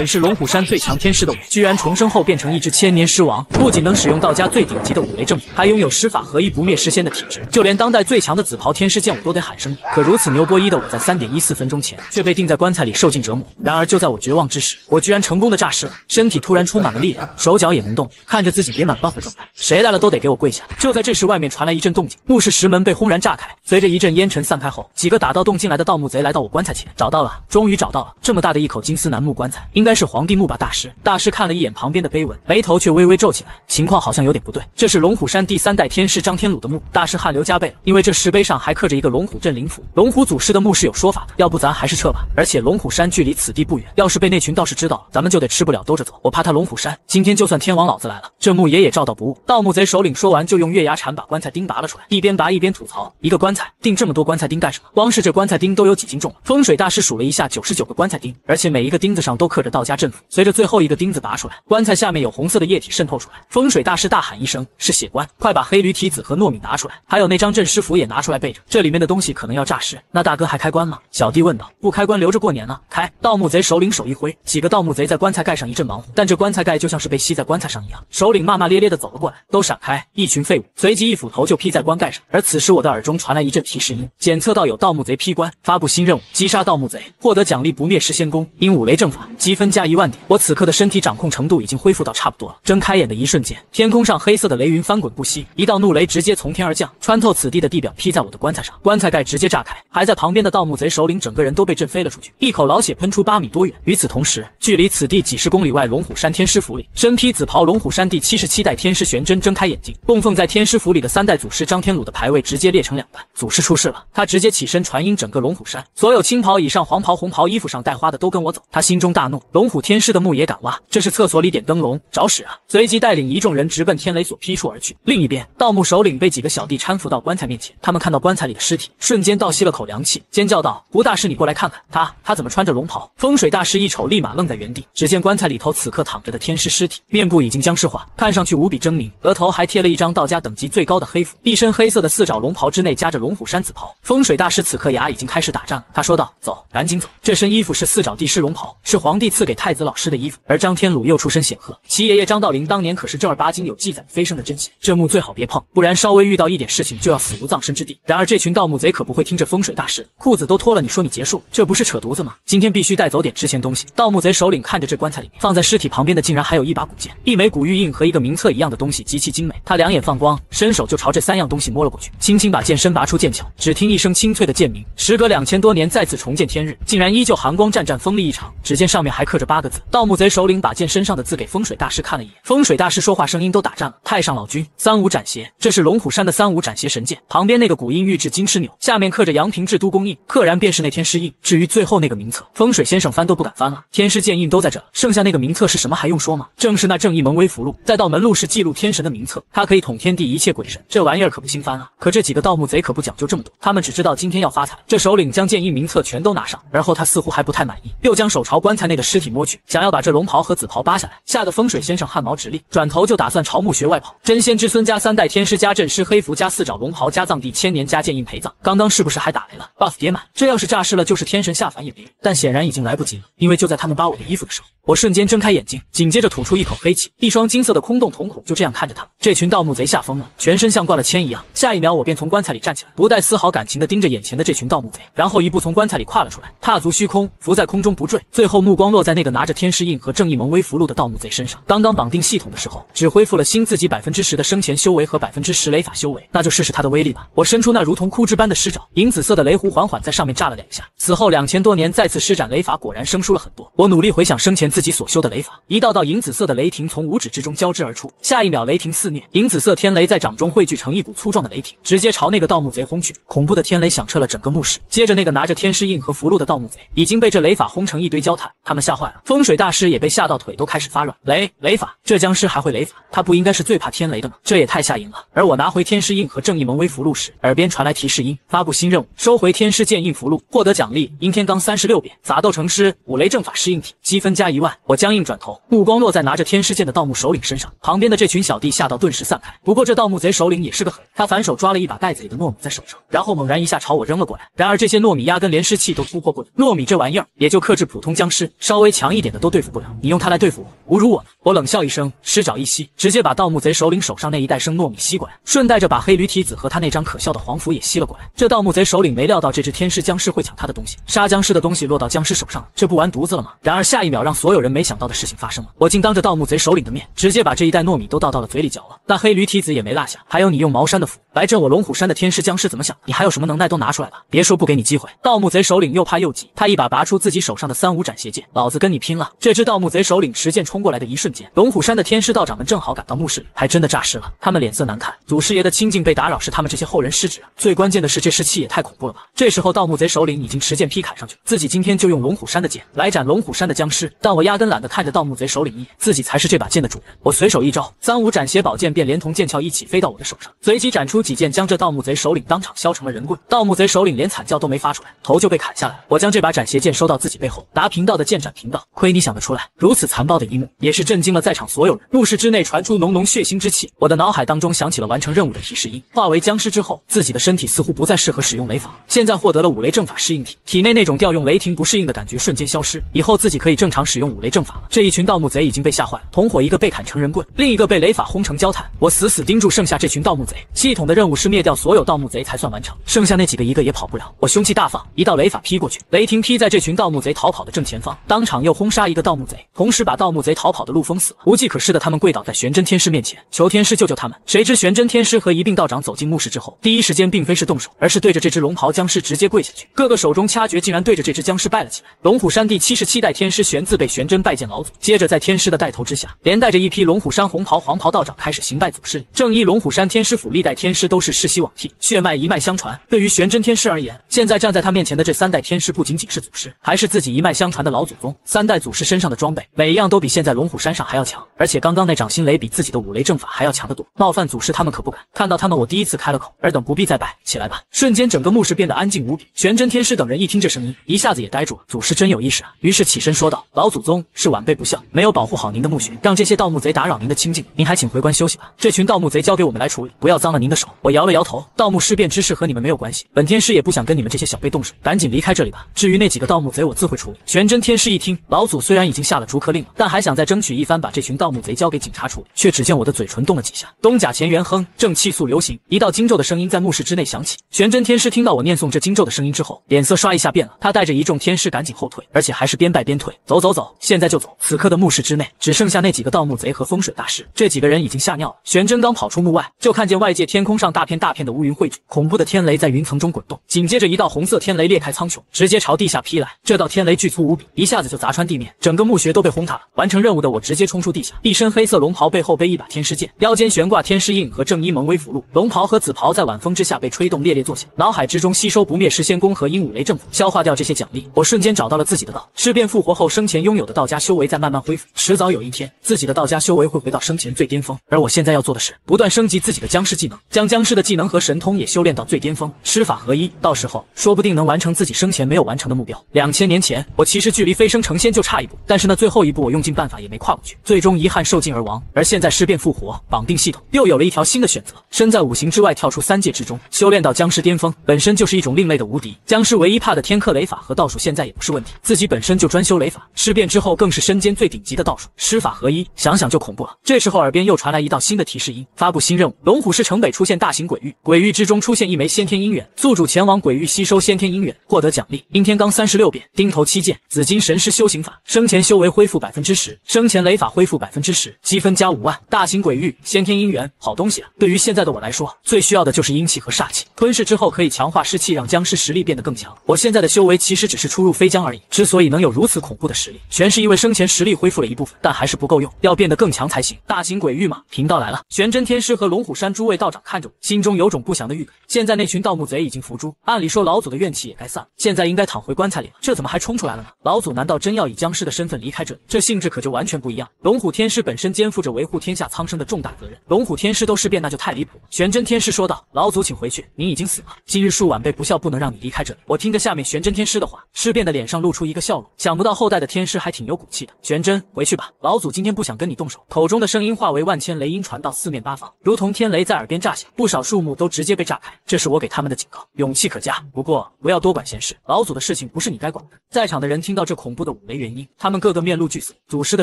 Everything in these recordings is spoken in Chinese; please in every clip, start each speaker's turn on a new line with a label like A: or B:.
A: 本是龙虎山最强天师的我，居然重生后变成一只千年狮王，不仅能使用道家最顶级的五雷正法，还拥有施法合一不灭尸仙的体质，就连当代最强的紫袍天师见我都得喊声“可如此牛波一的我，在三点一四分钟前却被钉在棺材里受尽折磨。然而就在我绝望之时，我居然成功的诈尸了，身体突然充满了力量，手脚也能动，看着自己叠满 buff 的状态，谁来了都得给我跪下。就在这时，外面传来一阵动静，墓室石门被轰然炸开，随着一阵烟尘散开后，几个打盗洞进来的盗墓贼来到我棺材前，找到了，终于找到了这么大的一口金丝楠木棺材，应该。该是皇帝墓吧，大师。大师看了一眼旁边的碑文，眉头却微微皱起来，情况好像有点不对。这是龙虎山第三代天师张天鲁的墓。大师汗流浃背了，因为这石碑上还刻着一个龙虎镇灵符。龙虎祖师的墓是有说法的，要不咱还是撤吧。而且龙虎山距离此地不远，要是被那群道士知道了，咱们就得吃不了兜着走。我怕他龙虎山，今天就算天王老子来了，这墓爷也照到不误。盗墓贼首领说完，就用月牙铲把棺材钉拔了出来，一边拔一边吐槽：一个棺材钉这么多棺材钉干什么？光是这棺材钉都有几斤重了。风水大师数了一下，九十九个棺材钉，而且每一个钉子上都刻着盗。老家镇符，随着最后一个钉子拔出来，棺材下面有红色的液体渗透出来。风水大师大喊一声：“是血棺，快把黑驴蹄子和糯米拿出来，还有那张镇尸符也拿出来备着，这里面的东西可能要诈尸。”那大哥还开棺吗？小弟问道。不开棺留着过年呢。开！盗墓贼首领手一挥，几个盗墓贼在棺材盖上一阵忙活，但这棺材盖就像是被吸在棺材上一样。首领骂骂咧咧的走了过来，都闪开，一群废物。随即一斧头就劈在棺盖上。而此时我的耳中传来一阵提示音，检测到有盗墓贼劈棺，发布新任务：击杀盗墓贼，获得奖励不灭石仙功，因五雷正法击。分加一万点，我此刻的身体掌控程度已经恢复到差不多了。睁开眼的一瞬间，天空上黑色的雷云翻滚不息，一道怒雷直接从天而降，穿透此地的地表，劈在我的棺材上，棺材盖直接炸开，还在旁边的盗墓贼首领整个人都被震飞了出去，一口老血喷出八米多远。与此同时，距离此地几十公里外龙虎山天师府里，身披紫袍龙虎山第七十七代天师玄真睁开眼睛，供奉在天师府里的三代祖师张天鲁的牌位直接裂成两半，祖师出事了。他直接起身传音，整个龙虎山所有青袍以上、黄袍、红袍衣服上带花的都跟我走。他心中大怒。龙虎天师的墓也敢挖？这是厕所里点灯笼找屎啊！随即带领一众人直奔天雷所劈处而去。另一边，盗墓首领被几个小弟搀扶到棺材面前，他们看到棺材里的尸体，瞬间倒吸了口凉气，尖叫道：“胡大师，你过来看看，他他怎么穿着龙袍？”风水大师一瞅，立马愣在原地。只见棺材里头此刻躺着的天师尸体，面部已经僵尸化，看上去无比狰狞，额头还贴了一张道家等级最高的黑符，一身黑色的四爪龙袍之内夹着龙虎山紫袍。风水大师此刻牙已经开始打颤了，他说道：“走，赶紧走，这身衣服是四爪帝师龙袍，是皇帝赐。”赐给太子老师的衣服，而张天鲁又出身显赫，其爷爷张道陵当年可是正儿八经有记载飞升的真仙，这墓最好别碰，不然稍微遇到一点事情就要死无葬身之地。然而这群盗墓贼可不会听这风水大师，裤子都脱了，你说你结束，这不是扯犊子吗？今天必须带走点值钱东西。盗墓贼首领看着这棺材里面放在尸体旁边的，竟然还有一把古剑、一枚古玉印和一个名册一样的东西，极其精美。他两眼放光，伸手就朝这三样东西摸了过去，轻轻把剑身拔出剑鞘，只听一声清脆的剑鸣，时隔两千多年再次重见天日，竟然依旧寒光湛湛，锋利异常。只见上面还。刻着八个字，盗墓贼首领把剑身上的字给风水大师看了一眼，风水大师说话声音都打颤了。太上老君三五斩邪，这是龙虎山的三五斩邪神剑。旁边那个古音玉制金翅钮，下面刻着阳平制都公印，赫然便是那天师印。至于最后那个名册，风水先生翻都不敢翻了。天师剑印都在这，剩下那个名册是什么还用说吗？正是那正义门威符录。再到门录是记录天神的名册，它可以统天地一切鬼神，这玩意儿可不兴翻啊。可这几个盗墓贼可不讲究这么多，他们只知道今天要发财。这首领将剑印名册全都拿上，而后他似乎还不太满意，又将手朝棺材内的尸。体摸去，想要把这龙袍和紫袍扒下来，吓得风水先生汗毛直立，转头就打算朝墓穴外跑。真仙之孙加三代天师加阵师黑符加四爪龙袍加藏地千年加剑印陪葬。刚刚是不是还打雷了？buff 叠满，这要是诈尸了，就是天神下凡也别。但显然已经来不及了，因为就在他们扒我的衣服的时候，我瞬间睁开眼睛，紧接着吐出一口黑气，一双金色的空洞瞳孔就这样看着他们。这群盗墓贼吓疯了，全身像挂了铅一样。下一秒，我便从棺材里站起来，不带丝毫感情的盯着眼前的这群盗墓贼，然后一步从棺材里跨了出来，踏足虚空，浮在空中不坠。最后目光落在。在那个拿着天师印和正义盟威符箓的盗墓贼身上，刚刚绑定系统的时候，只恢复了新自己百分之十的生前修为和百分之十雷法修为，那就试试他的威力吧。我伸出那如同枯枝般的尸爪，银紫色的雷弧缓缓在上面炸了两下。此后两千多年，再次施展雷法，果然生疏了很多。我努力回想生前自己所修的雷法，一道道银紫色的雷霆从五指之中交织而出，下一秒雷霆肆虐，银紫色天雷在掌中汇聚成一股粗壮的雷霆，直接朝那个盗墓贼轰去。恐怖的天雷响彻了整个墓室，接着那个拿着天师印和符箓的盗墓贼已经被这雷法轰成一堆焦炭，他们吓。坏了，风水大师也被吓到，腿都开始发软。雷雷法，这僵尸还会雷法？他不应该是最怕天雷的吗？这也太吓人了。而我拿回天师印和正义盟威符禄时，耳边传来提示音：发布新任务，收回天师剑印符禄，获得奖励：阴天罡三十六变、杂斗成师、五雷正法适应体，积分加一万。我僵硬转头，目光落在拿着天师剑的盗墓首领身上，旁边的这群小弟吓到顿时散开。不过这盗墓贼首领也是个狠，他反手抓了一把袋子里的糯米在手上，然后猛然一下朝我扔了过来。然而这些糯米压根连尸气都突破不了，糯米这玩意儿也就克制普通僵尸，稍微。强一点的都对付不了，你用它来对付我，侮辱我！呢？我冷笑一声，师爪一吸，直接把盗墓贼首领手上那一袋生糯米吸过来，顺带着把黑驴蹄子和他那张可笑的黄符也吸了过来。这盗墓贼首领没料到这只天师僵尸会抢他的东西，杀僵尸的东西落到僵尸手上，这不完犊子了吗？然而下一秒，让所有人没想到的事情发生了，我竟当着盗墓贼首领的面，直接把这一袋糯米都倒到了嘴里嚼了。那黑驴蹄子也没落下，还有你用茅山的符来镇我龙虎山的天师僵尸，怎么想？你还有什么能耐都拿出来吧！别说不给你机会，盗墓贼首领又怕又急，他一把拔出自己手上的三五斩邪剑，老。子跟你拼了！这只盗墓贼首领持剑冲过来的一瞬间，龙虎山的天师道长们正好赶到墓室里，还真的诈尸了。他们脸色难看，祖师爷的清净被打扰，是他们这些后人失职最关键的是，这尸气也太恐怖了吧！这时候，盗墓贼首领已经持剑劈砍上去自己今天就用龙虎山的剑来斩龙虎山的僵尸。但我压根懒得看着盗墓贼首领一眼，自己才是这把剑的主人。我随手一招，三五斩邪宝剑便连同剑鞘一起飞到我的手上，随即斩出几剑，将这盗墓贼首领当场削成了人棍。盗墓贼首领连惨叫都没发出来，头就被砍下来。我将这把斩邪剑收到自己背后，达平道的剑斩。频道，亏你想得出来！如此残暴的一幕，也是震惊了在场所有人。墓室之内传出浓浓血腥之气，我的脑海当中响起了完成任务的提示音。化为僵尸之后，自己的身体似乎不再适合使用雷法。现在获得了五雷正法适应体，体内那种调用雷霆不适应的感觉瞬间消失，以后自己可以正常使用五雷正法了。这一群盗墓贼已经被吓坏了，同伙一个被砍成人棍，另一个被雷法轰成焦炭。我死死盯住剩下这群盗墓贼，系统的任务是灭掉所有盗墓贼才算完成，剩下那几个一个也跑不了。我凶气大放，一道雷法劈过去，雷霆劈在这群盗墓贼逃跑的正前方，当场。场又轰杀一个盗墓贼，同时把盗墓贼逃跑的陆封死了。无计可施的他们跪倒在玄真天师面前，求天师救救他们。谁知玄真天师和一并道长走进墓室之后，第一时间并非是动手，而是对着这只龙袍僵尸直接跪下去，各个手中掐诀，竟然对着这只僵尸拜了起来。龙虎山第七十七代天师玄字被玄真拜见老祖。接着在天师的带头之下，连带着一批龙虎山红袍、黄袍道长开始行拜祖师礼。正一龙虎山天师府历代天师都是世袭罔替，血脉一脉相传，对于玄真天师而言，现在站在他面前的这三代天师不仅仅是祖师，还是自己一脉相传的老祖宗。三代祖师身上的装备每一样都比现在龙虎山上还要强，而且刚刚那掌心雷比自己的五雷阵法还要强得多。冒犯祖师，他们可不敢。看到他们，我第一次开了口：“尔等不必再拜，起来吧。”瞬间，整个墓室变得安静无比。玄真天师等人一听这声音，一下子也呆住了。祖师真有意识啊！于是起身说道：“老祖宗，是晚辈不孝，没有保护好您的墓穴，让这些盗墓贼打扰您的清静，您还请回关休息吧。这群盗墓贼交给我们来处理，不要脏了您的手。”我摇了摇头：“盗墓事变之事和你们没有关系，本天师也不想跟你们这些小辈动手，赶紧离开这里吧。至于那几个盗墓贼，我自会处理。”玄真天师一听。老祖虽然已经下了逐客令了，但还想再争取一番，把这群盗墓贼交给警察处理。却只见我的嘴唇动了几下，东甲乾元亨正气速流行，一道经咒的声音在墓室之内响起。玄真天师听到我念诵这经咒的声音之后，脸色刷一下变了。他带着一众天师赶紧后退，而且还是边拜边退。走走走，现在就走。此刻的墓室之内，只剩下那几个盗墓贼和风水大师。这几个人已经吓尿了。玄真刚跑出墓外，就看见外界天空上大片大片的乌云汇聚，恐怖的天雷在云层中滚动。紧接着一道红色天雷裂开苍穹，直接朝地下劈来。这道天雷巨粗无比，一下子就。砸穿地面，整个墓穴都被轰塌了。完成任务的我直接冲出地下，一身黑色龙袍，背后背一把天师剑，腰间悬挂天师印和正一盟威符箓。龙袍和紫袍在晚风之下被吹动，猎猎作响。脑海之中吸收不灭师仙功和鹦鹉雷正法，消化掉这些奖励，我瞬间找到了自己的道。尸变复活后，生前拥有的道家修为在慢慢恢复，迟早有一天，自己的道家修为会回到生前最巅峰。而我现在要做的是不断升级自己的僵尸技能，将僵尸的技能和神通也修炼到最巅峰，吃法合一。到时候，说不定能完成自己生前没有完成的目标。两千年前，我其实距离飞升成。成仙就差一步，但是那最后一步我用尽办法也没跨过去，最终遗憾受尽而亡。而现在尸变复活，绑定系统又有了一条新的选择，身在五行之外，跳出三界之中，修炼到僵尸巅峰，本身就是一种另类的无敌。僵尸唯一怕的天克雷法和道术，现在也不是问题。自己本身就专修雷法，尸变之后更是身兼最顶级的道术，施法合一，想想就恐怖了。这时候耳边又传来一道新的提示音，发布新任务：龙虎市城北出现大型鬼域，鬼域之中出现一枚先天姻缘，宿主前往鬼域吸收先天姻缘，获得奖励：阴天罡三十六变、钉头七剑、紫金神师。修行法生前修为恢复百分之十，生前雷法恢复百分之十，积分加五万。大型鬼域，先天姻缘，好东西啊！对于现在的我来说，最需要的就是阴气和煞气。吞噬之后可以强化尸气，让僵尸实力变得更强。我现在的修为其实只是初入飞将而已，之所以能有如此恐怖的实力，全是因为生前实力恢复了一部分，但还是不够用，要变得更强才行。大型鬼域嘛，贫道来了。玄真天师和龙虎山诸位道长看着我，心中有种不祥的预感。现在那群盗墓贼已经伏诛，按理说老祖的怨气也该散了，现在应该躺回棺材里了，这怎么还冲出来了呢？老祖难道？真要以僵尸的身份离开这里，这性质可就完全不一样。龙虎天师本身肩负着维护天下苍生的重大责任，龙虎天师都尸变，那就太离谱。玄真天师说道：“老祖，请回去，您已经死了。今日恕晚辈不孝，不能让你离开这里。”我听着下面玄真天师的话，尸变的脸上露出一个笑容，想不到后代的天师还挺有骨气的。玄真，回去吧，老祖今天不想跟你动手。口中的声音化为万千雷音，传到四面八方，如同天雷在耳边炸响，不少树木都直接被炸开。这是我给他们的警告，勇气可嘉，不过不要多管闲事，老祖的事情不是你该管的。在场的人听到这恐怖的。五雷元婴，他们个个面露惧色。祖师的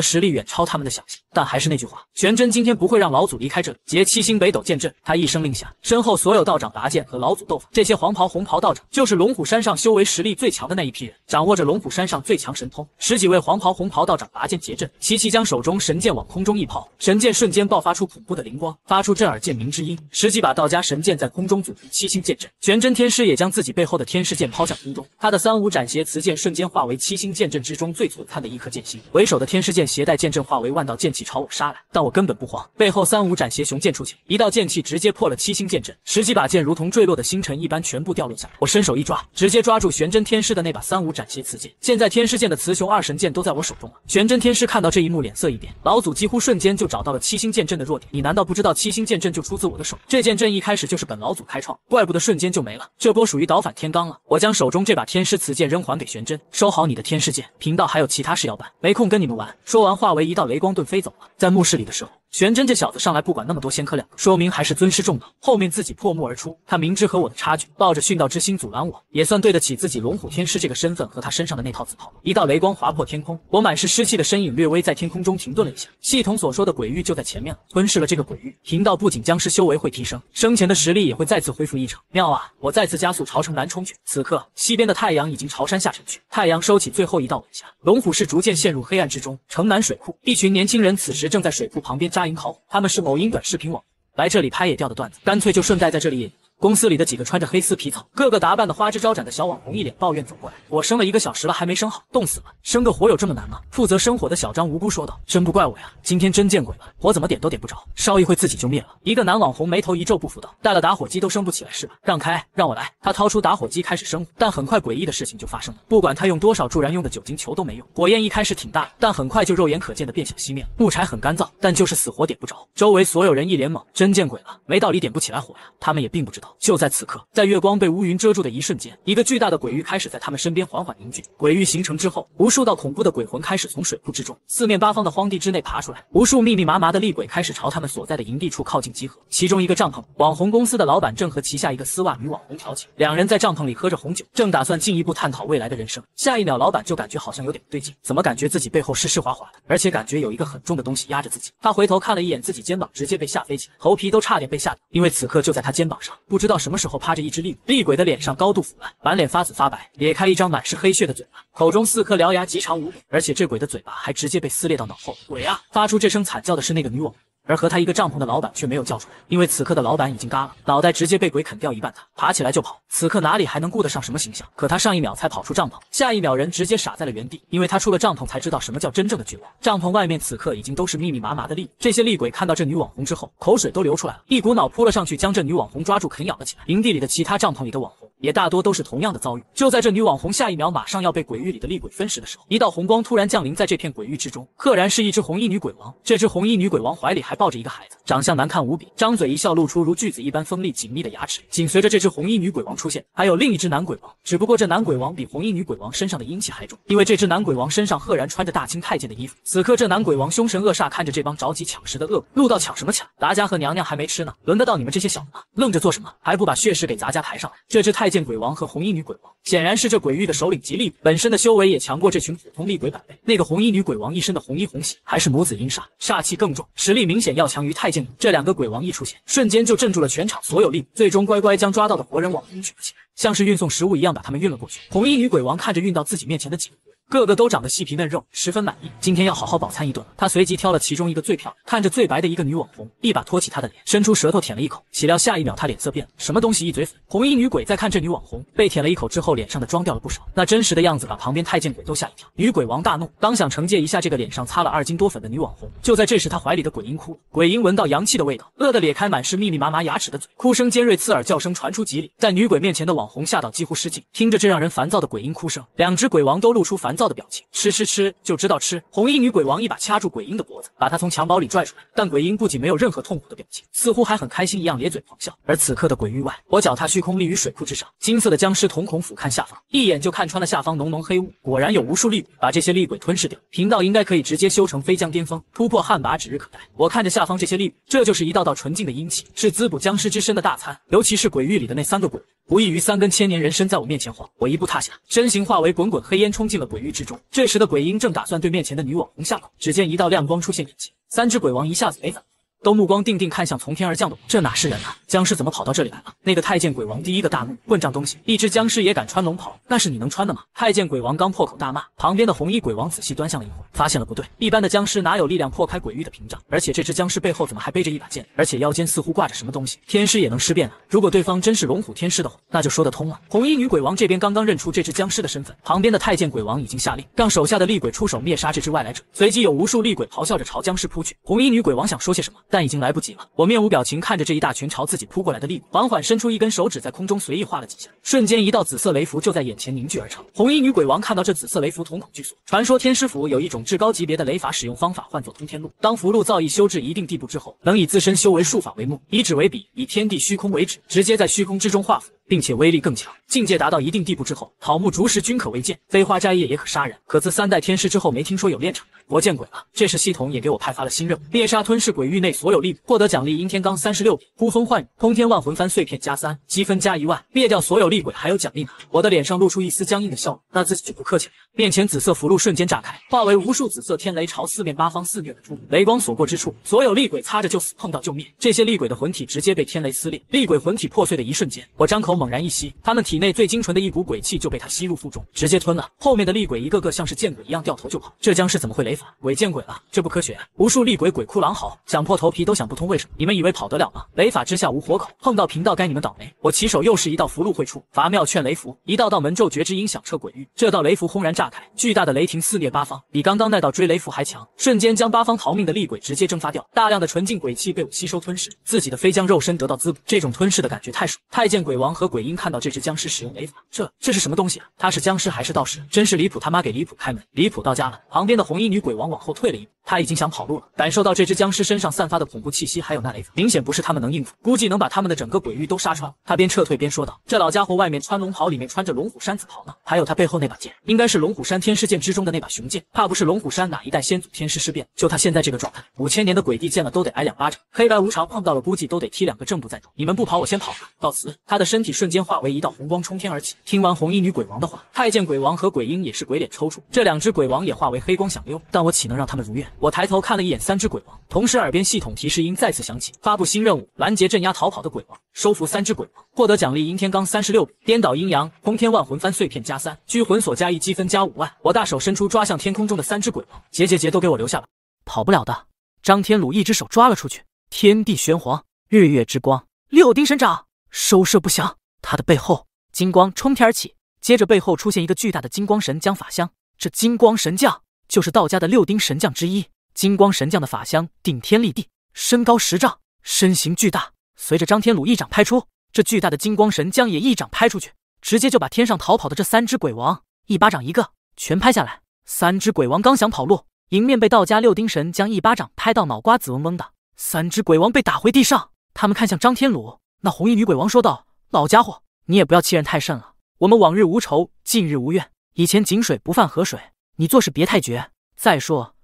A: 实力远超他们的想象，但还是那句话，玄真今天不会让老祖离开这里。结七星北斗剑阵，他一声令下，身后所有道长拔剑和老祖斗法。这些黄袍红袍道长就是龙虎山上修为实力最强的那一批人，掌握着龙虎山上最强神通。十几位黄袍红袍道长拔剑结阵，齐齐将手中神剑往空中一抛，神剑瞬间爆发出恐怖的灵光，发出震耳剑鸣之音。十几把道家神剑在空中组成七星剑阵。玄真天师也将自己背后的天师剑抛向空中，他的三五斩邪磁剑瞬间化为七星剑阵之。中最璀璨的一颗剑心，为首的天师剑携带剑阵化为万道剑气朝我杀来，但我根本不慌，背后三五斩邪雄剑出鞘，一道剑气直接破了七星剑阵，十几把剑如同坠落的星辰一般全部掉落下来，我伸手一抓，直接抓住玄真天师的那把三五斩邪雌剑，现在天师剑的雌雄二神剑都在我手中了。玄真天师看到这一幕，脸色一变，老祖几乎瞬间就找到了七星剑阵的弱点，你难道不知道七星剑阵就出自我的手？这剑阵一开始就是本老祖开创，怪不得瞬间就没了，这波属于倒反天罡了。我将手中这把天师雌剑扔还给玄真，收好你的天师剑。贫道还有其他事要办，没空跟你们玩。说完，化为一道雷光盾飞走了。在墓室里的时候。玄真这小子上来不管那么多仙科料，说明还是尊师重道。后面自己破木而出，他明知和我的差距，抱着殉道之心阻拦我，也算对得起自己龙虎天师这个身份和他身上的那套紫袍。一道雷光划破天空，我满是湿气的身影略微在天空中停顿了一下。系统所说的鬼域就在前面了。吞噬了这个鬼域，贫道不仅僵尸修为会提升，生前的实力也会再次恢复异常。妙啊！我再次加速朝城南冲去。此刻西边的太阳已经朝山下沉去，太阳收起最后一道晚霞，龙虎市逐渐陷入黑暗之中。城南水库，一群年轻人此时正在水库旁边。扎营口，他们是某音短视频网来这里拍野钓的段子，干脆就顺带在这里野。公司里的几个穿着黑丝皮草、个个打扮的花枝招展的小网红，一脸抱怨走过来。我生了一个小时了，还没生好，冻死了。生个火有这么难吗？负责生火的小张无辜说道：“真不怪我呀，今天真见鬼了，火怎么点都点不着，烧一会自己就灭了。”一个男网红眉头一皱，不服道：“带了打火机都生不起来是吧？让开，让我来。”他掏出打火机开始生火，但很快诡异的事情就发生了。不管他用多少助燃用的酒精球都没用，火焰一开始挺大，但很快就肉眼可见的变小熄灭了。木柴很干燥，但就是死活点不着。周围所有人一脸懵，真见鬼了，没道理点不起来火呀！他们也并不知道。就在此刻，在月光被乌云遮住的一瞬间，一个巨大的鬼域开始在他们身边缓缓凝聚。鬼域形成之后，无数道恐怖的鬼魂开始从水库之中、四面八方的荒地之内爬出来，无数密密麻麻的厉鬼开始朝他们所在的营地处靠近集合。其中一个帐篷，网红公司的老板正和旗下一个丝袜女网红调情，两人在帐篷里喝着红酒，正打算进一步探讨未来的人生。下一秒，老板就感觉好像有点不对劲，怎么感觉自己背后湿湿滑滑的，而且感觉有一个很重的东西压着自己？他回头看了一眼自己肩膀，直接被吓飞起来，头皮都差点被吓掉，因为此刻就在他肩膀上。不知道什么时候趴着一只厉鬼，厉鬼的脸上高度腐烂，满脸发紫发白，咧开一张满是黑血的嘴巴，口中四颗獠牙极长无比，而且这鬼的嘴巴还直接被撕裂到脑后。鬼啊！发出这声惨叫的是那个女网。而和他一个帐篷的老板却没有叫出来，因为此刻的老板已经嘎了，脑袋直接被鬼啃掉一半，他爬起来就跑，此刻哪里还能顾得上什么形象？可他上一秒才跑出帐篷，下一秒人直接傻在了原地，因为他出了帐篷才知道什么叫真正的绝望。帐篷外面此刻已经都是密密麻麻的厉，这些厉鬼看到这女网红之后，口水都流出来了，一股脑扑了上去，将这女网红抓住啃咬了起来。营地里的其他帐篷里的网红。也大多都是同样的遭遇。就在这女网红下一秒马上要被鬼域里的厉鬼分食的时候，一道红光突然降临在这片鬼域之中，赫然是一只红衣女鬼王。这只红衣女鬼王怀里还抱着一个孩子，长相难看无比，张嘴一笑，露出如锯子一般锋利紧密的牙齿。紧随着这只红衣女鬼王出现，还有另一只男鬼王。只不过这男鬼王比红衣女鬼王身上的阴气还重，因为这只男鬼王身上赫然穿着大清太监的衣服。此刻这男鬼王凶神恶煞看着这帮着急抢食的恶鬼，怒道：“抢什么抢？咱家和娘娘还没吃呢，轮得到你们这些小的吗？愣着做什么？还不把血食给咱家抬上来？这只太。”太监鬼王和红衣女鬼王显然是这鬼域的首领级厉鬼，本身的修为也强过这群普通厉鬼百倍。那个红衣女鬼王一身的红衣红血，还是母子阴煞，煞气更重，实力明显要强于太监这两个鬼王一出现，瞬间就镇住了全场所有厉鬼，最终乖乖将抓到的活人往拎举了起来，像是运送食物一样把他们运了过去。红衣女鬼王看着运到自己面前的几个个都长得细皮嫩肉，十分满意。今天要好好饱餐一顿了。他随即挑了其中一个最漂亮、看着最白的一个女网红，一把托起她的脸，伸出舌头舔了一口。岂料下一秒，他脸色变了。什么东西？一嘴粉！红衣女鬼在看这女网红被舔了一口之后，脸上的妆掉了不少，那真实的样子把旁边太监鬼都吓一跳。女鬼王大怒，刚想惩戒一下这个脸上擦了二斤多粉的女网红。就在这时，他怀里的鬼婴哭了。鬼婴闻到阳气的味道，饿得咧开满是密密麻麻牙齿的嘴，哭声尖锐刺耳，叫声传出几里，在女鬼面前的网红吓到几乎失禁。听着这让人烦躁的鬼婴哭声，两只鬼王都露出烦。躁的表情，吃吃吃就知道吃。红衣女鬼王一把掐住鬼婴的脖子，把他从襁褓里拽出来。但鬼婴不仅没有任何痛苦的表情，似乎还很开心一样咧嘴狂笑。而此刻的鬼域外，我脚踏虚空立于水库之上，金色的僵尸瞳孔俯瞰下方，一眼就看穿了下方浓浓黑雾。果然有无数厉鬼，把这些厉鬼吞噬掉。贫道应该可以直接修成飞将巅峰，突破旱魃指日可待。我看着下方这些厉鬼，这就是一道道纯净的阴气，是滋补僵尸之身的大餐。尤其是鬼域里的那三个鬼，不异于三根千年人参在我面前晃。我一步踏下，身形化为滚滚黑烟冲进了鬼域。之中，这时的鬼婴正打算对面前的女网红下口，只见一道亮光出现眼前，三只鬼王一下子没反应。都目光定定看向从天而降的我，这哪是人啊？僵尸怎么跑到这里来了？那个太监鬼王第一个大怒，混账东西，一只僵尸也敢穿龙袍？那是你能穿的吗？太监鬼王刚破口大骂，旁边的红衣鬼王仔细端详了一会儿，发现了不对，一般的僵尸哪有力量破开鬼域的屏障？而且这只僵尸背后怎么还背着一把剑？而且腰间似乎挂着什么东西？天师也能尸变啊？如果对方真是龙虎天师的话，那就说得通了。红衣女鬼王这边刚刚认出这只僵尸的身份，旁边的太监鬼王已经下令让手下的厉鬼出手灭杀这只外来者，随即有无数厉鬼咆哮着朝僵尸扑去。红衣女鬼王想说些什么？但已经来不及了。我面无表情看着这一大群朝自己扑过来的厉物，缓缓伸出一根手指，在空中随意画了几下，瞬间一道紫色雷符就在眼前凝聚而成。红衣女鬼王看到这紫色雷符，瞳孔巨缩。传说天师府有一种至高级别的雷法，使用方法唤作通天路。当符箓造诣修至一定地步之后，能以自身修为术法为目，以指为笔，以天地虚空为纸，直接在虚空之中画符。并且威力更强，境界达到一定地步之后，草木竹石均可为剑，飞花摘叶也可杀人。可自三代天师之后，没听说有练成的。我见鬼了！这时系统也给我派发了新任务：猎杀吞噬鬼域内所有厉鬼，获得奖励：阴天罡三十六品，呼风唤雨，通天万魂幡碎片加三，积分加一万。灭掉所有厉鬼还有奖励吗？我的脸上露出一丝僵硬的笑容。那自己就不客气了。面前紫色符箓瞬间炸开，化为无数紫色天雷朝四面八方肆虐而出，雷光所过之处，所有厉鬼擦着就死，碰到就灭。这些厉鬼的魂体直接被天雷撕裂，厉鬼魂体破碎的一瞬间，我张口。猛然一吸，他们体内最精纯的一股鬼气就被他吸入腹中，直接吞了。后面的厉鬼一个个像是见鬼一样掉头就跑。这僵尸怎么会雷法？鬼见鬼了，这不科学啊！无数厉鬼鬼哭狼嚎，想破头皮都想不通为什么。你们以为跑得了吗？雷法之下无活口，碰到贫道该你们倒霉。我起手又是一道符箓挥出，伐庙劝雷符，一道道门咒绝之音响彻鬼域。这道雷符轰然炸开，巨大的雷霆肆虐八方，比刚刚那道追雷符还强，瞬间将八方逃命的厉鬼直接蒸发掉。大量的纯净鬼气被我吸收吞噬，自己的飞将肉身得到滋补，这种吞噬的感觉太爽。太监鬼王和。鬼婴看到这只僵尸使用雷法，这这是什么东西啊？他是僵尸还是道士？真是离谱，他妈给离谱开门，离谱到家了。旁边的红衣女鬼王往后退了一步。他已经想跑路了，感受到这只僵尸身上散发的恐怖气息，还有那雷法，明显不是他们能应付，估计能把他们的整个鬼域都杀穿。他边撤退边说道：“这老家伙外面穿龙袍，里面穿着龙虎山紫袍呢，还有他背后那把剑，应该是龙虎山天师剑之中的那把雄剑，怕不是龙虎山哪一代先祖天师尸变？就他现在这个状态，五千年的鬼帝见了都得挨两巴掌，黑白无常碰到了估计都得踢两个正步再走。你们不跑，我先跑了，告辞。”他的身体瞬间化为一道红光冲天而起。听完红衣女鬼王的话，太监鬼王和鬼婴也是鬼脸抽搐，这两只鬼王也化为黑光想溜，但我岂能让他们如愿？我抬头看了一眼三只鬼王，同时耳边系统提示音再次响起，发布新任务：拦截镇压逃跑的鬼王，收服三只鬼王，获得奖励银天罡三十六柄，颠倒阴阳，通天万魂幡碎片加三，拘魂锁加一，积分加五万。我大手伸出，抓向天空中的三只鬼王，劫劫劫，都给我留下吧，跑不了的！张天鲁一只手抓了出去，天地玄黄，日月之光，六丁神掌，收摄不祥。他的背后金光冲天而起，接着背后出现一个巨大的金光神将法相。这金光神将。就是道家的六丁神将之一，金光神将的法相顶天立地，身高十丈，身形巨大。随着张天鲁一掌拍出，这巨大的金光神将也一掌拍出去，直接就把天上逃跑的这三只鬼王一巴掌一个全拍下来。三只鬼王刚想跑路，迎面被道家六丁神将一巴掌拍到脑瓜子嗡嗡的，三只鬼王被打回地上。他们看向张天鲁，那红衣女鬼王说道：“老家伙，你也不要欺人太甚了。我们往日无仇，近日无怨，以前井水不犯河水。”你做事别太绝。再说，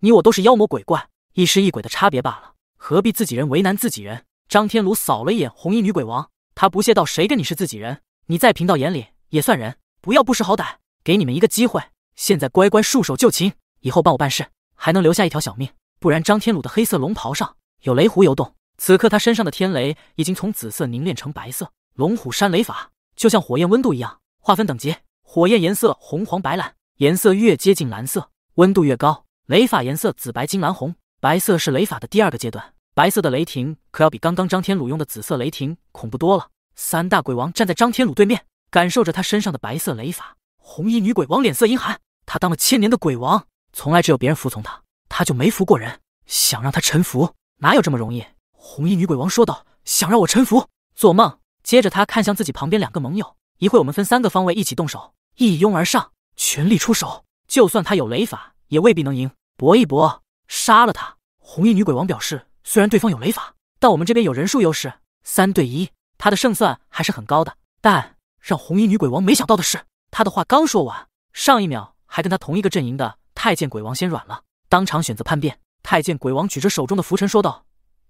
A: 你我都是妖魔鬼怪，一尸一鬼的差别罢了，何必自己人为难自己人？张天鲁扫了一眼红衣女鬼王，他不屑道：“谁跟你是自己人？你在贫道眼里也算人，不要不识好歹。给你们一个机会，现在乖乖束手就擒，以后帮我办事，还能留下一条小命。不然，张天鲁的黑色龙袍上有雷弧游动，此刻他身上的天雷已经从紫色凝练成白色，龙虎山雷法就像火焰温度一样划分等级，火焰颜色红、黄、白、蓝。”颜色越接近蓝色，温度越高。雷法颜色紫、白、金、蓝、红。白色是雷法的第二个阶段，白色的雷霆可要比刚刚张天鲁用的紫色雷霆恐怖多了。三大鬼王站在张天鲁对面，感受着他身上的白色雷法。红衣女鬼王脸色阴寒，他当了千年的鬼王，从来只有别人服从他，他就没服过人。想让他臣服，哪有这么容易？红衣女鬼王说道：“想让我臣服，做梦！”接着他看向自己旁边两个盟友：“一会我们分三个方位一起动手，一拥而上。”全力出手，就算他有雷法，也未必能赢。搏一搏，杀了他！红衣女鬼王表示，虽然对方有雷法，但我们这边有人数优势，三对一，他的胜算还是很高的。但让红衣女鬼王没想到的是，他的话刚说完，上一秒还跟他同一个阵营的太监鬼王先软了，当场选择叛变。太监鬼王举着手中的拂尘说道：“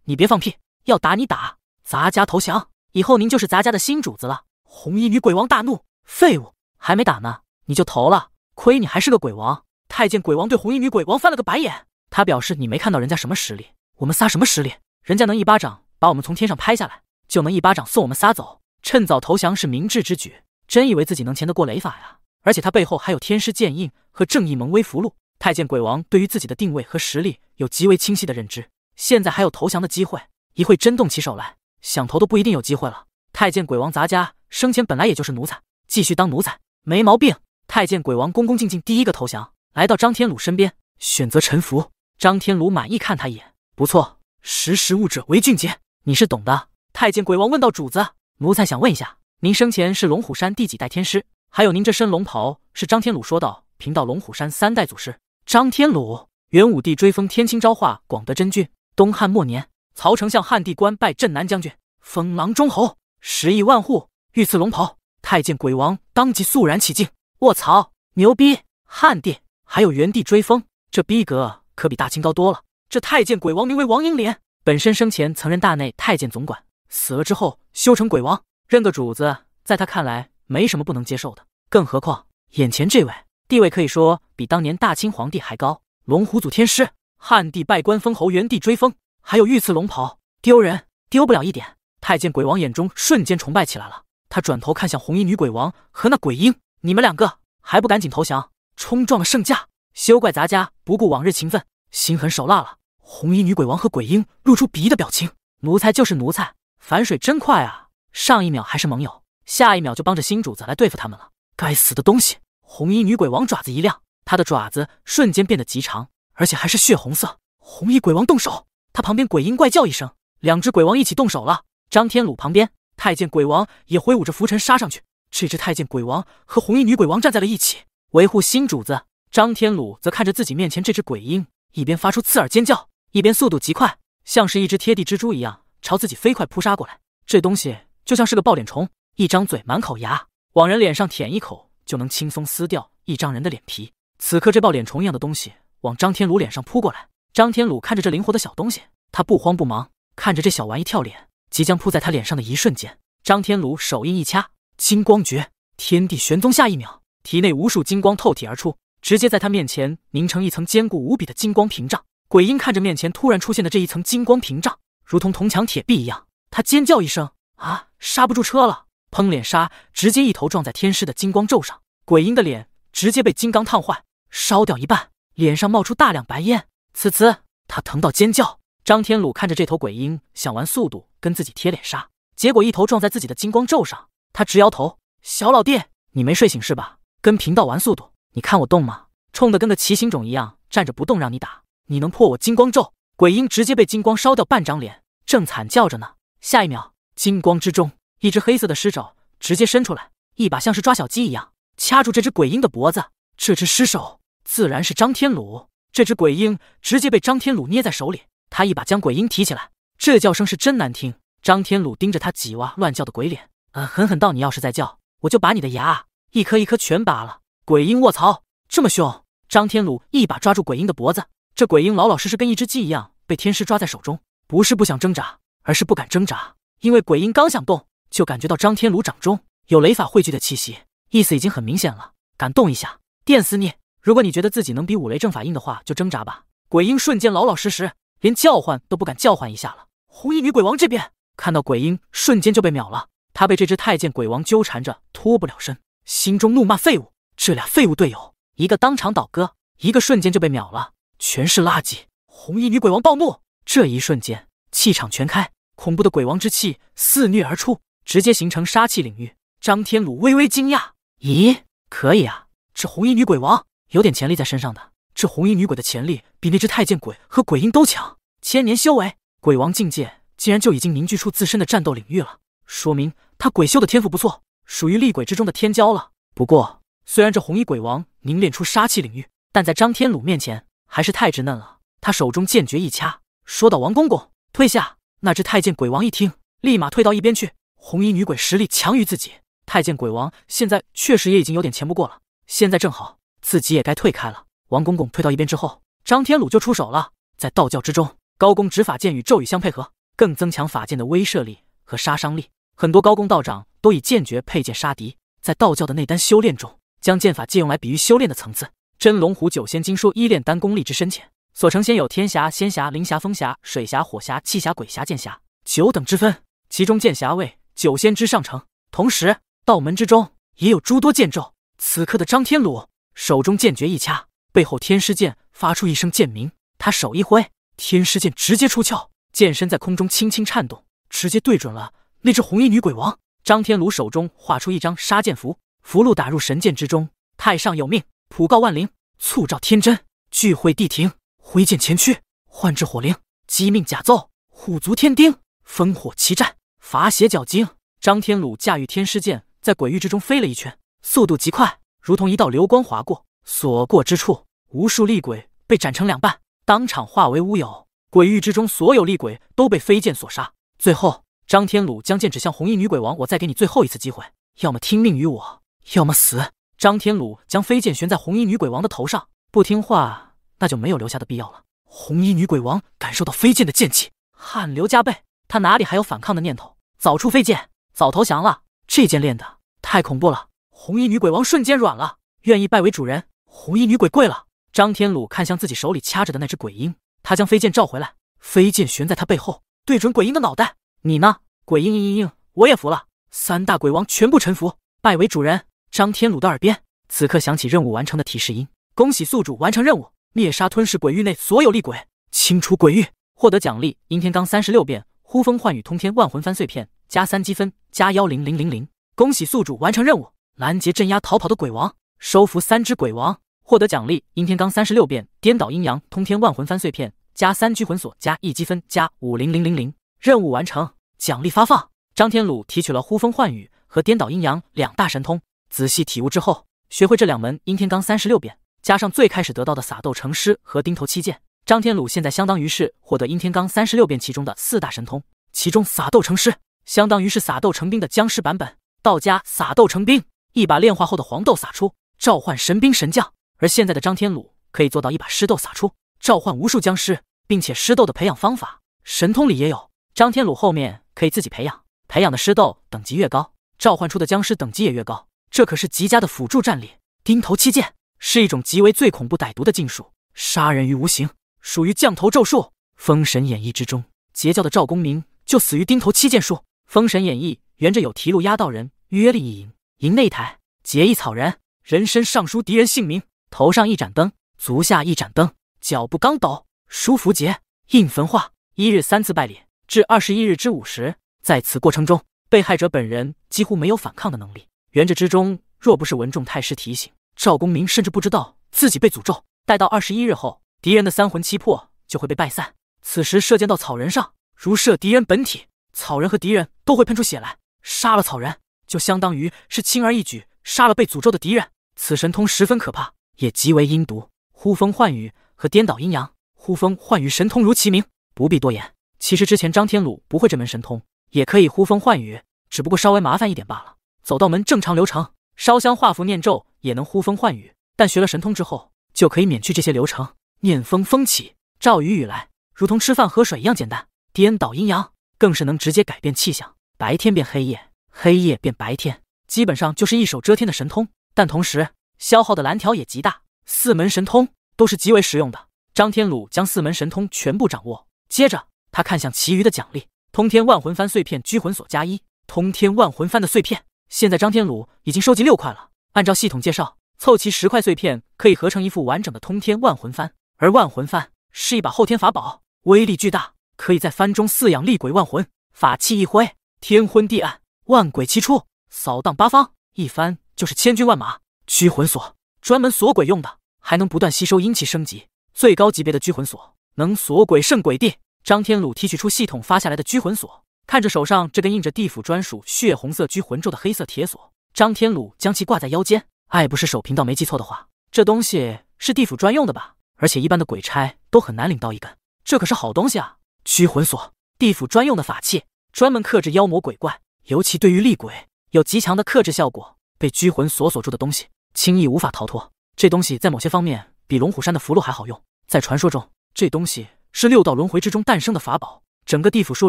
A: 你别放屁，要打你打，咱家投降，以后您就是咱家的新主子了。”红衣女鬼王大怒：“废物，还没打呢！”你就投了，亏你还是个鬼王！太监鬼王对红衣女鬼王翻了个白眼，他表示你没看到人家什么实力，我们仨什么实力？人家能一巴掌把我们从天上拍下来，就能一巴掌送我们仨走。趁早投降是明智之举，真以为自己能钱得过雷法呀？而且他背后还有天师剑印和正义盟威符箓。太监鬼王对于自己的定位和实力有极为清晰的认知，现在还有投降的机会，一会真动起手来，想投都不一定有机会了。太监鬼王，咱家生前本来也就是奴才，继续当奴才没毛病。太监鬼王恭恭敬敬，第一个投降，来到张天鲁身边，选择臣服。张天鲁满意看他一眼，不错，识时务者为俊杰，你是懂的。太监鬼王问道：“主子，奴才想问一下，您生前是龙虎山第几代天师？还有您这身龙袍是？”张天鲁说道：“贫道龙虎山三代祖师。”张天鲁，元武帝追封天清昭化广德真君。东汉末年，曹丞相汉帝官拜镇南将军，封狼中侯，十亿万户，御赐龙袍。太监鬼王当即肃然起敬。卧槽！牛逼！汉帝还有元帝追封，这逼格可比大清高多了。这太监鬼王名为王英莲，本身生前曾任大内太监总管，死了之后修成鬼王，认个主子，在他看来没什么不能接受的。更何况眼前这位地位可以说比当年大清皇帝还高。龙虎祖天师，汉帝拜官封侯，元帝追封，还有御赐龙袍，丢人丢不了一点。太监鬼王眼中瞬间崇拜起来了，他转头看向红衣女鬼王和那鬼婴。你们两个还不赶紧投降！冲撞了圣驾，休怪咱家不顾往日情分，心狠手辣了。红衣女鬼王和鬼婴露出鄙夷的表情。奴才就是奴才，反水真快啊！上一秒还是盟友，下一秒就帮着新主子来对付他们了。该死的东西！红衣女鬼王爪子一亮，她的爪子瞬间变得极长，而且还是血红色。红衣鬼王动手，他旁边鬼婴怪叫一声，两只鬼王一起动手了。张天鲁旁边太监鬼王也挥舞着拂尘杀上去。这只太监鬼王和红衣女鬼王站在了一起，维护新主子张天鲁，则看着自己面前这只鬼婴，一边发出刺耳尖叫，一边速度极快，像是一只贴地蜘蛛一样朝自己飞快扑杀过来。这东西就像是个暴脸虫，一张嘴满口牙，往人脸上舔一口就能轻松撕掉一张人的脸皮。此刻，这暴脸虫一样的东西往张天鲁脸上扑过来，张天鲁看着这灵活的小东西，他不慌不忙，看着这小玩意跳脸即将扑在他脸上的一瞬间，张天鲁手印一掐。金光诀，天地玄宗。下一秒，体内无数金光透体而出，直接在他面前凝成一层坚固无比的金光屏障。鬼婴看着面前突然出现的这一层金光屏障，如同铜墙铁壁一样，他尖叫一声：“啊！刹不住车了！”砰！脸杀，直接一头撞在天师的金光咒上，鬼婴的脸直接被金刚烫坏，烧掉一半，脸上冒出大量白烟。此次他疼到尖叫。张天鲁看着这头鬼婴想玩速度跟自己贴脸杀，结果一头撞在自己的金光咒上。他直摇头：“小老弟，你没睡醒是吧？跟贫道玩速度？你看我动吗？冲的跟个骑行种一样，站着不动让你打，你能破我金光咒？”鬼婴直接被金光烧掉半张脸，正惨叫着呢。下一秒，金光之中，一只黑色的尸爪直接伸出来，一把像是抓小鸡一样掐住这只鬼婴的脖子。这只尸手自然是张天鲁。这只鬼婴直接被张天鲁捏在手里，他一把将鬼婴提起来，这叫声是真难听。张天鲁盯着他几哇乱叫的鬼脸。嗯，狠狠道：“你要是再叫，我就把你的牙一颗一颗全拔了！”鬼婴，卧槽，这么凶！张天鲁一把抓住鬼婴的脖子，这鬼婴老老实实跟一只鸡一样被天师抓在手中，不是不想挣扎，而是不敢挣扎，因为鬼婴刚想动，就感觉到张天鲁掌中有雷法汇聚的气息，意思已经很明显了，敢动一下，电死你！如果你觉得自己能比五雷正法硬的话，就挣扎吧！鬼婴瞬间老老实实，连叫唤都不敢叫唤一下了。红衣女鬼王这边看到鬼婴瞬间就被秒了。他被这只太监鬼王纠缠着脱不了身，心中怒骂：“废物！这俩废物队友，一个当场倒戈，一个瞬间就被秒了，全是垃圾！”红衣女鬼王暴怒，这一瞬间气场全开，恐怖的鬼王之气肆虐而出，直接形成杀气领域。张天鲁微微惊讶：“咦，可以啊，这红衣女鬼王有点潜力在身上的。这红衣女鬼的潜力比那只太监鬼和鬼婴都强，千年修为，鬼王境界竟然就已经凝聚出自身的战斗领域了。”说明他鬼修的天赋不错，属于厉鬼之中的天骄了。不过，虽然这红衣鬼王凝练出杀气领域，但在张天鲁面前还是太稚嫩了。他手中剑诀一掐，说道：“王公公，退下。”那只太监鬼王一听，立马退到一边去。红衣女鬼实力强于自己，太监鬼王现在确实也已经有点钱不过了。现在正好，自己也该退开了。王公公退到一边之后，张天鲁就出手了。在道教之中，高公执法剑与咒语相配合，更增强法剑的威慑力和杀伤力。很多高功道长都以剑诀佩剑杀敌，在道教的内丹修炼中，将剑法借用来比喻修炼的层次。《真龙虎九仙经》说：依炼丹功力之深浅，所成仙有天侠、仙侠、灵侠、风侠、水侠、火侠、气侠、鬼侠、剑侠九等之分。其中剑侠位九仙之上乘。同时，道门之中也有诸多剑咒。此刻的张天鲁手中剑诀一掐，背后天师剑发出一声剑鸣，他手一挥，天师剑直接出鞘，剑身在空中轻轻颤动，直接对准了。那只红衣女鬼王张天鲁手中画出一张杀剑符，符箓打入神剑之中。太上有命，普告万灵，促召天真，聚会地庭，挥剑前驱，唤至火灵，机命甲奏，虎足天钉，烽火齐战，伐邪剿精。张天鲁驾驭天师剑在鬼域之中飞了一圈，速度极快，如同一道流光划过，所过之处，无数厉鬼被斩成两半，当场化为乌有。鬼域之中所有厉鬼都被飞剑所杀，最后。张天鲁将剑指向红衣女鬼王，我再给你最后一次机会，要么听命于我，要么死。张天鲁将飞剑悬在红衣女鬼王的头上，不听话，那就没有留下的必要了。红衣女鬼王感受到飞剑的剑气，汗流浃背，他哪里还有反抗的念头？早出飞剑，早投降了。这剑练的太恐怖了！红衣女鬼王瞬间软了，愿意拜为主人。红衣女鬼跪了。张天鲁看向自己手里掐着的那只鬼婴，他将飞剑召回来，飞剑悬在他背后，对准鬼婴的脑袋。你呢？鬼应应应应，我也服了。三大鬼王全部臣服，拜为主人。张天鲁的耳边，此刻响起任务完成的提示音：恭喜宿主完成任务，灭杀吞噬鬼域内所有厉鬼，清除鬼域，获得奖励：阴天罡三十六变、呼风唤雨通天万魂幡碎片加三积分加幺零零零零。恭喜宿主完成任务，拦截镇压逃跑的鬼王，收服三只鬼王，获得奖励：阴天罡三十六变、颠倒阴阳通天万魂幡碎片加三拘魂锁加一积分加五零零零零。任务完成，奖励发放。张天鲁提取了呼风唤雨和颠倒阴阳两大神通，仔细体悟之后，学会这两门阴天罡三十六变，加上最开始得到的撒豆成师和钉头七剑，张天鲁现在相当于是获得阴天罡三十六变其中的四大神通。其中撒豆成师相当于是撒豆成兵的僵尸版本。道家撒豆成兵，一把炼化后的黄豆撒出，召唤神兵神将。而现在的张天鲁可以做到一把尸豆撒出，召唤无数僵尸，并且尸豆的培养方法，神通里也有。张天鲁后面可以自己培养，培养的尸斗等级越高，召唤出的僵尸等级也越高，这可是极佳的辅助战力。钉头七剑是一种极为最恐怖歹毒的禁术，杀人于无形，属于降头咒术。《封神演义》之中，截教的赵公明就死于钉头七剑术。《封神演义》原著有提路压道人约力一营，营内台结义草人，人身上书敌人姓名，头上一盏灯，足下一盏灯，脚步刚抖，书符结印焚化，一日三次拜礼。至二十一日之午时，在此过程中，被害者本人几乎没有反抗的能力。原这之中，若不是文仲太师提醒，赵公明甚至不知道自己被诅咒。待到二十一日后，敌人的三魂七魄就会被败散。此时射箭到草人上，如射敌人本体，草人和敌人都会喷出血来。杀了草人，就相当于是轻而易举杀了被诅咒的敌人。此神通十分可怕，也极为阴毒。呼风唤雨和颠倒阴阳，呼风唤雨神通如其名，不必多言。其实之前张天鲁不会这门神通，也可以呼风唤雨，只不过稍微麻烦一点罢了。走到门，正常流程，烧香画符念咒也能呼风唤雨，但学了神通之后，就可以免去这些流程。念风，风起；照雨，雨来，如同吃饭喝水一样简单。颠倒阴阳，更是能直接改变气象，白天变黑夜，黑夜变白天，基本上就是一手遮天的神通。但同时消耗的蓝条也极大。四门神通都是极为实用的。张天鲁将四门神通全部掌握，接着。他看向其余的奖励，通天万魂幡碎片，拘魂锁加一。通天万魂幡的碎片，现在张天鲁已经收集六块了。按照系统介绍，凑齐十块碎片可以合成一副完整的通天万魂幡。而万魂幡是一把后天法宝，威力巨大，可以在幡中饲养厉鬼万魂。法器一挥，天昏地暗，万鬼齐出，扫荡八方。一翻就是千军万马。拘魂锁专门锁鬼用的，还能不断吸收阴气升级。最高级别的拘魂锁能锁鬼圣鬼帝。张天鲁提取出系统发下来的拘魂锁，看着手上这根印着地府专属血红色拘魂咒的黑色铁锁，张天鲁将其挂在腰间。爱不是手，贫道没记错的话，这东西是地府专用的吧？而且一般的鬼差都很难领到一根，这可是好东西啊！拘魂锁，地府专用的法器，专门克制妖魔鬼怪，尤其对于厉鬼有极强的克制效果。被拘魂锁锁住的东西，轻易无法逃脱。这东西在某些方面比龙虎山的符箓还好用。在传说中，这东西。是六道轮回之中诞生的法宝，整个地府数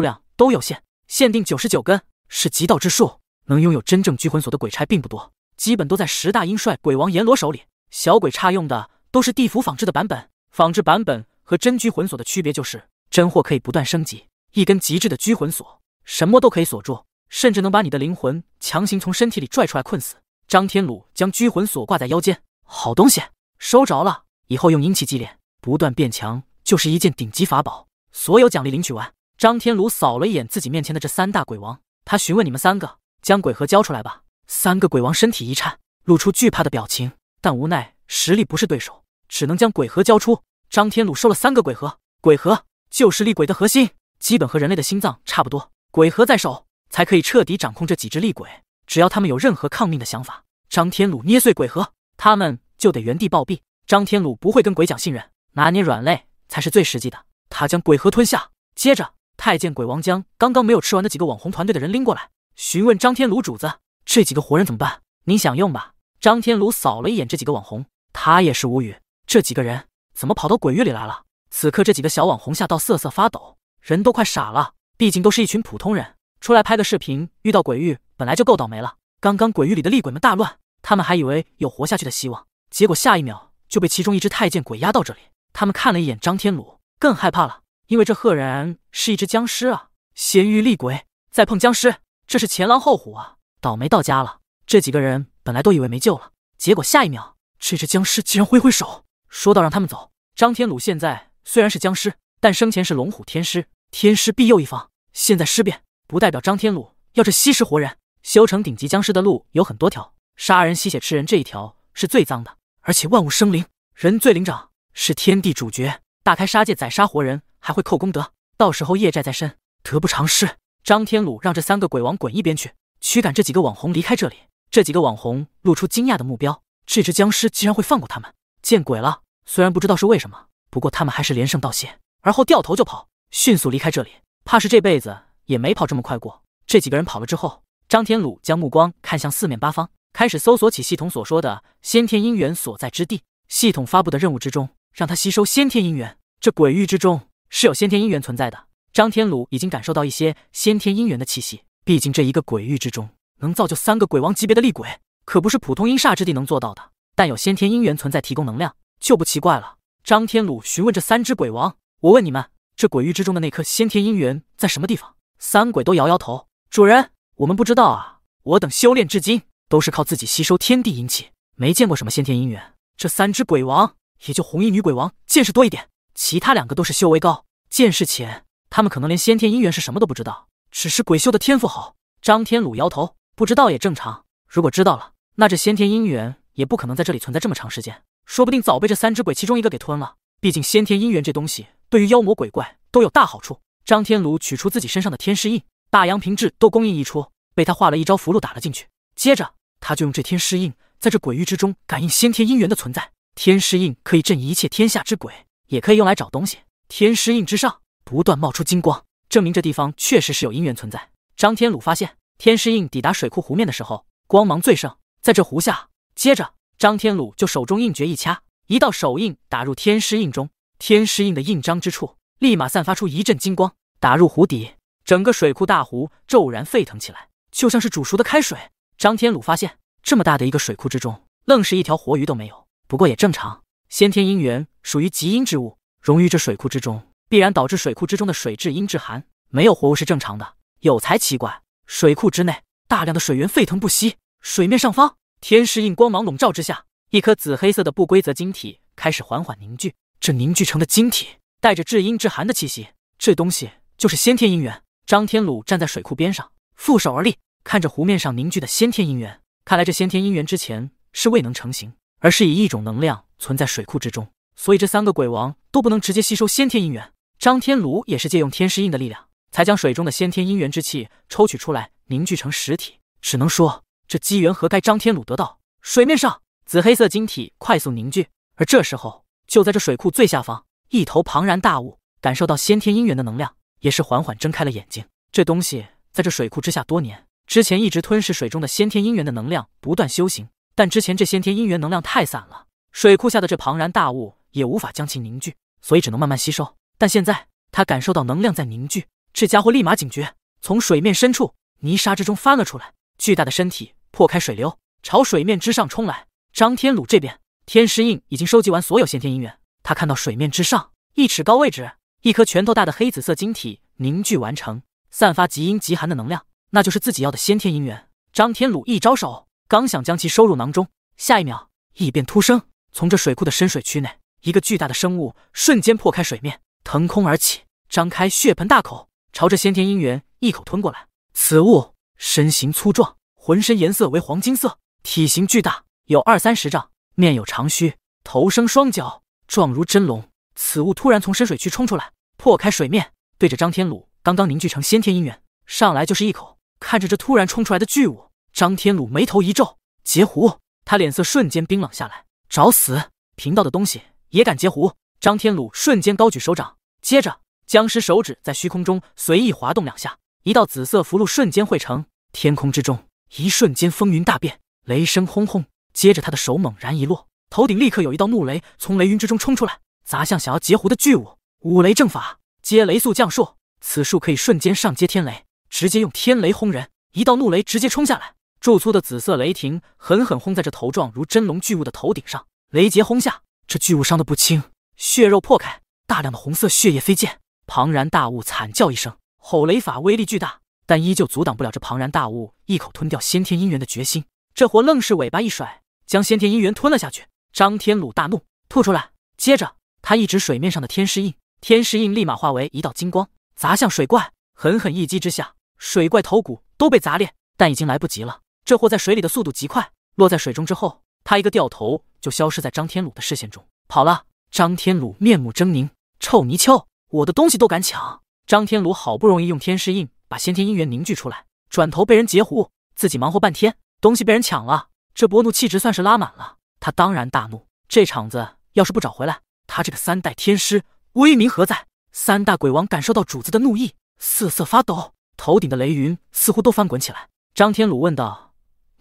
A: 量都有限，限定九十九根。是极道之术，能拥有真正拘魂锁的鬼差并不多，基本都在十大阴帅、鬼王、阎罗手里。小鬼差用的都是地府仿制的版本，仿制版本和真拘魂锁的区别就是，真货可以不断升级。一根极致的拘魂锁，什么都可以锁住，甚至能把你的灵魂强行从身体里拽出来困死。张天鲁将拘魂锁挂在腰间，好东西收着了，以后用阴气祭炼，不断变强。就是一件顶级法宝，所有奖励领取完。张天鲁扫了一眼自己面前的这三大鬼王，他询问：“你们三个，将鬼核交出来吧。”三个鬼王身体一颤，露出惧怕的表情，但无奈实力不是对手，只能将鬼核交出。张天鲁收了三个鬼核，鬼核就是厉鬼的核心，基本和人类的心脏差不多。鬼核在手，才可以彻底掌控这几只厉鬼。只要他们有任何抗命的想法，张天鲁捏碎鬼核，他们就得原地暴毙。张天鲁不会跟鬼讲信任，拿捏软肋。才是最实际的。他将鬼盒吞下，接着太监鬼王将刚刚没有吃完的几个网红团队的人拎过来，询问张天炉主子：“这几个活人怎么办？您想用吧？”张天炉扫了一眼这几个网红，他也是无语。这几个人怎么跑到鬼域里来了？此刻这几个小网红吓到瑟瑟发抖，人都快傻了。毕竟都是一群普通人，出来拍个视频遇到鬼域本来就够倒霉了。刚刚鬼域里的厉鬼们大乱，他们还以为有活下去的希望，结果下一秒就被其中一只太监鬼压到这里。他们看了一眼张天鲁，更害怕了，因为这赫然是一只僵尸啊！咸鱼厉鬼，再碰僵尸，这是前狼后虎啊，倒霉到家了。这几个人本来都以为没救了，结果下一秒，这只僵尸竟然挥挥手，说道让他们走。张天鲁现在虽然是僵尸，但生前是龙虎天师，天师庇佑一方。现在尸变，不代表张天鲁要这吸食活人。修成顶级僵尸的路有很多条，杀人吸血吃人这一条是最脏的，而且万物生灵，人最灵长。是天地主角，大开杀戒，宰杀活人，还会扣功德。到时候业债在身，得不偿失。张天鲁让这三个鬼王滚一边去，驱赶这几个网红离开这里。这几个网红露出惊讶的目标，这只僵尸竟然会放过他们？见鬼了！虽然不知道是为什么，不过他们还是连声道谢，而后掉头就跑，迅速离开这里。怕是这辈子也没跑这么快过。这几个人跑了之后，张天鲁将目光看向四面八方，开始搜索起系统所说的先天姻缘所在之地。系统发布的任务之中。让他吸收先天姻缘。这鬼域之中是有先天姻缘存在的。张天鲁已经感受到一些先天姻缘的气息。毕竟这一个鬼域之中能造就三个鬼王级别的厉鬼，可不是普通阴煞之地能做到的。但有先天姻缘存在提供能量，就不奇怪了。张天鲁询问这三只鬼王：“我问你们，这鬼域之中的那颗先天姻缘在什么地方？”三鬼都摇摇头：“主人，我们不知道啊。我等修炼至今，都是靠自己吸收天地阴气，没见过什么先天姻缘。”这三只鬼王。也就红衣女鬼王见识多一点，其他两个都是修为高、见识浅，他们可能连先天姻缘是什么都不知道，只是鬼修的天赋好。张天鲁摇头，不知道也正常。如果知道了，那这先天姻缘也不可能在这里存在这么长时间，说不定早被这三只鬼其中一个给吞了。毕竟先天姻缘这东西对于妖魔鬼怪都有大好处。张天鲁取出自己身上的天师印，大洋平治都供印一出，被他画了一招符箓打了进去，接着他就用这天师印在这鬼域之中感应先天姻缘的存在。天师印可以镇一切天下之鬼，也可以用来找东西。天师印之上不断冒出金光，证明这地方确实是有姻缘存在。张天鲁发现，天师印抵达水库湖面的时候，光芒最盛。在这湖下，接着张天鲁就手中印诀一掐，一道手印打入天师印中，天师印的印章之处立马散发出一阵金光，打入湖底，整个水库大湖骤然沸腾起来，就像是煮熟的开水。张天鲁发现，这么大的一个水库之中，愣是一条活鱼都没有。不过也正常，先天阴元属于极阴之物，融于这水库之中，必然导致水库之中的水质阴质寒，没有活物是正常的，有才奇怪。水库之内，大量的水源沸腾不息，水面上方，天师印光芒笼罩之下，一颗紫黑色的不规则晶体开始缓缓凝聚。这凝聚成的晶体带着至阴至寒的气息，这东西就是先天阴元。张天鲁站在水库边上，负手而立，看着湖面上凝聚的先天阴元，看来这先天阴元之前是未能成型。而是以一种能量存在水库之中，所以这三个鬼王都不能直接吸收先天因缘。张天鲁也是借用天师印的力量，才将水中的先天因缘之气抽取出来，凝聚成实体。只能说这机缘，何该张天鲁得到。水面上，紫黑色晶体快速凝聚。而这时候，就在这水库最下方，一头庞然大物感受到先天因缘的能量，也是缓缓睁开了眼睛。这东西在这水库之下多年，之前一直吞噬水中的先天因缘的能量，不断修行。但之前这先天因缘能量太散了，水库下的这庞然大物也无法将其凝聚，所以只能慢慢吸收。但现在他感受到能量在凝聚，这家伙立马警觉，从水面深处泥沙之中翻了出来，巨大的身体破开水流，朝水面之上冲来。张天鲁这边，天师印已经收集完所有先天因缘，他看到水面之上一尺高位置，一颗拳头大的黑紫色晶体凝聚完成，散发极阴极寒的能量，那就是自己要的先天因缘。张天鲁一招手。刚想将其收入囊中，下一秒异变突生，从这水库的深水区内，一个巨大的生物瞬间破开水面，腾空而起，张开血盆大口，朝着先天姻缘一口吞过来。此物身形粗壮，浑身颜色为黄金色，体型巨大，有二三十丈，面有长须，头生双脚，状如真龙。此物突然从深水区冲出来，破开水面，对着张天鲁刚刚凝聚成先天姻缘，上来就是一口。看着这突然冲出来的巨物。张天鲁眉头一皱，截胡！他脸色瞬间冰冷下来，找死！贫道的东西也敢截胡？张天鲁瞬间高举手掌，接着僵尸手指在虚空中随意滑动两下，一道紫色符箓瞬间汇成。天空之中，一瞬间风云大变，雷声轰轰。接着他的手猛然一落，头顶立刻有一道怒雷从雷云之中冲出来，砸向想要截胡的巨物。五雷正法，接雷速降术，此术可以瞬间上接天雷，直接用天雷轰人。一道怒雷直接冲下来。柱粗的紫色雷霆狠狠轰在这头状如真龙巨物的头顶上，雷劫轰下，这巨物伤得不轻，血肉破开，大量的红色血液飞溅。庞然大物惨叫一声，吼雷法威力巨大，但依旧阻挡不了这庞然大物一口吞掉先天姻缘的决心。这货愣是尾巴一甩，将先天姻缘吞了下去。张天鲁大怒，吐出来。接着他一指水面上的天师印，天师印立马化为一道金光，砸向水怪。狠狠一击之下，水怪头骨都被砸裂，但已经来不及了。这货在水里的速度极快，落在水中之后，他一个掉头就消失在张天鲁的视线中，跑了。张天鲁面目狰狞：“臭泥鳅，我的东西都敢抢！”张天鲁好不容易用天师印把先天姻缘凝聚出来，转头被人截胡，自己忙活半天，东西被人抢了，这暴怒气值算是拉满了。他当然大怒，这场子要是不找回来，他这个三代天师威名何在？三大鬼王感受到主子的怒意，瑟瑟发抖，头顶的雷云似乎都翻滚起来。张天鲁问道。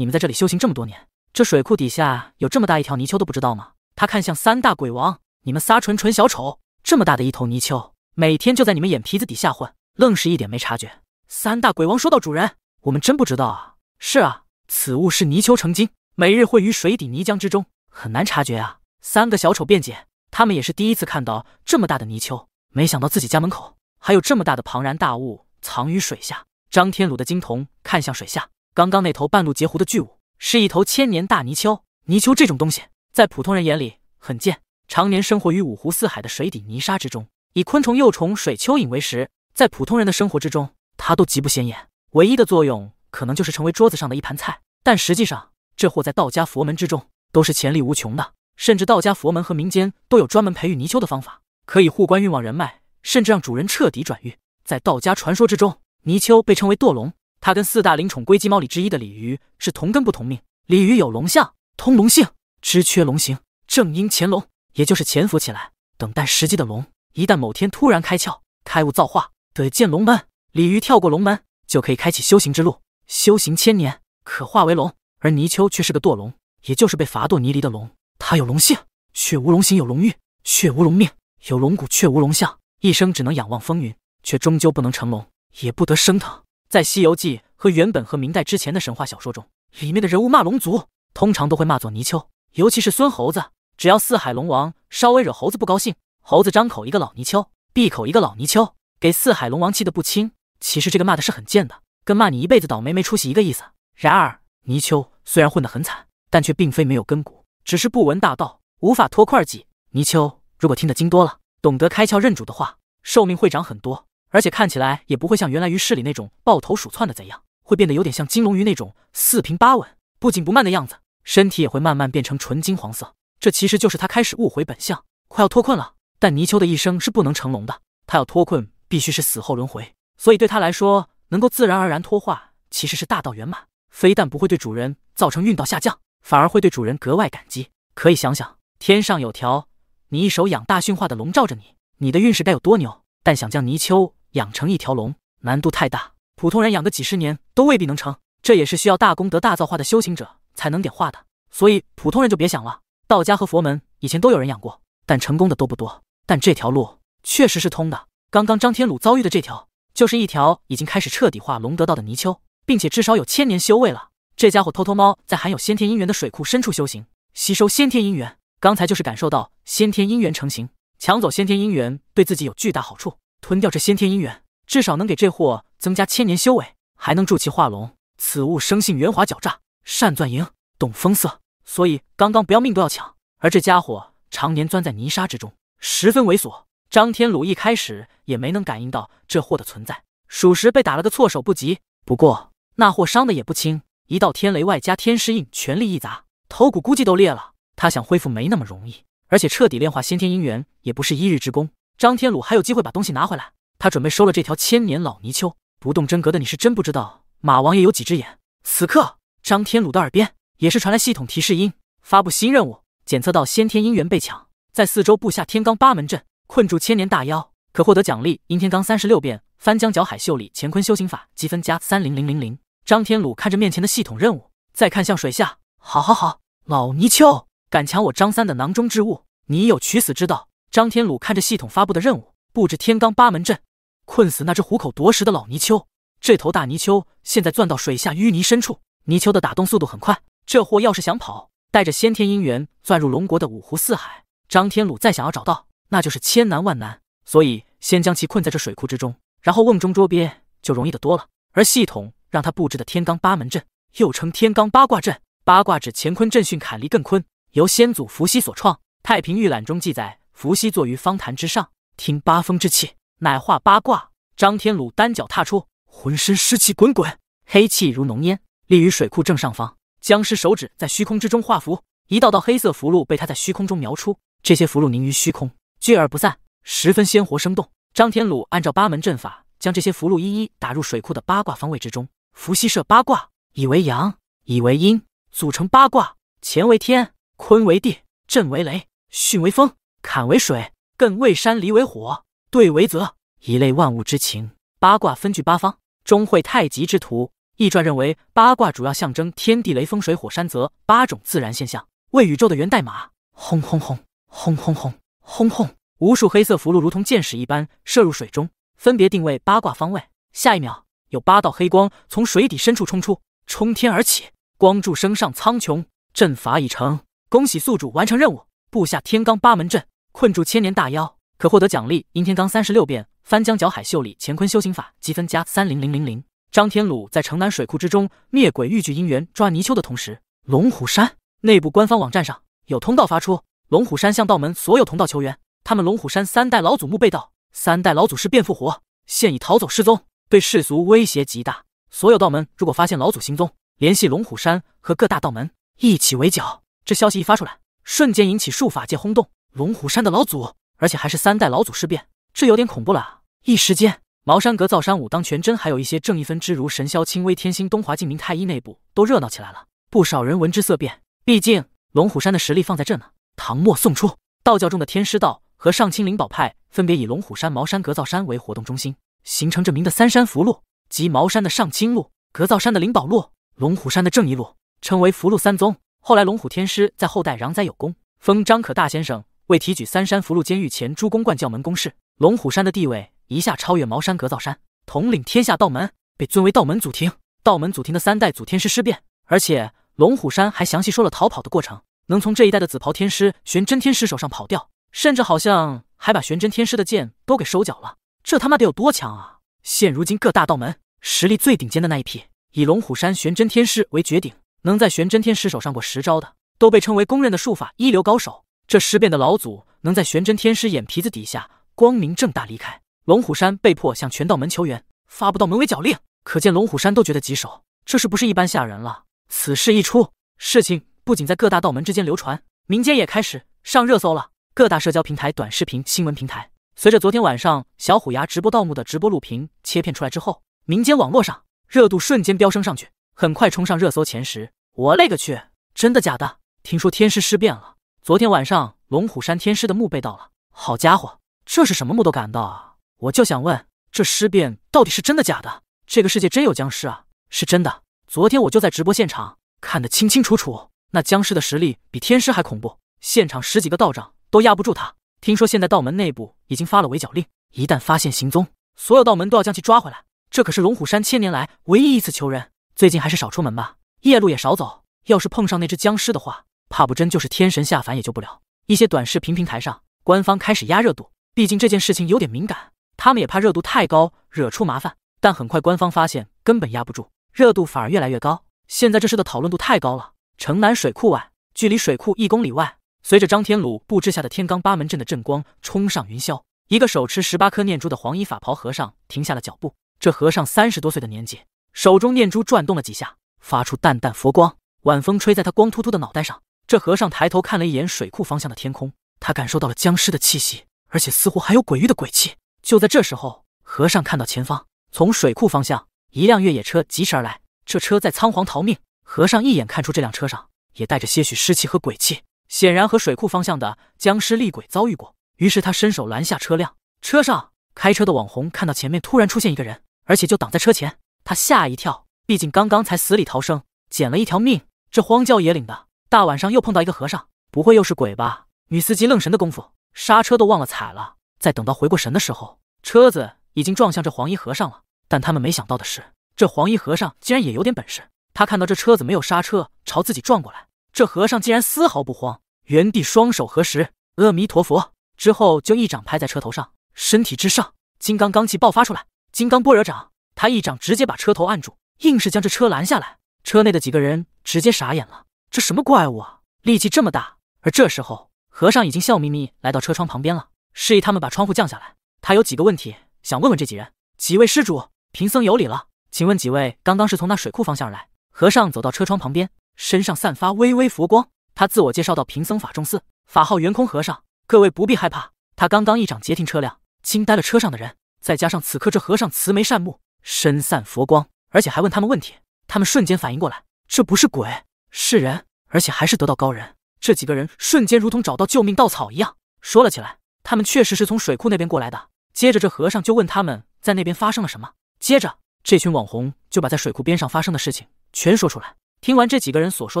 A: 你们在这里修行这么多年，这水库底下有这么大一条泥鳅都不知道吗？他看向三大鬼王：“你们仨纯纯小丑，这么大的一头泥鳅，每天就在你们眼皮子底下混，愣是一点没察觉。”三大鬼王说道：“主人，我们真不知道啊。”“是啊，此物是泥鳅成精，每日混于水底泥浆之中，很难察觉啊。”三个小丑辩解：“他们也是第一次看到这么大的泥鳅，没想到自己家门口还有这么大的庞然大物藏于水下。”张天鲁的金瞳看向水下。刚刚那头半路截胡的巨物，是一头千年大泥鳅。泥鳅这种东西，在普通人眼里很贱，常年生活于五湖四海的水底泥沙之中，以昆虫幼虫、水蚯蚓为食。在普通人的生活之中，它都极不显眼，唯一的作用可能就是成为桌子上的一盘菜。但实际上，这货在道家、佛门之中都是潜力无穷的，甚至道家、佛门和民间都有专门培育泥鳅的方法，可以护官运旺人脉，甚至让主人彻底转运。在道家传说之中，泥鳅被称为堕龙。他跟四大灵宠龟、鸡、猫里之一的鲤鱼是同根不同命。鲤鱼有龙相，通龙性，知缺龙形，正因潜龙，也就是潜伏起来等待时机的龙。一旦某天突然开窍，开悟造化，得见龙门，鲤鱼跳过龙门，就可以开启修行之路，修行千年，可化为龙。而泥鳅却是个堕龙，也就是被罚堕泥犁的龙。它有龙性，却无龙形；有龙欲，却无龙命；有龙骨，却无龙相。一生只能仰望风云，却终究不能成龙，也不得升腾。在《西游记》和原本和明代之前的神话小说中，里面的人物骂龙族，通常都会骂作泥鳅，尤其是孙猴子。只要四海龙王稍微惹猴子不高兴，猴子张口一个老泥鳅，闭口一个老泥鳅，给四海龙王气得不轻。其实这个骂的是很贱的，跟骂你一辈子倒霉没出息一个意思。然而泥鳅虽然混得很惨，但却并非没有根骨，只是不闻大道，无法脱块计。泥鳅如果听得精多了，懂得开窍认主的话，寿命会长很多。而且看起来也不会像原来鱼市里那种抱头鼠窜的贼样，会变得有点像金龙鱼那种四平八稳、不紧不慢的样子，身体也会慢慢变成纯金黄色。这其实就是它开始悟回本相，快要脱困了。但泥鳅的一生是不能成龙的，它要脱困必须是死后轮回，所以对它来说，能够自然而然脱化其实是大道圆满，非但不会对主人造成运道下降，反而会对主人格外感激。可以想想，天上有条你一手养大驯化的龙罩着你，你的运势该有多牛？但想将泥鳅。养成一条龙难度太大，普通人养个几十年都未必能成，这也是需要大功德大造化的修行者才能点化的，所以普通人就别想了。道家和佛门以前都有人养过，但成功的都不多。但这条路确实是通的。刚刚张天鲁遭遇的这条就是一条已经开始彻底化龙得道的泥鳅，并且至少有千年修为了。这家伙偷偷猫在含有先天姻缘的水库深处修行，吸收先天姻缘。刚才就是感受到先天姻缘成型，抢走先天姻缘对自己有巨大好处。吞掉这先天姻缘，至少能给这货增加千年修为，还能助其化龙。此物生性圆滑狡诈，善钻营，懂风色，所以刚刚不要命都要抢。而这家伙常年钻在泥沙之中，十分猥琐。张天鲁一开始也没能感应到这货的存在，属实被打了个措手不及。不过那货伤的也不轻，一道天雷外加天师印全力一砸，头骨估计都裂了。他想恢复没那么容易，而且彻底炼化先天姻缘也不是一日之功。张天鲁还有机会把东西拿回来，他准备收了这条千年老泥鳅。不动真格的，你是真不知道马王爷有几只眼。此刻，张天鲁的耳边也是传来系统提示音：发布新任务，检测到先天姻缘被抢，在四周布下天罡八门阵，困住千年大妖，可获得奖励：阴天罡三十六变、翻江搅海、秀里乾坤修行法积分加三零零零零。张天鲁看着面前的系统任务，再看向水下，好好好，老泥鳅敢抢我张三的囊中之物，你有取死之道。张天鲁看着系统发布的任务，布置天罡八门阵，困死那只虎口夺食的老泥鳅。这头大泥鳅现在钻到水下淤泥深处，泥鳅的打洞速度很快。这货要是想跑，带着先天姻缘钻入龙国的五湖四海，张天鲁再想要找到，那就是千难万难。所以先将其困在这水库之中，然后瓮中捉鳖就容易得多了。而系统让他布置的天罡八门阵，又称天罡八卦阵。八卦指乾坤震巽坎离艮坤，由先祖伏羲所创。太平御览中记载。伏羲坐于方坛之上，听八风之气，乃化八卦。张天鲁单脚踏出，浑身湿气滚滚，黑气如浓烟，立于水库正上方。僵尸手指在虚空之中画符，一道道黑色符箓被他在虚空中描出。这些符箓凝于虚空，聚而不散，十分鲜活生动。张天鲁按照八门阵法，将这些符箓一一打入水库的八卦方位之中。伏羲设八卦，以为阳，以为阴，组成八卦：乾为天，坤为地，震为雷，巽为风。坎为水，艮为山，离为火，兑为泽，一类万物之情。八卦分居八方，终会太极之图。易传认为，八卦主要象征天地雷风水火山泽八种自然现象，为宇宙的源代码。轰轰轰轰轰轰轰轰！无数黑色符箓如同箭矢一般射入水中，分别定位八卦方位。下一秒，有八道黑光从水底深处冲出，冲天而起，光柱升上苍穹。阵法已成，恭喜宿主完成任务。布下天罡八门阵，困住千年大妖，可获得奖励：阴天罡三十六变、翻江搅海、秀丽乾坤修行法积分加三零零零零。张天鲁在城南水库之中灭鬼欲聚姻缘抓泥鳅的同时，龙虎山内部官方网站上有通告发出：龙虎山向道门所有同道求援，他们龙虎山三代老祖墓被盗，三代老祖师便复活，现已逃走失踪，对世俗威胁极大。所有道门如果发现老祖行踪，联系龙虎山和各大道门一起围剿。这消息一发出来。瞬间引起术法界轰动，龙虎山的老祖，而且还是三代老祖尸变，这有点恐怖了。一时间，茅山阁、造山、武当、全真，还有一些正一分支如神霄、青微、天星、东华、净明、太一内部都热闹起来了，不少人闻之色变。毕竟龙虎山的实力放在这呢。唐末宋初，道教中的天师道和上清灵宝派分别以龙虎山、茅山阁、造山为活动中心，形成这名的三山福路，即茅山的上清路、阁造山的灵宝路、龙虎山的正一路，称为福路三宗。后来，龙虎天师在后代攘灾有功，封张可大先生为提举三山福禄监狱前诸公冠教门公事。龙虎山的地位一下超越茅山、格造山，统领天下道门，被尊为道门祖庭。道门祖庭的三代祖天师尸变，而且龙虎山还详细说了逃跑的过程，能从这一代的紫袍天师玄真天师手上跑掉，甚至好像还把玄真天师的剑都给收缴了，这他妈得有多强啊！现如今各大道门实力最顶尖的那一批，以龙虎山玄真天师为绝顶。能在玄真天师手上过十招的，都被称为公认的术法一流高手。这尸变的老祖能在玄真天师眼皮子底下光明正大离开龙虎山，被迫向全道门求援，发不到门威脚令，可见龙虎山都觉得棘手，这是不是一般吓人了？此事一出，事情不仅在各大道门之间流传，民间也开始上热搜了。各大社交平台、短视频、新闻平台，随着昨天晚上小虎牙直播盗墓的直播录屏切片出来之后，民间网络上热度瞬间飙升上去。很快冲上热搜前十！我勒个去，真的假的？听说天师尸变了，昨天晚上龙虎山天师的墓被盗了。好家伙，这是什么墓都敢盗啊？我就想问，这尸变到底是真的假的？这个世界真有僵尸啊？是真的，昨天我就在直播现场看得清清楚楚，那僵尸的实力比天师还恐怖，现场十几个道长都压不住他。听说现在道门内部已经发了围剿令，一旦发现行踪，所有道门都要将其抓回来。这可是龙虎山千年来唯一一次求人。最近还是少出门吧，夜路也少走。要是碰上那只僵尸的话，怕不真就是天神下凡也救不了。一些短视频平台上，官方开始压热度，毕竟这件事情有点敏感，他们也怕热度太高惹出麻烦。但很快，官方发现根本压不住，热度反而越来越高。现在这事的讨论度太高了。城南水库外，距离水库一公里外，随着张天鲁布置下的天罡八门阵的阵光冲上云霄，一个手持十八颗念珠的黄衣法袍和尚停下了脚步。这和尚三十多岁的年纪。手中念珠转动了几下，发出淡淡佛光。晚风吹在他光秃秃的脑袋上。这和尚抬头看了一眼水库方向的天空，他感受到了僵尸的气息，而且似乎还有诡异的鬼气。就在这时候，和尚看到前方从水库方向一辆越野车疾驰而来，这车在仓皇逃命。和尚一眼看出这辆车上也带着些许尸气和鬼气，显然和水库方向的僵尸厉鬼遭遇过。于是他伸手拦下车辆。车上开车的网红看到前面突然出现一个人，而且就挡在车前。他吓一跳，毕竟刚刚才死里逃生，捡了一条命。这荒郊野岭的，大晚上又碰到一个和尚，不会又是鬼吧？女司机愣神的功夫，刹车都忘了踩了。在等到回过神的时候，车子已经撞向这黄衣和尚了。但他们没想到的是，这黄衣和尚竟然也有点本事。他看到这车子没有刹车，朝自己撞过来，这和尚竟然丝毫不慌，原地双手合十，阿弥陀佛，之后就一掌拍在车头上，身体之上，金刚罡气爆发出来，金刚波惹掌。他一掌直接把车头按住，硬是将这车拦下来。车内的几个人直接傻眼了，这什么怪物啊，力气这么大！而这时候，和尚已经笑眯眯来到车窗旁边了，示意他们把窗户降下来。他有几个问题想问问这几人。几位施主，贫僧有礼了。请问几位刚刚是从那水库方向而来？和尚走到车窗旁边，身上散发微微佛光。他自我介绍到：“贫僧法众寺，法号圆空和尚。各位不必害怕。”他刚刚一掌截停车辆，惊呆了车上的人。再加上此刻这和尚慈眉善目。身散佛光，而且还问他们问题，他们瞬间反应过来，这不是鬼，是人，而且还是得道高人。这几个人瞬间如同找到救命稻草一样，说了起来。他们确实是从水库那边过来的。接着，这和尚就问他们在那边发生了什么。接着，这群网红就把在水库边上发生的事情全说出来。听完这几个人所说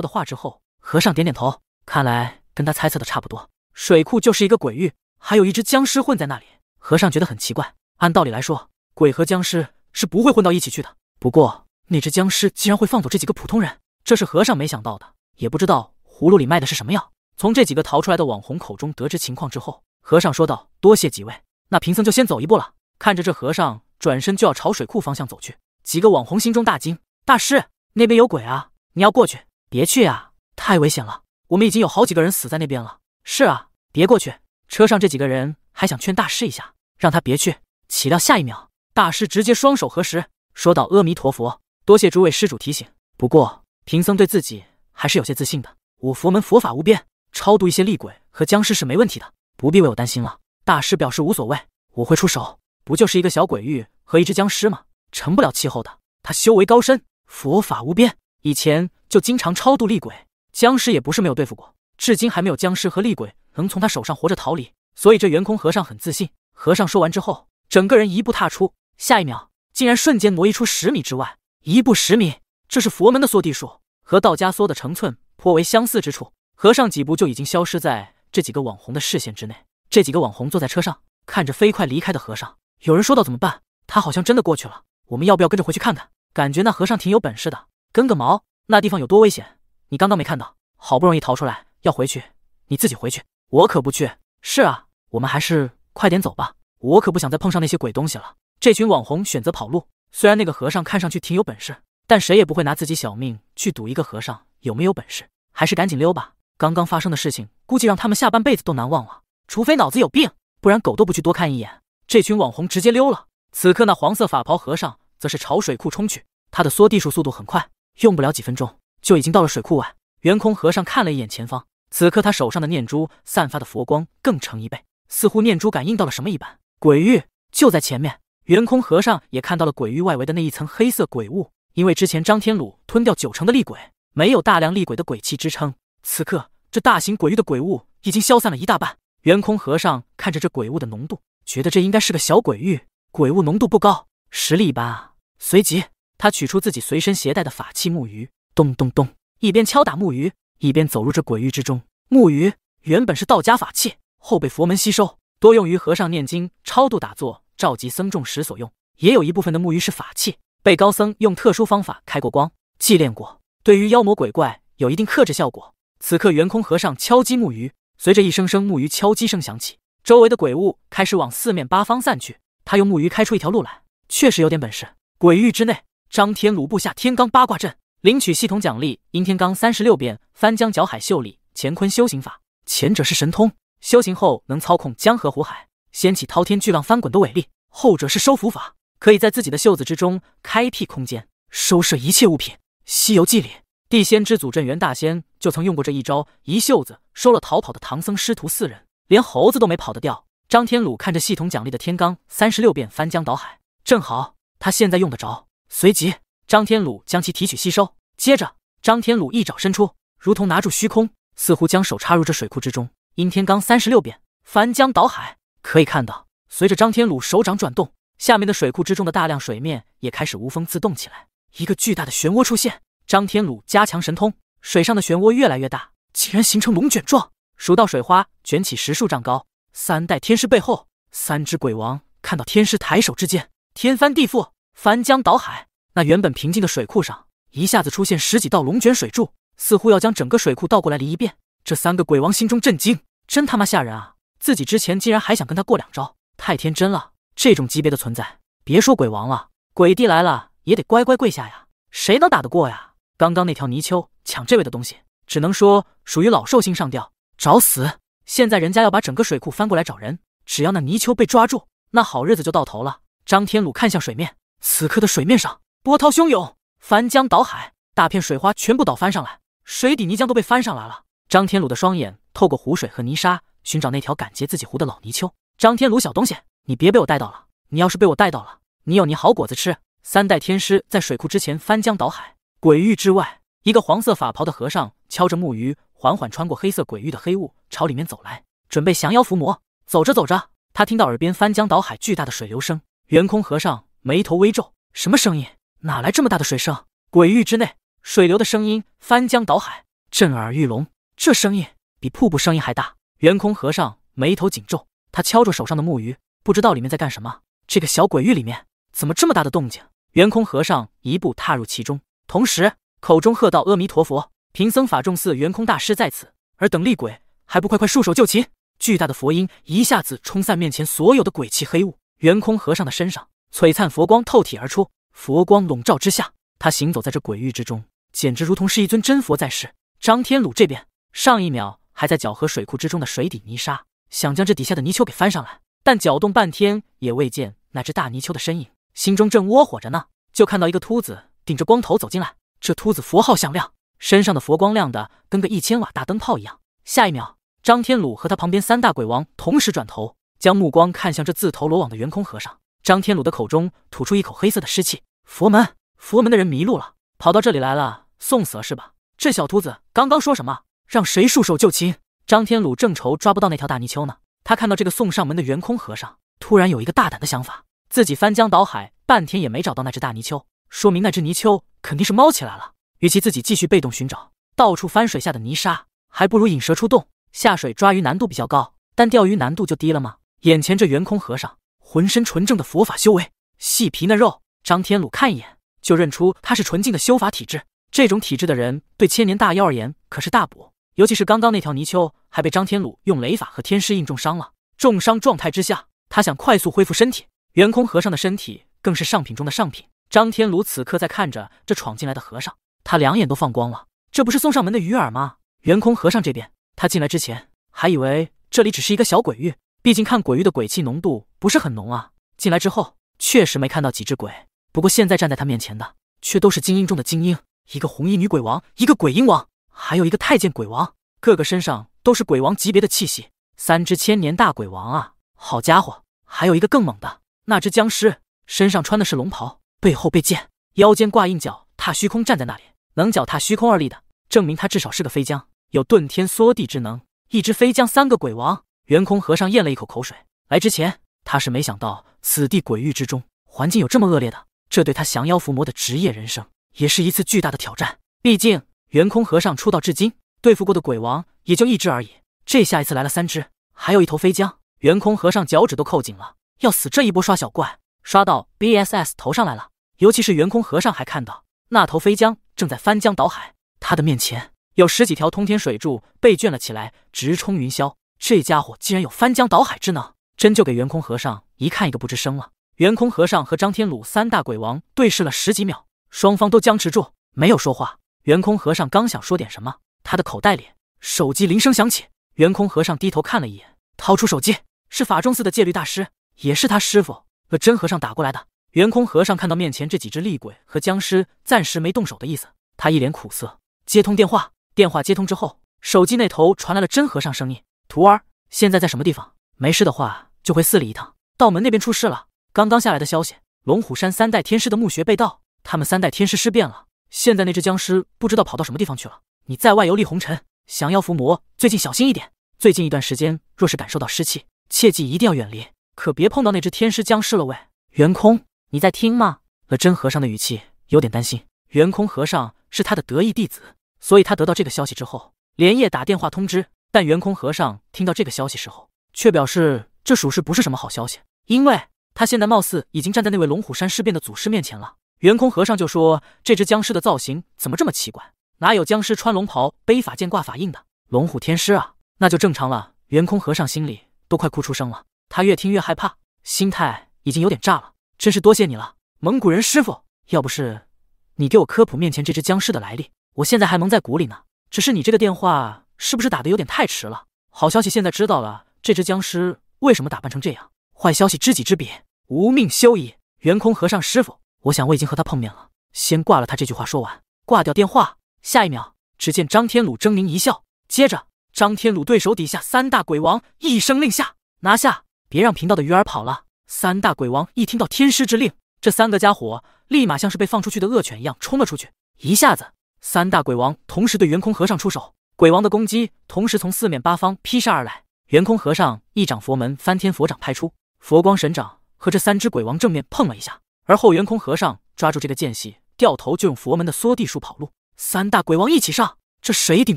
A: 的话之后，和尚点点头，看来跟他猜测的差不多。水库就是一个鬼域，还有一只僵尸混在那里。和尚觉得很奇怪，按道理来说，鬼和僵尸。是不会混到一起去的。不过，那只僵尸竟然会放走这几个普通人，这是和尚没想到的。也不知道葫芦里卖的是什么药。从这几个逃出来的网红口中得知情况之后，和尚说道：“多谢几位，那贫僧就先走一步了。”看着这和尚转身就要朝水库方向走去，几个网红心中大惊：“大师，那边有鬼啊！你要过去？别去呀，太危险了！我们已经有好几个人死在那边了。”“是啊，别过去！”车上这几个人还想劝大师一下，让他别去。岂料下一秒。大师直接双手合十，说道：“阿弥陀佛，多谢诸位施主提醒。不过贫僧对自己还是有些自信的。我佛门佛法无边，超度一些厉鬼和僵尸是没问题的，不必为我担心了。”大师表示无所谓：“我会出手，不就是一个小鬼域和一只僵尸吗？成不了气候的。他修为高深，佛法无边，以前就经常超度厉鬼、僵尸，也不是没有对付过。至今还没有僵尸和厉鬼能从他手上活着逃离。所以这圆空和尚很自信。”和尚说完之后，整个人一步踏出。下一秒，竟然瞬间挪移出十米之外，一步十米，这是佛门的缩地术，和道家缩的成寸颇为相似之处。和尚几步就已经消失在这几个网红的视线之内。这几个网红坐在车上，看着飞快离开的和尚，有人说道：“怎么办？他好像真的过去了。我们要不要跟着回去看看？感觉那和尚挺有本事的，跟个毛？那地方有多危险？你刚刚没看到？好不容易逃出来，要回去，你自己回去，我可不去。是啊，我们还是快点走吧，我可不想再碰上那些鬼东西了。”这群网红选择跑路，虽然那个和尚看上去挺有本事，但谁也不会拿自己小命去赌一个和尚有没有本事，还是赶紧溜吧。刚刚发生的事情，估计让他们下半辈子都难忘了。除非脑子有病，不然狗都不去多看一眼。这群网红直接溜了。此刻，那黄色法袍和尚则是朝水库冲去，他的缩地术速度很快，用不了几分钟就已经到了水库外。圆空和尚看了一眼前方，此刻他手上的念珠散发的佛光更成一倍，似乎念珠感应到了什么一般。鬼域就在前面。圆空和尚也看到了鬼域外围的那一层黑色鬼雾，因为之前张天鲁吞掉九成的厉鬼，没有大量厉鬼的鬼气支撑，此刻这大型鬼域的鬼雾已经消散了一大半。圆空和尚看着这鬼雾的浓度，觉得这应该是个小鬼域，鬼雾浓度不高，实力一般啊。随即他取出自己随身携带的法器木鱼，咚咚咚，一边敲打木鱼，一边走入这鬼域之中。木鱼原本是道家法器，后被佛门吸收，多用于和尚念经、超度、打坐。召集僧众时所用，也有一部分的木鱼是法器，被高僧用特殊方法开过光、祭炼过，对于妖魔鬼怪有一定克制效果。此刻圆空和尚敲击木鱼，随着一声声木鱼敲击声响起，周围的鬼物开始往四面八方散去。他用木鱼开出一条路来，确实有点本事。鬼域之内，张天鲁布下天罡八卦阵，领取系统奖励：阴天罡三十六变、翻江搅海、秀丽乾坤修行法。前者是神通，修行后能操控江河湖海。掀起滔天巨浪翻滚的伟力，后者是收服法，可以在自己的袖子之中开辟空间，收摄一切物品。《西游记》里，地仙之祖镇元大仙就曾用过这一招，一袖子收了逃跑的唐僧师徒四人，连猴子都没跑得掉。张天鲁看着系统奖励的天罡三十六变翻江倒海，正好他现在用得着。随即，张天鲁将其提取吸收，接着，张天鲁一爪伸出，如同拿住虚空，似乎将手插入这水库之中。阴天罡三十六变翻江倒海。可以看到，随着张天鲁手掌转动，下面的水库之中的大量水面也开始无风自动起来，一个巨大的漩涡出现。张天鲁加强神通，水上的漩涡越来越大，竟然形成龙卷状，数道水花卷起十数丈高。三代天师背后，三只鬼王看到天师抬手之间，天翻地覆，翻江倒海。那原本平静的水库上，一下子出现十几道龙卷水柱，似乎要将整个水库倒过来淋一遍。这三个鬼王心中震惊，真他妈吓人啊！自己之前竟然还想跟他过两招，太天真了！这种级别的存在，别说鬼王了，鬼帝来了也得乖乖跪下呀。谁能打得过呀？刚刚那条泥鳅抢这位的东西，只能说属于老寿星上吊找死。现在人家要把整个水库翻过来找人，只要那泥鳅被抓住，那好日子就到头了。张天鲁看向水面，此刻的水面上波涛汹涌，翻江倒海，大片水花全部倒翻上来，水底泥浆都被翻上来了。张天鲁的双眼透过湖水和泥沙。寻找那条敢劫自己湖的老泥鳅，张天禄小东西，你别被我带到了！你要是被我带到了，你有你好果子吃。三代天师在水库之前翻江倒海，鬼域之外，一个黄色法袍的和尚敲着木鱼，缓缓穿过黑色鬼域的黑雾，朝里面走来，准备降妖伏魔。走着走着，他听到耳边翻江倒海巨大的水流声，圆空和尚眉头微皱：“什么声音？哪来这么大的水声？”鬼域之内，水流的声音翻江倒海，震耳欲聋，这声音比瀑布声音还大。圆空和尚眉头紧皱，他敲着手上的木鱼，不知道里面在干什么。这个小鬼域里面怎么这么大的动静？圆空和尚一步踏入其中，同时口中喝道：“阿弥陀佛，贫僧法众寺圆空大师在此，尔等厉鬼还不快快束手就擒！”巨大的佛音一下子冲散面前所有的鬼气黑雾。圆空和尚的身上璀璨佛光透体而出，佛光笼罩之下，他行走在这鬼域之中，简直如同是一尊真佛在世。张天鲁这边，上一秒。还在搅和水库之中的水底泥沙，想将这底下的泥鳅给翻上来，但搅动半天也未见那只大泥鳅的身影，心中正窝火着呢，就看到一个秃子顶着光头走进来。这秃子佛号响亮，身上的佛光亮的跟个一千瓦大灯泡一样。下一秒，张天鲁和他旁边三大鬼王同时转头，将目光看向这自投罗网的圆空和尚。张天鲁的口中吐出一口黑色的湿气：“佛门，佛门的人迷路了，跑到这里来了，送死了是吧？这小秃子刚刚说什么？”让谁束手就擒？张天鲁正愁抓不到那条大泥鳅呢，他看到这个送上门的圆空和尚，突然有一个大胆的想法：自己翻江倒海半天也没找到那只大泥鳅，说明那只泥鳅肯定是猫起来了。与其自己继续被动寻找，到处翻水下的泥沙，还不如引蛇出洞。下水抓鱼难度比较高，但钓鱼难度就低了吗？眼前这圆空和尚浑身纯正的佛法修为，细皮嫩肉，张天鲁看一眼就认出他是纯净的修法体质。这种体质的人对千年大妖而言可是大补。尤其是刚刚那条泥鳅，还被张天鲁用雷法和天师印重伤了。重伤状态之下，他想快速恢复身体。圆空和尚的身体更是上品中的上品。张天鲁此刻在看着这闯进来的和尚，他两眼都放光了，这不是送上门的鱼饵吗？圆空和尚这边，他进来之前还以为这里只是一个小鬼域，毕竟看鬼域的鬼气浓度不是很浓啊。进来之后，确实没看到几只鬼，不过现在站在他面前的，却都是精英中的精英，一个红衣女鬼王，一个鬼婴王。还有一个太监鬼王，个个身上都是鬼王级别的气息。三只千年大鬼王啊！好家伙，还有一个更猛的，那只僵尸身上穿的是龙袍，背后背剑，腰间挂印脚，踏虚空站在那里，能脚踏虚空而立的，证明他至少是个飞僵，有遁天缩地之能。一只飞僵，三个鬼王。元空和尚咽了一口口水，来之前他是没想到此地鬼域之中环境有这么恶劣的，这对他降妖伏魔的职业人生也是一次巨大的挑战。毕竟。元空和尚出道至今，对付过的鬼王也就一只而已。这下一次来了三只，还有一头飞江。元空和尚脚趾都扣紧了，要死这一波刷小怪，刷到 BSS 头上来了。尤其是元空和尚还看到那头飞江正在翻江倒海，他的面前有十几条通天水柱被卷了起来，直冲云霄。这家伙竟然有翻江倒海之能，真就给元空和尚一看一个不吱声了。元空和尚和张天鲁三大鬼王对视了十几秒，双方都僵持住，没有说话。圆空和尚刚想说点什么，他的口袋里手机铃声响起。圆空和尚低头看了一眼，掏出手机，是法中寺的戒律大师，也是他师傅和真和尚打过来的。圆空和尚看到面前这几只厉鬼和僵尸暂时没动手的意思，他一脸苦涩，接通电话。电话接通之后，手机那头传来了真和尚声音：“徒儿，现在在什么地方？没事的话就回寺里一趟。道门那边出事了，刚刚下来的消息，龙虎山三代天师的墓穴被盗，他们三代天师尸变了。”现在那只僵尸不知道跑到什么地方去了。你在外游历红尘，降妖伏魔，最近小心一点。最近一段时间，若是感受到湿气，切记一定要远离，可别碰到那只天师僵尸了。喂，元空，你在听吗？了真和尚的语气有点担心。元空和尚是他的得意弟子，所以他得到这个消息之后，连夜打电话通知。但元空和尚听到这个消息时候，却表示这属实不是什么好消息，因为他现在貌似已经站在那位龙虎山尸变的祖师面前了。圆空和尚就说：“这只僵尸的造型怎么这么奇怪？哪有僵尸穿龙袍、背法剑、挂法印的？龙虎天师啊，那就正常了。”圆空和尚心里都快哭出声了，他越听越害怕，心态已经有点炸了。真是多谢你了，蒙古人师傅，要不是你给我科普面前这只僵尸的来历，我现在还蒙在鼓里呢。只是你这个电话是不是打的有点太迟了？好消息，现在知道了这只僵尸为什么打扮成这样；坏消息，知己知彼，无命休矣。圆空和尚师傅。我想我已经和他碰面了，先挂了。他这句话说完，挂掉电话。下一秒，只见张天鲁狰狞一笑，接着张天鲁对手底下三大鬼王一声令下，拿下，别让贫道的鱼儿跑了。三大鬼王一听到天师之令，这三个家伙立马像是被放出去的恶犬一样冲了出去。一下子，三大鬼王同时对圆空和尚出手，鬼王的攻击同时从四面八方劈杀而来。圆空和尚一掌佛门翻天佛掌拍出，佛光神掌和这三只鬼王正面碰了一下。而后，圆空和尚抓住这个间隙，掉头就用佛门的缩地术跑路。三大鬼王一起上，这谁顶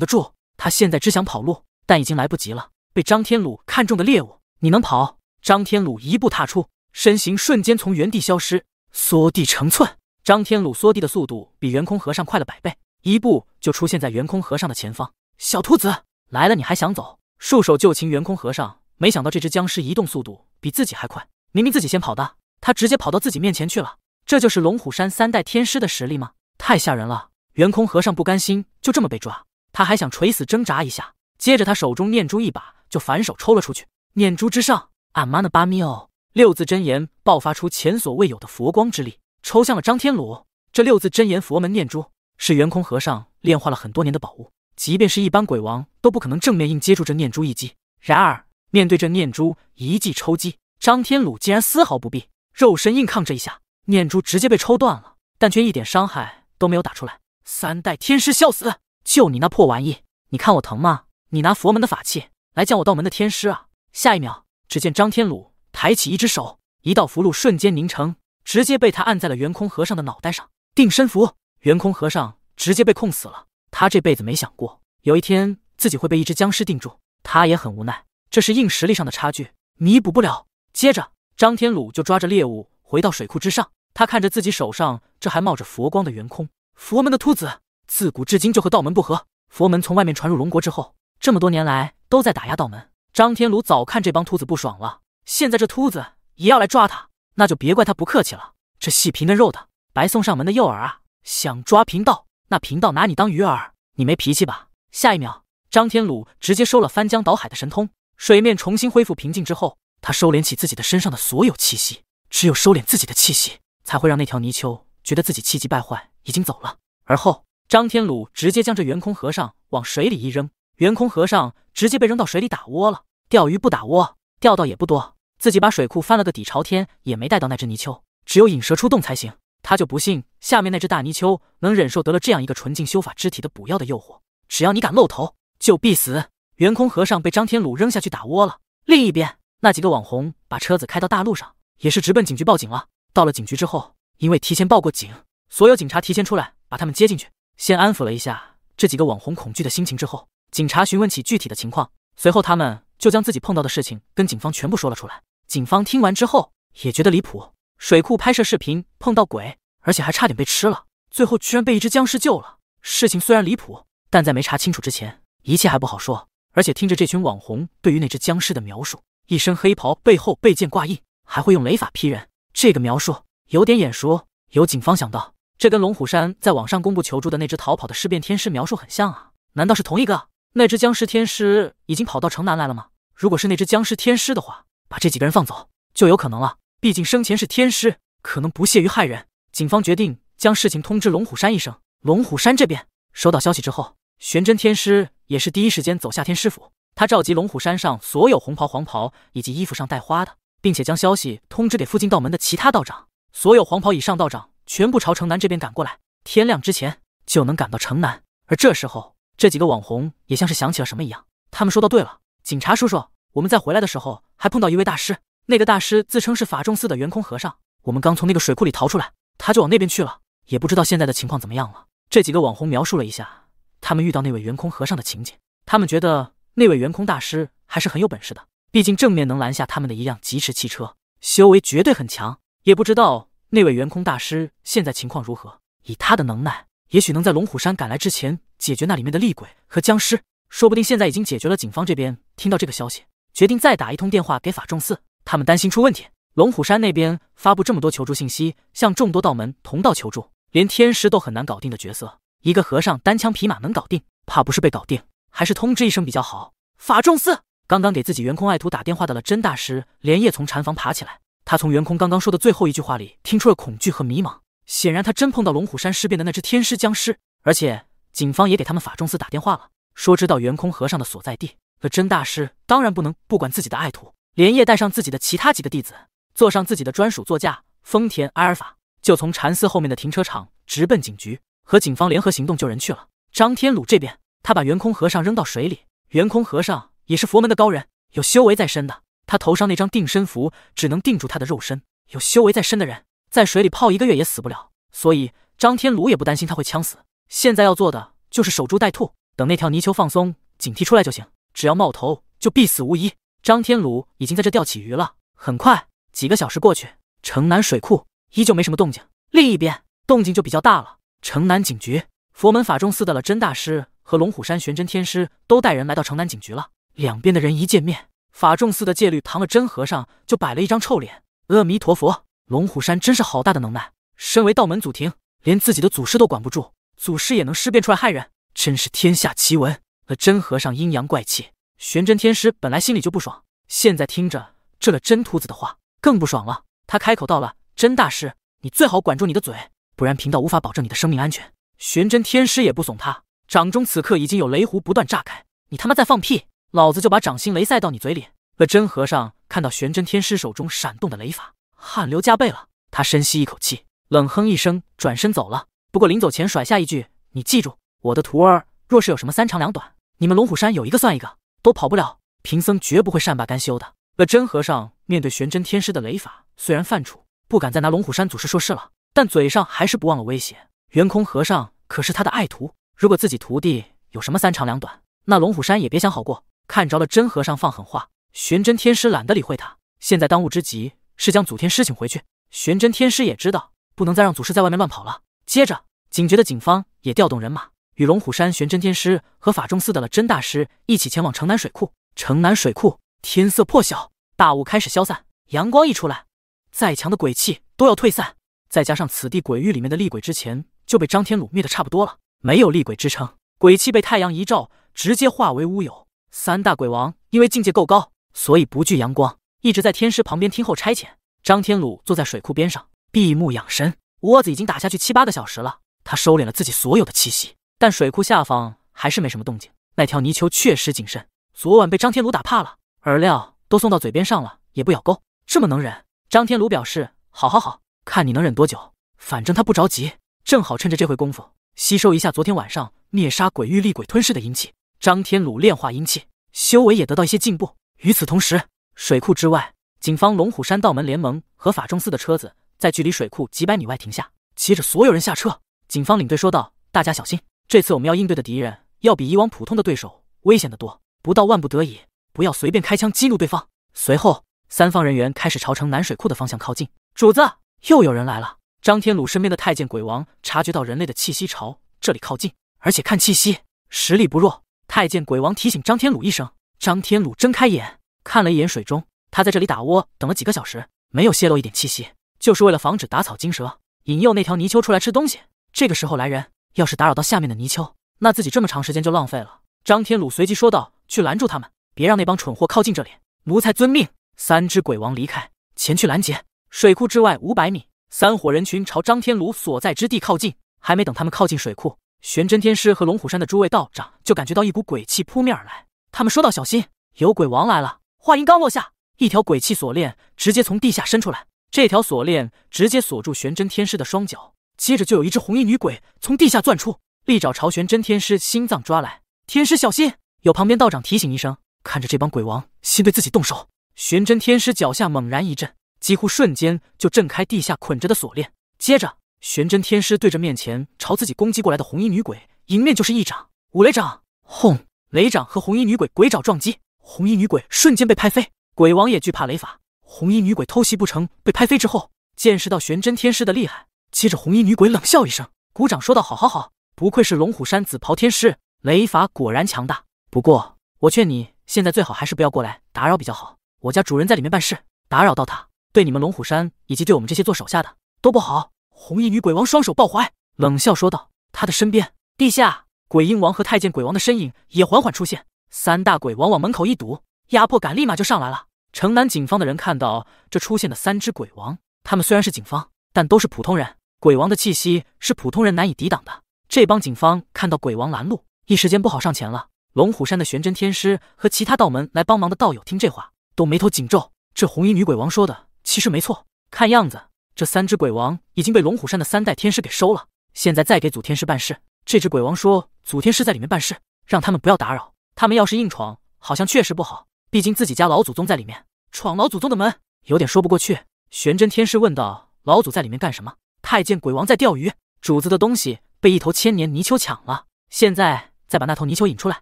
A: 得住？他现在只想跑路，但已经来不及了。被张天鲁看中的猎物，你能跑？张天鲁一步踏出，身形瞬间从原地消失，缩地成寸。张天鲁缩地的速度比圆空和尚快了百倍，一步就出现在圆空和尚的前方。小兔子来了，你还想走？束手就擒！圆空和尚没想到这只僵尸移动速度比自己还快，明明自己先跑的。他直接跑到自己面前去了，这就是龙虎山三代天师的实力吗？太吓人了！圆空和尚不甘心就这么被抓，他还想垂死挣扎一下。接着，他手中念珠一把就反手抽了出去，念珠之上，俺妈那巴米哦，六字真言爆发出前所未有的佛光之力，抽向了张天鲁。这六字真言佛门念珠是圆空和尚炼化了很多年的宝物，即便是一般鬼王都不可能正面硬接住这念珠一击。然而，面对这念珠一记抽击，张天鲁竟然丝毫不避。肉身硬抗这一下，念珠直接被抽断了，但却一点伤害都没有打出来。三代天师笑死，就你那破玩意，你看我疼吗？你拿佛门的法器来降我道门的天师啊！下一秒，只见张天鲁抬起一只手，一道符箓瞬间凝成，直接被他按在了圆空和尚的脑袋上。定身符，圆空和尚直接被控死了。他这辈子没想过有一天自己会被一只僵尸定住，他也很无奈，这是硬实力上的差距，弥补不了。接着。张天鲁就抓着猎物回到水库之上，他看着自己手上这还冒着佛光的圆空，佛门的秃子自古至今就和道门不和。佛门从外面传入龙国之后，这么多年来都在打压道门。张天鲁早看这帮秃子不爽了，现在这秃子也要来抓他，那就别怪他不客气了。这细皮嫩肉的，白送上门的诱饵啊！想抓贫道，那贫道拿你当鱼饵，你没脾气吧？下一秒，张天鲁直接收了翻江倒海的神通，水面重新恢复平静之后。他收敛起自己的身上的所有气息，只有收敛自己的气息，才会让那条泥鳅觉得自己气急败坏，已经走了。而后，张天鲁直接将这圆空和尚往水里一扔，圆空和尚直接被扔到水里打窝了。钓鱼不打窝，钓到也不多。自己把水库翻了个底朝天，也没带到那只泥鳅。只有引蛇出洞才行。他就不信下面那只大泥鳅能忍受得了这样一个纯净修法肢体的补药的诱惑。只要你敢露头，就必死。圆空和尚被张天鲁扔下去打窝了。另一边。那几个网红把车子开到大路上，也是直奔警局报警了。到了警局之后，因为提前报过警，所有警察提前出来把他们接进去，先安抚了一下这几个网红恐惧的心情。之后，警察询问起具体的情况，随后他们就将自己碰到的事情跟警方全部说了出来。警方听完之后也觉得离谱：水库拍摄视频碰到鬼，而且还差点被吃了，最后居然被一只僵尸救了。事情虽然离谱，但在没查清楚之前，一切还不好说。而且听着这群网红对于那只僵尸的描述。一身黑袍，背后背剑挂印，还会用雷法劈人，这个描述有点眼熟。有警方想到，这跟龙虎山在网上公布求助的那只逃跑的尸变天师描述很像啊！难道是同一个？那只僵尸天师已经跑到城南来了吗？如果是那只僵尸天师的话，把这几个人放走就有可能了。毕竟生前是天师，可能不屑于害人。警方决定将事情通知龙虎山一声。龙虎山这边收到消息之后，玄真天师也是第一时间走下天师府。他召集龙虎山上所有红袍、黄袍以及衣服上带花的，并且将消息通知给附近道门的其他道长。所有黄袍以上道长全部朝城南这边赶过来，天亮之前就能赶到城南。而这时候，这几个网红也像是想起了什么一样，他们说到：“对了，警察叔叔，我们在回来的时候还碰到一位大师，那个大师自称是法众寺的圆空和尚。我们刚从那个水库里逃出来，他就往那边去了，也不知道现在的情况怎么样了。”这几个网红描述了一下他们遇到那位圆空和尚的情景，他们觉得。那位元空大师还是很有本事的，毕竟正面能拦下他们的一辆疾驰汽车，修为绝对很强。也不知道那位元空大师现在情况如何。以他的能耐，也许能在龙虎山赶来之前解决那里面的厉鬼和僵尸。说不定现在已经解决了。警方这边听到这个消息，决定再打一通电话给法众寺，他们担心出问题。龙虎山那边发布这么多求助信息，向众多道门同道求助，连天师都很难搞定的角色，一个和尚单枪匹马能搞定，怕不是被搞定。还是通知一声比较好。法众司，刚刚给自己元空爱徒打电话的了真大师，连夜从禅房爬起来。他从元空刚刚说的最后一句话里听出了恐惧和迷茫。显然，他真碰到龙虎山尸变的那只天师僵尸，而且警方也给他们法众寺打电话了，说知道元空和尚的所在地。了真大师当然不能不管自己的爱徒，连夜带上自己的其他几个弟子，坐上自己的专属座驾丰田埃尔法，就从禅寺后面的停车场直奔警局，和警方联合行动救人去了。张天鲁这边。他把圆空和尚扔到水里，圆空和尚也是佛门的高人，有修为在身的。他头上那张定身符只能定住他的肉身，有修为在身的人在水里泡一个月也死不了。所以张天鲁也不担心他会呛死。现在要做的就是守株待兔，等那条泥鳅放松警惕出来就行。只要冒头就必死无疑。张天鲁已经在这钓起鱼了。很快几个小时过去，城南水库依旧没什么动静。另一边动静就比较大了。城南警局佛门法中寺的了真大师。和龙虎山玄真天师都带人来到城南警局了，两边的人一见面，法众寺的戒律堂的真和尚就摆了一张臭脸。阿弥陀佛，龙虎山真是好大的能耐，身为道门祖庭，连自己的祖师都管不住，祖师也能尸变出来害人，真是天下奇闻。和真和尚阴阳怪气，玄真天师本来心里就不爽，现在听着这了真秃子的话，更不爽了。他开口道了：“真大师，你最好管住你的嘴，不然贫道无法保证你的生命安全。”玄真天师也不怂他。掌中此刻已经有雷弧不断炸开，你他妈在放屁！老子就把掌心雷塞到你嘴里。了真和尚看到玄真天师手中闪动的雷法，汗流浃背了。他深吸一口气，冷哼一声，转身走了。不过临走前甩下一句：“你记住，我的徒儿若是有什么三长两短，你们龙虎山有一个算一个，都跑不了。贫僧绝不会善罢甘休的。”了真和尚面对玄真天师的雷法，虽然犯怵，不敢再拿龙虎山祖师说事了，但嘴上还是不忘了威胁。圆空和尚可是他的爱徒。如果自己徒弟有什么三长两短，那龙虎山也别想好过。看着了真和尚放狠话，玄真天师懒得理会他。现在当务之急是将祖天师请回去。玄真天师也知道，不能再让祖师在外面乱跑了。接着，警觉的警方也调动人马，与龙虎山玄真天师和法中寺的了真大师一起前往城南水库。城南水库，天色破晓，大雾开始消散，阳光一出来，再强的鬼气都要退散。再加上此地鬼域里面的厉鬼，之前就被张天鲁灭的差不多了。没有厉鬼支撑，鬼气被太阳一照，直接化为乌有。三大鬼王因为境界够高，所以不惧阳光，一直在天师旁边听候差遣。张天鲁坐在水库边上闭目养神，窝子已经打下去七八个小时了。他收敛了自己所有的气息，但水库下方还是没什么动静。那条泥鳅确实谨慎，昨晚被张天鲁打怕了，饵料都送到嘴边上了也不咬钩，这么能忍。张天鲁表示：“好，好，好看你能忍多久？反正他不着急，正好趁着这会功夫。”吸收一下昨天晚上灭杀鬼域厉鬼吞噬的阴气，张天鲁炼化阴气，修为也得到一些进步。与此同时，水库之外，警方、龙虎山道门联盟和法中寺的车子在距离水库几百米外停下，接着所有人下车。警方领队说道：“大家小心，这次我们要应对的敌人要比以往普通的对手危险得多，不到万不得已，不要随便开枪激怒对方。”随后，三方人员开始朝城南水库的方向靠近。主子，又有人来了。张天鲁身边的太监鬼王察觉到人类的气息朝这里靠近，而且看气息实力不弱。太监鬼王提醒张天鲁一声。张天鲁睁开眼看了一眼水中，他在这里打窝等了几个小时，没有泄露一点气息，就是为了防止打草惊蛇，引诱那条泥鳅出来吃东西。这个时候来人，要是打扰到下面的泥鳅，那自己这么长时间就浪费了。张天鲁随即说道：“去拦住他们，别让那帮蠢货靠近这里。”奴才遵命。三只鬼王离开，前去拦截水库之外五百米。三伙人群朝张天禄所在之地靠近，还没等他们靠近水库，玄真天师和龙虎山的诸位道长就感觉到一股鬼气扑面而来。他们说道：“小心，有鬼王来了！”话音刚落下，一条鬼气锁链直接从地下伸出来，这条锁链直接锁住玄真天师的双脚。接着，就有一只红衣女鬼从地下钻出，利爪朝玄真天师心脏抓来。天师小心！有旁边道长提醒一声：“看着这帮鬼王先对自己动手。”玄真天师脚下猛然一震。几乎瞬间就震开地下捆着的锁链，接着玄真天师对着面前朝自己攻击过来的红衣女鬼迎面就是一掌五雷掌，轰！雷掌和红衣女鬼鬼爪撞击，红衣女鬼瞬间被拍飞。鬼王也惧怕雷法，红衣女鬼偷袭不成，被拍飞之后，见识到玄真天师的厉害。接着红衣女鬼冷笑一声，鼓掌说道：“好好好，不愧是龙虎山紫袍天师，雷法果然强大。不过我劝你现在最好还是不要过来打扰比较好，我家主人在里面办事，打扰到他。”对你们龙虎山，以及对我们这些做手下的都不好。红衣女鬼王双手抱怀，冷笑说道。他的身边，地下鬼婴王和太监鬼王的身影也缓缓出现。三大鬼王往门口一堵，压迫感立马就上来了。城南警方的人看到这出现的三只鬼王，他们虽然是警方，但都是普通人。鬼王的气息是普通人难以抵挡的。这帮警方看到鬼王拦路，一时间不好上前了。龙虎山的玄真天师和其他道门来帮忙的道友，听这话都眉头紧皱。这红衣女鬼王说的。其实没错，看样子这三只鬼王已经被龙虎山的三代天师给收了。现在再给祖天师办事，这只鬼王说祖天师在里面办事，让他们不要打扰。他们要是硬闯，好像确实不好，毕竟自己家老祖宗在里面，闯老祖宗的门有点说不过去。玄真天师问道：“老祖在里面干什么？”太监鬼王在钓鱼，主子的东西被一头千年泥鳅抢了，现在再把那头泥鳅引出来，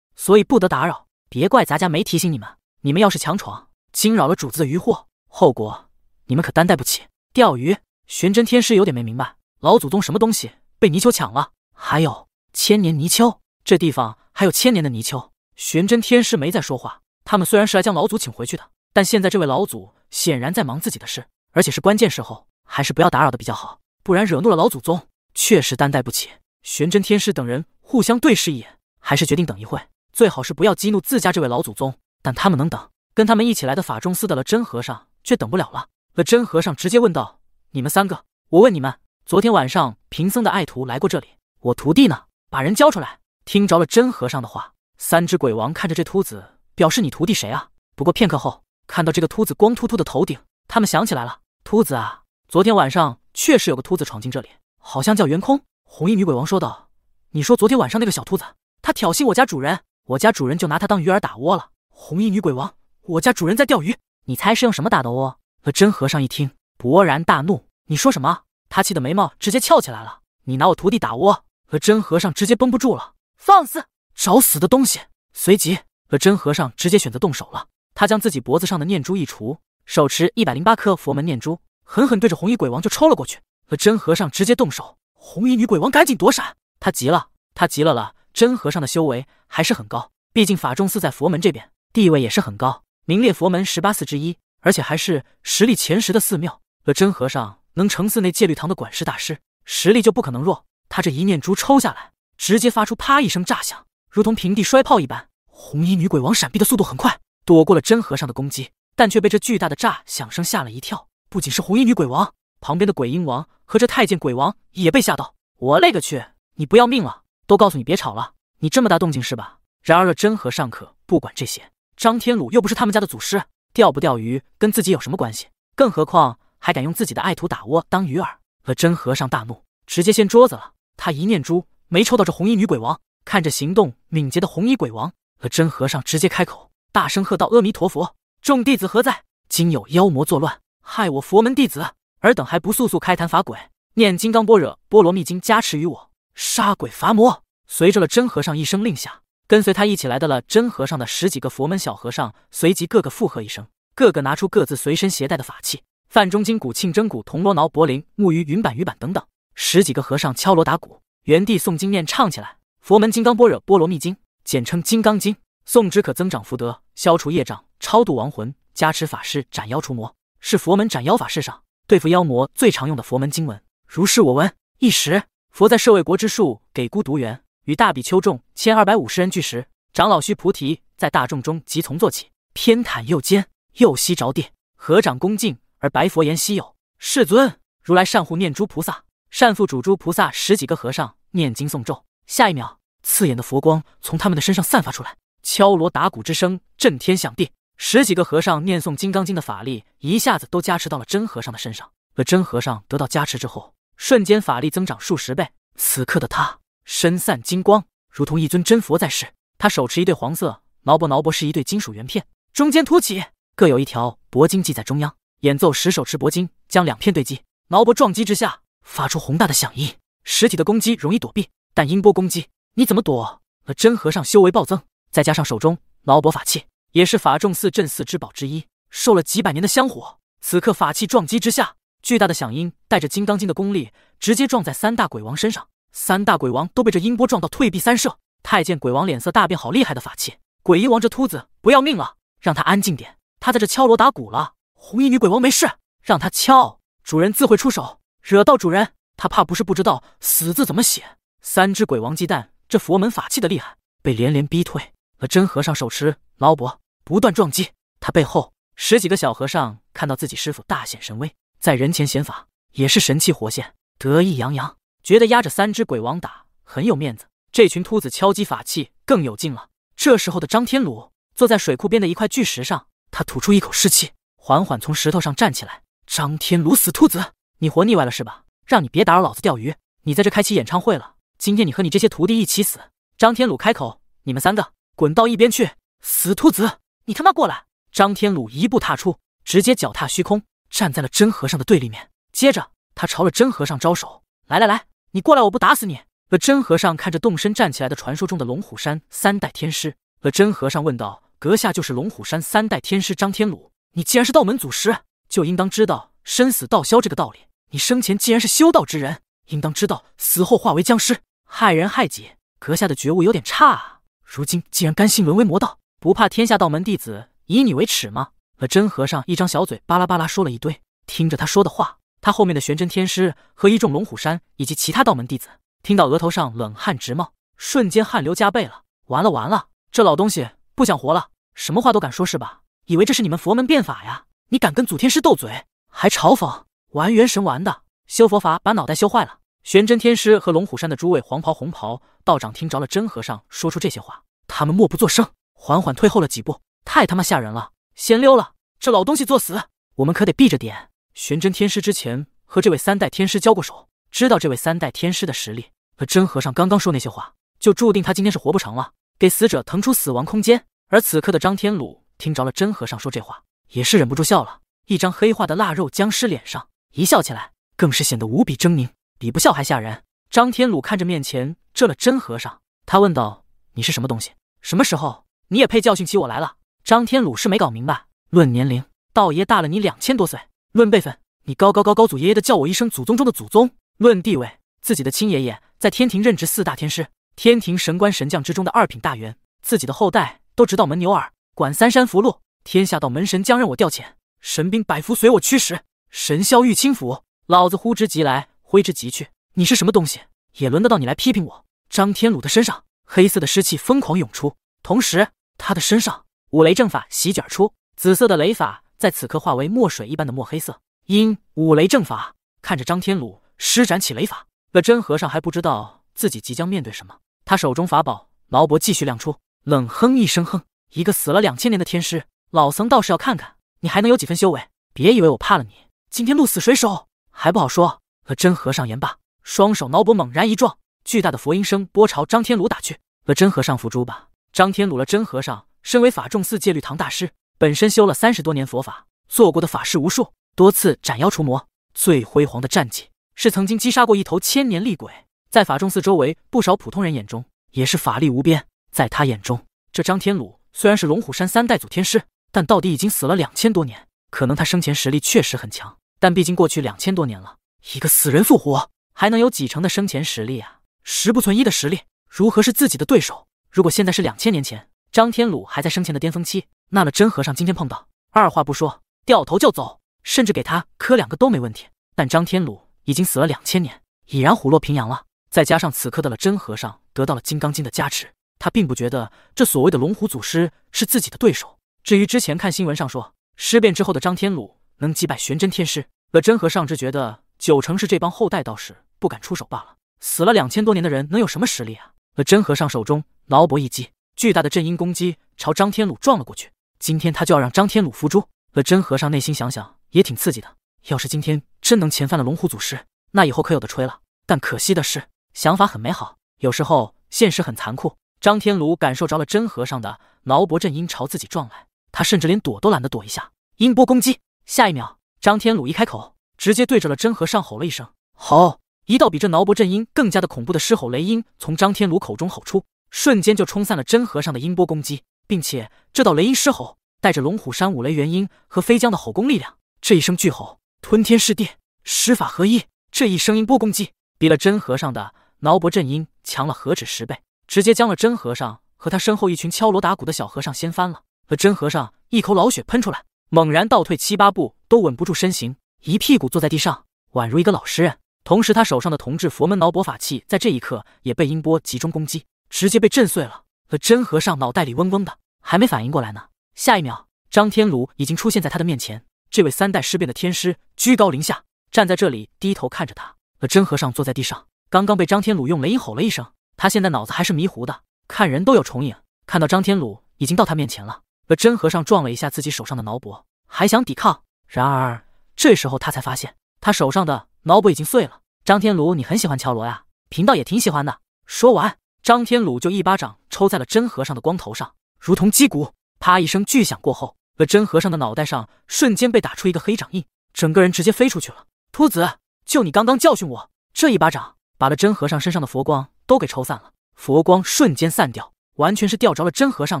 A: 所以不得打扰，别怪咱家没提醒你们。你们要是强闯，惊扰了主子的鱼获，后果。你们可担待不起。钓鱼玄真天师有点没明白，老祖宗什么东西被泥鳅抢了？还有千年泥鳅，这地方还有千年的泥鳅？玄真天师没再说话。他们虽然是来将老祖请回去的，但现在这位老祖显然在忙自己的事，而且是关键时候，还是不要打扰的比较好，不然惹怒了老祖宗，确实担待不起。玄真天师等人互相对视一眼，还是决定等一会，最好是不要激怒自家这位老祖宗。但他们能等，跟他们一起来的法中寺的了真和尚却等不了了。了真和尚直接问道：“你们三个，我问你们，昨天晚上贫僧的爱徒来过这里，我徒弟呢？把人交出来！”听着了，真和尚的话，三只鬼王看着这秃子，表示：“你徒弟谁啊？”不过片刻后，看到这个秃子光秃秃的头顶，他们想起来了：“秃子啊，昨天晚上确实有个秃子闯进这里，好像叫袁空。”红衣女鬼王说道：“你说昨天晚上那个小秃子，他挑衅我家主人，我家主人就拿他当鱼饵打窝了。”红衣女鬼王：“我家主人在钓鱼，你猜是用什么打的窝？”和真和尚一听，勃然大怒：“你说什么？”他气得眉毛直接翘起来了。“你拿我徒弟打窝！”和真和尚直接绷不住了：“放肆！找死的东西！”随即，和真和尚直接选择动手了。他将自己脖子上的念珠一除，手持一百零八颗佛门念珠，狠狠对着红衣鬼王就抽了过去。和真和尚直接动手，红衣女鬼王赶紧躲闪。他急了，他急了了。真和尚的修为还是很高，毕竟法众寺在佛门这边地位也是很高，名列佛门十八寺之一。而且还是实力前十的寺庙。了真和尚能成寺内戒律堂的管事大师，实力就不可能弱。他这一念珠抽下来，直接发出啪一声炸响，如同平地摔炮一般。红衣女鬼王闪避的速度很快，躲过了真和尚的攻击，但却被这巨大的炸响声吓了一跳。不仅是红衣女鬼王，旁边的鬼婴王和这太监鬼王也被吓到。我勒个去！你不要命了？都告诉你别吵了，你这么大动静是吧？然而了真和尚可不管这些，张天鲁又不是他们家的祖师。钓不钓鱼跟自己有什么关系？更何况还敢用自己的爱徒打窝当鱼饵？了真和尚大怒，直接掀桌子了。他一念珠没抽到，这红衣女鬼王看着行动敏捷的红衣鬼王，了真和尚直接开口，大声喝道：“阿弥陀佛，众弟子何在？今有妖魔作乱，害我佛门弟子，尔等还不速速开坛法鬼，念金刚般若波罗蜜经加持于我，杀鬼伐魔。”随着了真和尚一声令下。跟随他一起来到了真和尚的十几个佛门小和尚，随即各个附和一声，各个拿出各自随身携带的法器：范中金鼓、庆真鼓、铜锣、铙、柏林、木鱼、云板、鱼板等等。十几个和尚敲锣打鼓，原地诵经念唱起来，《佛门金刚般若波罗蜜经》，简称《金刚经》，诵之可增长福德，消除业障，超度亡魂，加持法师斩妖除魔，是佛门斩妖法事上对付妖魔最常用的佛门经文。如是我闻，一时佛在舍卫国之树给孤独园。与大比丘众千二百五十人俱时，长老须菩提在大众中即从坐起，偏袒右肩，右膝着地，合掌恭敬而白佛言：“希有，世尊！如来善护念诸菩萨，善付嘱诸菩萨。”十几个和尚念经诵咒，下一秒，刺眼的佛光从他们的身上散发出来，敲锣打鼓之声震天响地。十几个和尚念诵《金刚经》的法力一下子都加持到了真和尚的身上，而真和尚得到加持之后，瞬间法力增长数十倍。此刻的他。身散金光，如同一尊真佛在世。他手持一对黄色铙钹，铙钹是一对金属圆片，中间凸起，各有一条铂金系在中央。演奏时手持铂金，将两片对击，铙钹撞击之下发出宏大的响音。实体的攻击容易躲避，但音波攻击你怎么躲？那真和尚修为暴增，再加上手中铙钹法器也是法众寺镇寺之宝之一，受了几百年的香火。此刻法器撞击之下，巨大的响音带着《金刚经》的功力，直接撞在三大鬼王身上。三大鬼王都被这音波撞到退避三舍。太监鬼王脸色大变，好厉害的法器！鬼医王这秃子不要命了，让他安静点，他在这敲锣打鼓了。红衣女鬼王没事，让他敲，主人自会出手。惹到主人，他怕不是不知道死字怎么写。三只鬼王鸡蛋，这佛门法器的厉害，被连连逼退。和真和尚手持捞钵不断撞击他背后十几个小和尚，看到自己师傅大显神威，在人前显法也是神气活现，得意洋洋。觉得压着三只鬼王打很有面子，这群秃子敲击法器更有劲了。这时候的张天鲁坐在水库边的一块巨石上，他吐出一口湿气，缓缓从石头上站起来。张天鲁，死秃子，你活腻歪了是吧？让你别打扰老子钓鱼，你在这开起演唱会了。今天你和你这些徒弟一起死。张天鲁开口：“你们三个滚到一边去，死秃子，你他妈过来！”张天鲁一步踏出，直接脚踏虚空，站在了真和尚的对立面。接着他朝了真和尚招手：“来来来。”你过来，我不打死你！和真和尚看着动身站起来的传说中的龙虎山三代天师，和真和尚问道：“阁下就是龙虎山三代天师张天鲁？你既然是道门祖师，就应当知道生死道消这个道理。你生前既然是修道之人，应当知道死后化为僵尸，害人害己。阁下的觉悟有点差啊，如今竟然甘心沦为魔道，不怕天下道门弟子以你为耻吗？”和真和尚一张小嘴巴拉巴拉说了一堆，听着他说的话。他后面的玄真天师和一众龙虎山以及其他道门弟子听到，额头上冷汗直冒，瞬间汗流浃背了。完了完了，这老东西不想活了，什么话都敢说，是吧？以为这是你们佛门变法呀？你敢跟祖天师斗嘴，还嘲讽，玩元神玩的，修佛法把脑袋修坏了。玄真天师和龙虎山的诸位黄袍红袍道长听着了真和尚说出这些话，他们默不作声，缓缓退后了几步。太他妈吓人了，先溜了。这老东西作死，我们可得避着点。玄真天师之前和这位三代天师交过手，知道这位三代天师的实力。可真和尚刚刚说那些话，就注定他今天是活不成了。给死者腾出死亡空间。而此刻的张天鲁听着了真和尚说这话，也是忍不住笑了。一张黑化的腊肉僵尸脸上一笑起来，更是显得无比狰狞，比不笑还吓人。张天鲁看着面前这了真和尚，他问道：“你是什么东西？什么时候你也配教训起我来了？”张天鲁是没搞明白，论年龄，道爷大了你两千多岁。论辈分，你高高高高祖爷爷的叫我一声祖宗中的祖宗；论地位，自己的亲爷爷在天庭任职四大天师，天庭神官神将之中的二品大员，自己的后代都直到门牛耳，管三山符箓。天下道门神将任我调遣，神兵百福随我驱使，神霄玉清府，老子呼之即来，挥之即去。你是什么东西，也轮得到你来批评我？张天鲁的身上，黑色的尸气疯狂涌出，同时他的身上五雷正法席卷而出紫色的雷法。在此刻化为墨水一般的墨黑色，因五雷正法。看着张天鲁施展起雷法了，真和尚还不知道自己即将面对什么。他手中法宝毛伯继续亮出，冷哼一声：“哼，一个死了两千年的天师，老僧倒是要看看你还能有几分修为。别以为我怕了你，今天鹿死谁手还不好说。”和真和尚言罢，双手挠脖猛然一撞，巨大的佛音声波朝张天鲁打去。和真和尚伏诛吧！张天鲁了真和尚身为法众寺戒律堂大师。本身修了三十多年佛法，做过的法事无数，多次斩妖除魔。最辉煌的战绩是曾经击杀过一头千年厉鬼。在法众寺周围，不少普通人眼中也是法力无边。在他眼中，这张天鲁虽然是龙虎山三代祖天师，但到底已经死了两千多年。可能他生前实力确实很强，但毕竟过去两千多年了，一个死人复活还能有几成的生前实力啊？十不存一的实力，如何是自己的对手？如果现在是两千年前。张天鲁还在生前的巅峰期，那了真和尚今天碰到，二话不说掉头就走，甚至给他磕两个都没问题。但张天鲁已经死了两千年，已然虎落平阳了。再加上此刻的了真和尚得到了《金刚经》的加持，他并不觉得这所谓的龙虎祖师是自己的对手。至于之前看新闻上说尸变之后的张天鲁能击败玄真天师，了真和尚只觉得九成是这帮后代道士不敢出手罢了。死了两千多年的人能有什么实力啊？了真和尚手中挠搏一击。巨大的震音攻击朝张天鲁撞了过去。今天他就要让张天鲁伏诛了。真和尚内心想想也挺刺激的。要是今天真能遣返了龙虎祖师，那以后可有的吹了。但可惜的是，想法很美好，有时候现实很残酷。张天鲁感受着了真和尚的挠脖震音朝自己撞来，他甚至连躲都懒得躲一下。音波攻击，下一秒，张天鲁一开口，直接对着了真和尚吼了一声：“吼！”一道比这挠脖震音更加的恐怖的狮吼雷音从张天鲁口中吼出。瞬间就冲散了真和尚的音波攻击，并且这道雷音狮吼带着龙虎山五雷元音和飞江的吼功力量，这一声巨吼吞天噬地，十法合一，这一声音波攻击比了真和尚的挠脖震音强了何止十倍，直接将了真和尚和他身后一群敲锣打鼓的小和尚掀翻了，和真和尚一口老血喷出来，猛然倒退七八步都稳不住身形，一屁股坐在地上，宛如一个老实人。同时，他手上的铜制佛门挠脖法器在这一刻也被音波集中攻击。直接被震碎了。可真和尚脑袋里嗡嗡的，还没反应过来呢。下一秒，张天鲁已经出现在他的面前。这位三代尸变的天师居高临下站在这里，低头看着他。和真和尚坐在地上，刚刚被张天鲁用雷音吼了一声，他现在脑子还是迷糊的，看人都有重影。看到张天鲁已经到他面前了，和真和尚撞了一下自己手上的脑搏，还想抵抗。然而这时候他才发现，他手上的脑搏已经碎了。张天鲁，你很喜欢敲锣呀？贫道也挺喜欢的。说完。张天鲁就一巴掌抽在了真和尚的光头上，如同击鼓，啪一声巨响过后，而真和尚的脑袋上瞬间被打出一个黑掌印，整个人直接飞出去了。秃子，就你刚刚教训我这一巴掌，把了真和尚身上的佛光都给抽散了，佛光瞬间散掉，完全是吊着了真和尚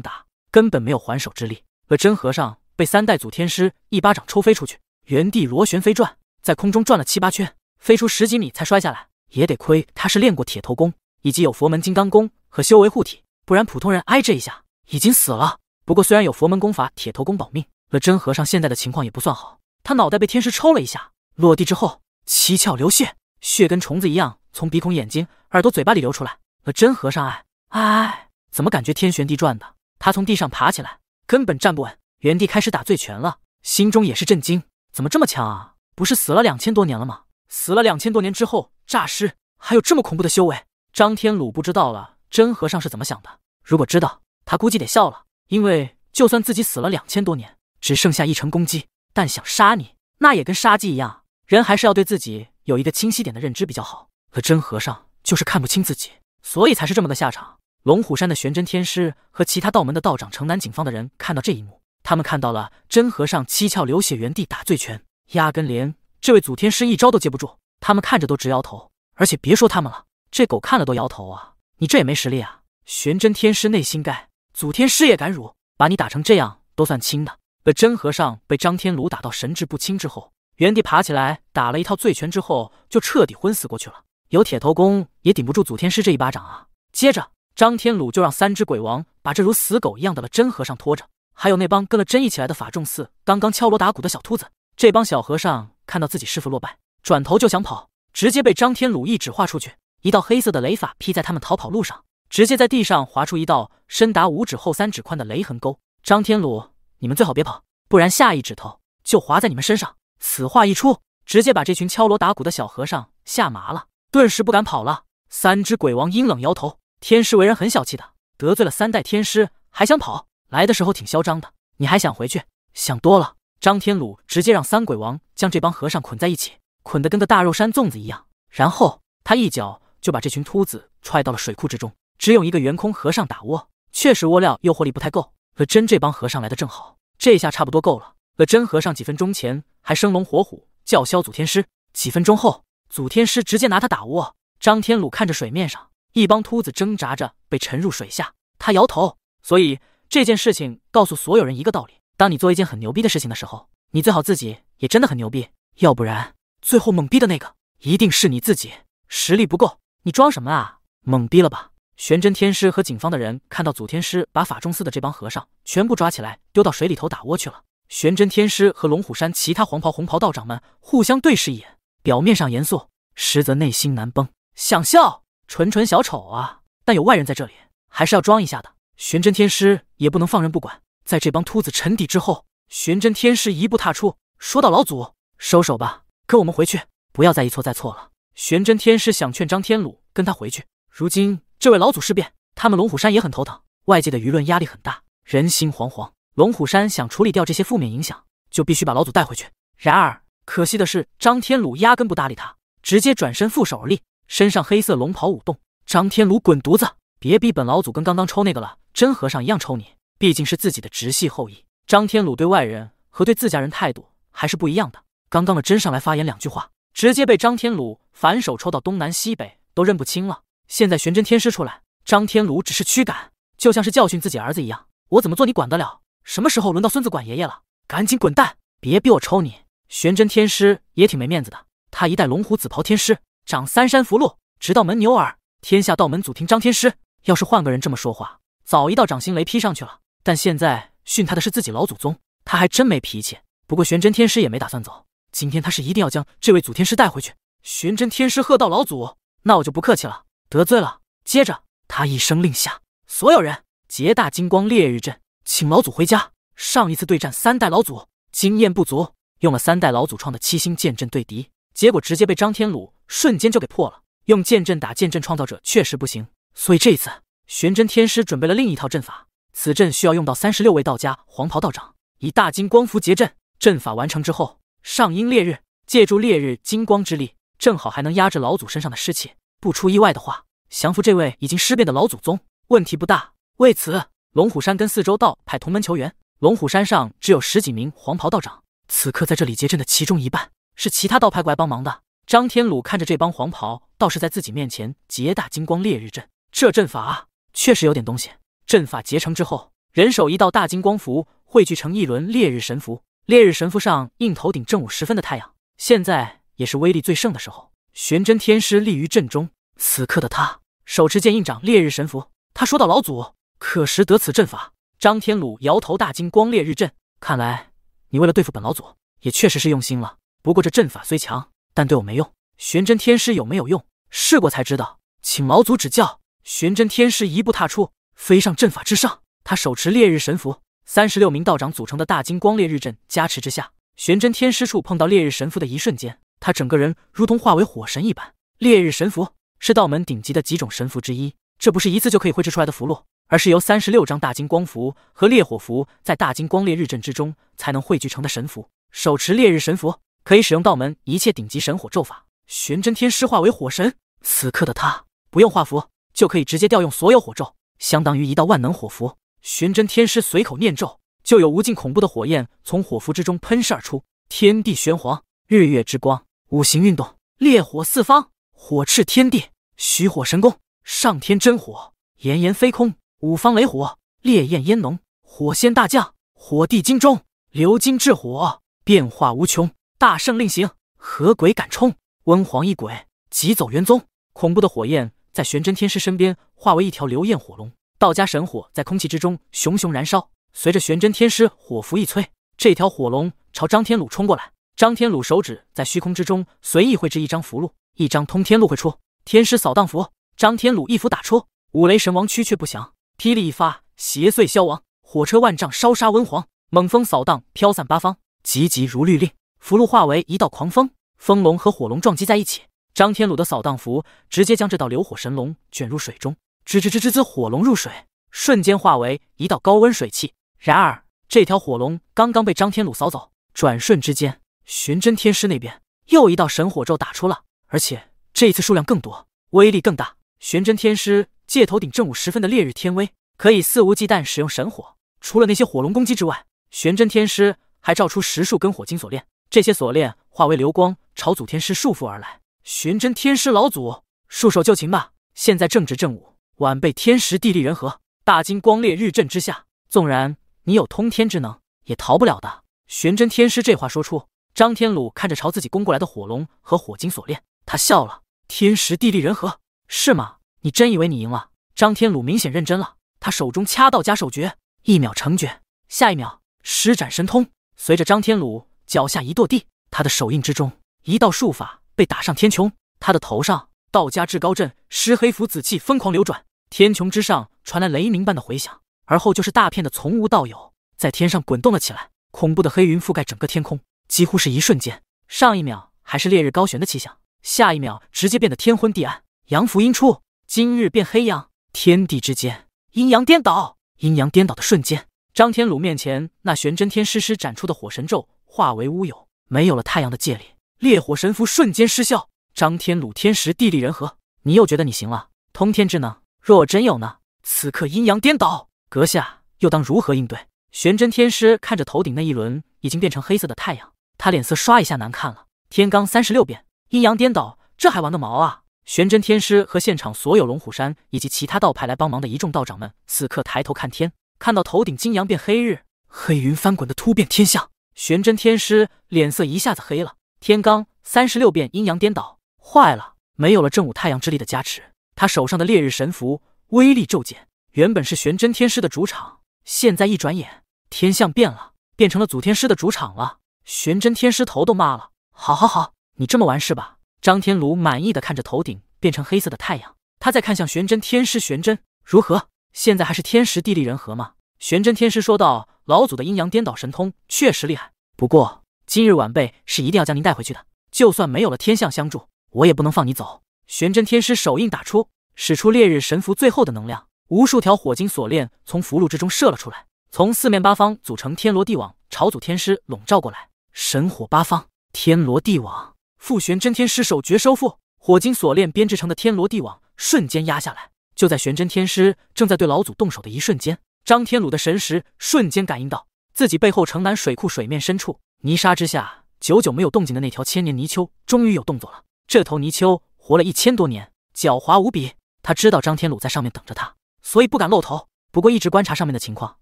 A: 打，根本没有还手之力。和真和尚被三代祖天师一巴掌抽飞出去，原地螺旋飞转，在空中转了七八圈，飞出十几米才摔下来。也得亏他是练过铁头功。以及有佛门金刚功和修为护体，不然普通人挨这一下已经死了。不过虽然有佛门功法铁头功保命了，真和尚现在的情况也不算好。他脑袋被天师抽了一下，落地之后七窍流血，血跟虫子一样从鼻孔、眼睛、耳朵、嘴巴里流出来。了真和尚哎哎，怎么感觉天旋地转的？他从地上爬起来，根本站不稳，原地开始打醉拳了。心中也是震惊，怎么这么强啊？不是死了两千多年了吗？死了两千多年之后诈尸，还有这么恐怖的修为？张天鲁不知道了，真和尚是怎么想的？如果知道，他估计得笑了。因为就算自己死了两千多年，只剩下一成攻击，但想杀你，那也跟杀鸡一样。人还是要对自己有一个清晰点的认知比较好。可真和尚就是看不清自己，所以才是这么的下场。龙虎山的玄真天师和其他道门的道长、城南警方的人看到这一幕，他们看到了真和尚七窍流血，原地打醉拳，压根连这位祖天师一招都接不住。他们看着都直摇头。而且别说他们了。这狗看了都摇头啊！你这也没实力啊！玄真天师内心盖，祖天师也敢辱，把你打成这样都算轻的。可真和尚被张天鲁打到神志不清之后，原地爬起来打了一套醉拳之后，就彻底昏死过去了。有铁头功也顶不住祖天师这一巴掌啊！接着，张天鲁就让三只鬼王把这如死狗一样的了真和尚拖着，还有那帮跟了真一起来的法众寺刚刚敲锣打鼓的小秃子。这帮小和尚看到自己师傅落败，转头就想跑，直接被张天鲁一指划出去。一道黑色的雷法劈在他们逃跑路上，直接在地上划出一道深达五指厚、三指宽的雷痕沟。张天鲁，你们最好别跑，不然下一指头就划在你们身上。此话一出，直接把这群敲锣打鼓的小和尚吓麻了，顿时不敢跑了。三只鬼王阴冷摇头：“天师为人很小气的，得罪了三代天师还想跑？来的时候挺嚣张的，你还想回去？想多了。”张天鲁直接让三鬼王将这帮和尚捆在一起，捆得跟个大肉山粽子一样，然后他一脚。就把这群秃子踹到了水库之中，只有一个圆空和尚打窝，确实窝料诱惑力不太够。可真这帮和尚来的正好，这下差不多够了。可真和尚几分钟前还生龙活虎叫嚣祖天师，几分钟后祖天师直接拿他打窝。张天鲁看着水面上一帮秃子挣扎着被沉入水下，他摇头。所以这件事情告诉所有人一个道理：当你做一件很牛逼的事情的时候，你最好自己也真的很牛逼，要不然最后懵逼的那个一定是你自己，实力不够。你装什么啊？懵逼了吧？玄真天师和警方的人看到祖天师把法中寺的这帮和尚全部抓起来，丢到水里头打窝去了。玄真天师和龙虎山其他黄袍红袍道长们互相对视一眼，表面上严肃，实则内心难崩，想笑，纯纯小丑啊！但有外人在这里，还是要装一下的。玄真天师也不能放任不管，在这帮秃子沉底之后，玄真天师一步踏出，说道：“老祖，收手吧，跟我们回去，不要再一错再错了。”玄真天师想劝张天鲁跟他回去，如今这位老祖事变，他们龙虎山也很头疼，外界的舆论压力很大，人心惶惶。龙虎山想处理掉这些负面影响，就必须把老祖带回去。然而可惜的是，张天鲁压根不搭理他，直接转身负手而立，身上黑色龙袍舞动。张天鲁滚犊子，别逼本老祖跟刚刚抽那个了，真和尚一样抽你。毕竟是自己的直系后裔，张天鲁对外人和对自家人态度还是不一样的。刚刚的真上来发言两句话，直接被张天鲁。反手抽到东南西北都认不清了。现在玄真天师出来，张天鲁只是驱赶，就像是教训自己儿子一样。我怎么做你管得了？什么时候轮到孙子管爷爷了？赶紧滚蛋！别逼我抽你！玄真天师也挺没面子的，他一代龙虎紫袍天师，掌三山符箓，直到门牛耳，天下道门祖庭张天师。要是换个人这么说话，早一道掌心雷劈上去了。但现在训他的是自己老祖宗，他还真没脾气。不过玄真天师也没打算走，今天他是一定要将这位祖天师带回去。玄真天师喝道：“老祖，那我就不客气了，得罪了。”接着他一声令下，所有人劫大金光烈日阵，请老祖回家。上一次对战三代老祖，经验不足，用了三代老祖创的七星剑阵对敌，结果直接被张天鲁瞬间就给破了。用剑阵打剑阵创造者确实不行，所以这一次玄真天师准备了另一套阵法。此阵需要用到三十六位道家黄袍道长，以大金光符结阵。阵法完成之后，上阴烈日，借助烈日金光之力。正好还能压制老祖身上的尸气。不出意外的话，降服这位已经尸变的老祖宗问题不大。为此，龙虎山跟四周道派同门求援。龙虎山上只有十几名黄袍道长，此刻在这里结阵的其中一半是其他道派过来帮忙的。张天鲁看着这帮黄袍道士在自己面前结大金光烈日阵，这阵法确实有点东西。阵法结成之后，人手一道大金光符，汇聚成一轮烈日神符。烈日神符上印头顶正午时分的太阳。现在。也是威力最盛的时候，玄真天师立于阵中，此刻的他手持剑印掌烈日神符。他说道：“老祖可识得此阵法？”张天鲁摇头大惊：“光烈日阵，看来你为了对付本老祖，也确实是用心了。不过这阵法虽强，但对我没用。玄真天师有没有用？试过才知道。请老祖指教。”玄真天师一步踏出，飞上阵法之上。他手持烈日神符，三十六名道长组成的大金光烈日阵加持之下，玄真天师触碰到烈日神符的一瞬间。他整个人如同化为火神一般，烈日神符是道门顶级的几种神符之一。这不是一次就可以绘制出来的符箓，而是由三十六张大金光符和烈火符在大金光烈日阵之中才能汇聚成的神符。手持烈日神符，可以使用道门一切顶级神火咒法。玄真天师化为火神，此刻的他不用画符，就可以直接调用所有火咒，相当于一道万能火符。玄真天师随口念咒，就有无尽恐怖的火焰从火符之中喷射而出，天地玄黄，日月之光。五行运动，烈火四方，火炽天地，徐火神功，上天真火，炎炎飞空，五方雷火，烈焰烟浓，火仙大将，火帝金钟，流金炙火，变化无穷。大圣令行，何鬼敢冲？温黄一鬼，急走元宗。恐怖的火焰在玄真天师身边化为一条流焰火龙，道家神火在空气之中熊熊燃烧。随着玄真天师火符一催，这条火龙朝张天鲁冲过来。张天鲁手指在虚空之中随意绘制一张符箓，一张通天路绘出天师扫荡符。张天鲁一符打出，五雷神王躯却不降，霹雳一发，邪祟消亡。火车万丈烧杀瘟皇，猛风扫荡飘散八方，急急如律令。符箓化为一道狂风，风龙和火龙撞击在一起。张天鲁的扫荡符直接将这道流火神龙卷入水中，吱吱吱吱吱，火龙入水，瞬间化为一道高温水汽。然而，这条火龙刚刚被张天鲁扫走，转瞬之间。玄真天师那边又一道神火咒打出了，而且这一次数量更多，威力更大。玄真天师借头顶正午时分的烈日天威，可以肆无忌惮使用神火。除了那些火龙攻击之外，玄真天师还照出十数根火金锁链，这些锁链化为流光朝祖天师束缚而来。玄真天师老祖束手就擒吧！现在正值正午，晚辈天时地利人和，大金光烈日阵之下，纵然你有通天之能，也逃不了的。玄真天师这话说出。张天鲁看着朝自己攻过来的火龙和火金锁链，他笑了。天时地利人和，是吗？你真以为你赢了？张天鲁明显认真了，他手中掐道家手诀，一秒成诀，下一秒施展神通。随着张天鲁脚下一跺地，他的手印之中一道术法被打上天穹，他的头上道家至高阵施黑符紫气疯狂流转，天穹之上传来雷鸣般的回响，而后就是大片的从无到有在天上滚动了起来，恐怖的黑云覆盖整个天空。几乎是一瞬间，上一秒还是烈日高悬的气象，下一秒直接变得天昏地暗。阳符阴出，今日变黑阳，天地之间阴阳颠倒。阴阳颠倒的瞬间，张天鲁面前那玄真天师施展出的火神咒化为乌有，没有了太阳的借力，烈火神符瞬间失效。张天鲁天时地利人和，你又觉得你行了？通天之能，若真有呢？此刻阴阳颠倒，阁下又当如何应对？玄真天师看着头顶那一轮已经变成黑色的太阳。他脸色刷一下难看了，天罡三十六变，阴阳颠倒，这还玩个毛啊！玄真天师和现场所有龙虎山以及其他道派来帮忙的一众道长们，此刻抬头看天，看到头顶金阳变黑日，黑云翻滚的突变天象，玄真天师脸色一下子黑了。天罡三十六变，阴阳颠倒，坏了，没有了正午太阳之力的加持，他手上的烈日神符威力骤减。原本是玄真天师的主场，现在一转眼，天象变了，变成了祖天师的主场了。玄真天师头都骂了，好好好，你这么玩是吧？张天炉满意的看着头顶变成黑色的太阳，他再看向玄真天师，玄真如何？现在还是天时地利人和吗？玄真天师说道：“老祖的阴阳颠倒神通确实厉害，不过今日晚辈是一定要将您带回去的，就算没有了天象相助，我也不能放你走。”玄真天师手印打出，使出烈日神符最后的能量，无数条火金锁链从符箓之中射了出来，从四面八方组成天罗地网，朝祖天师笼罩过来。神火八方，天罗地网，傅玄真天师手绝收复，火金锁链编织成的天罗地网瞬间压下来。就在玄真天师正在对老祖动手的一瞬间，张天鲁的神识瞬间感应到，自己背后城南水库水面深处泥沙之下，久久没有动静的那条千年泥鳅终于有动作了。这头泥鳅活了一千多年，狡猾无比，他知道张天鲁在上面等着他，所以不敢露头，不过一直观察上面的情况。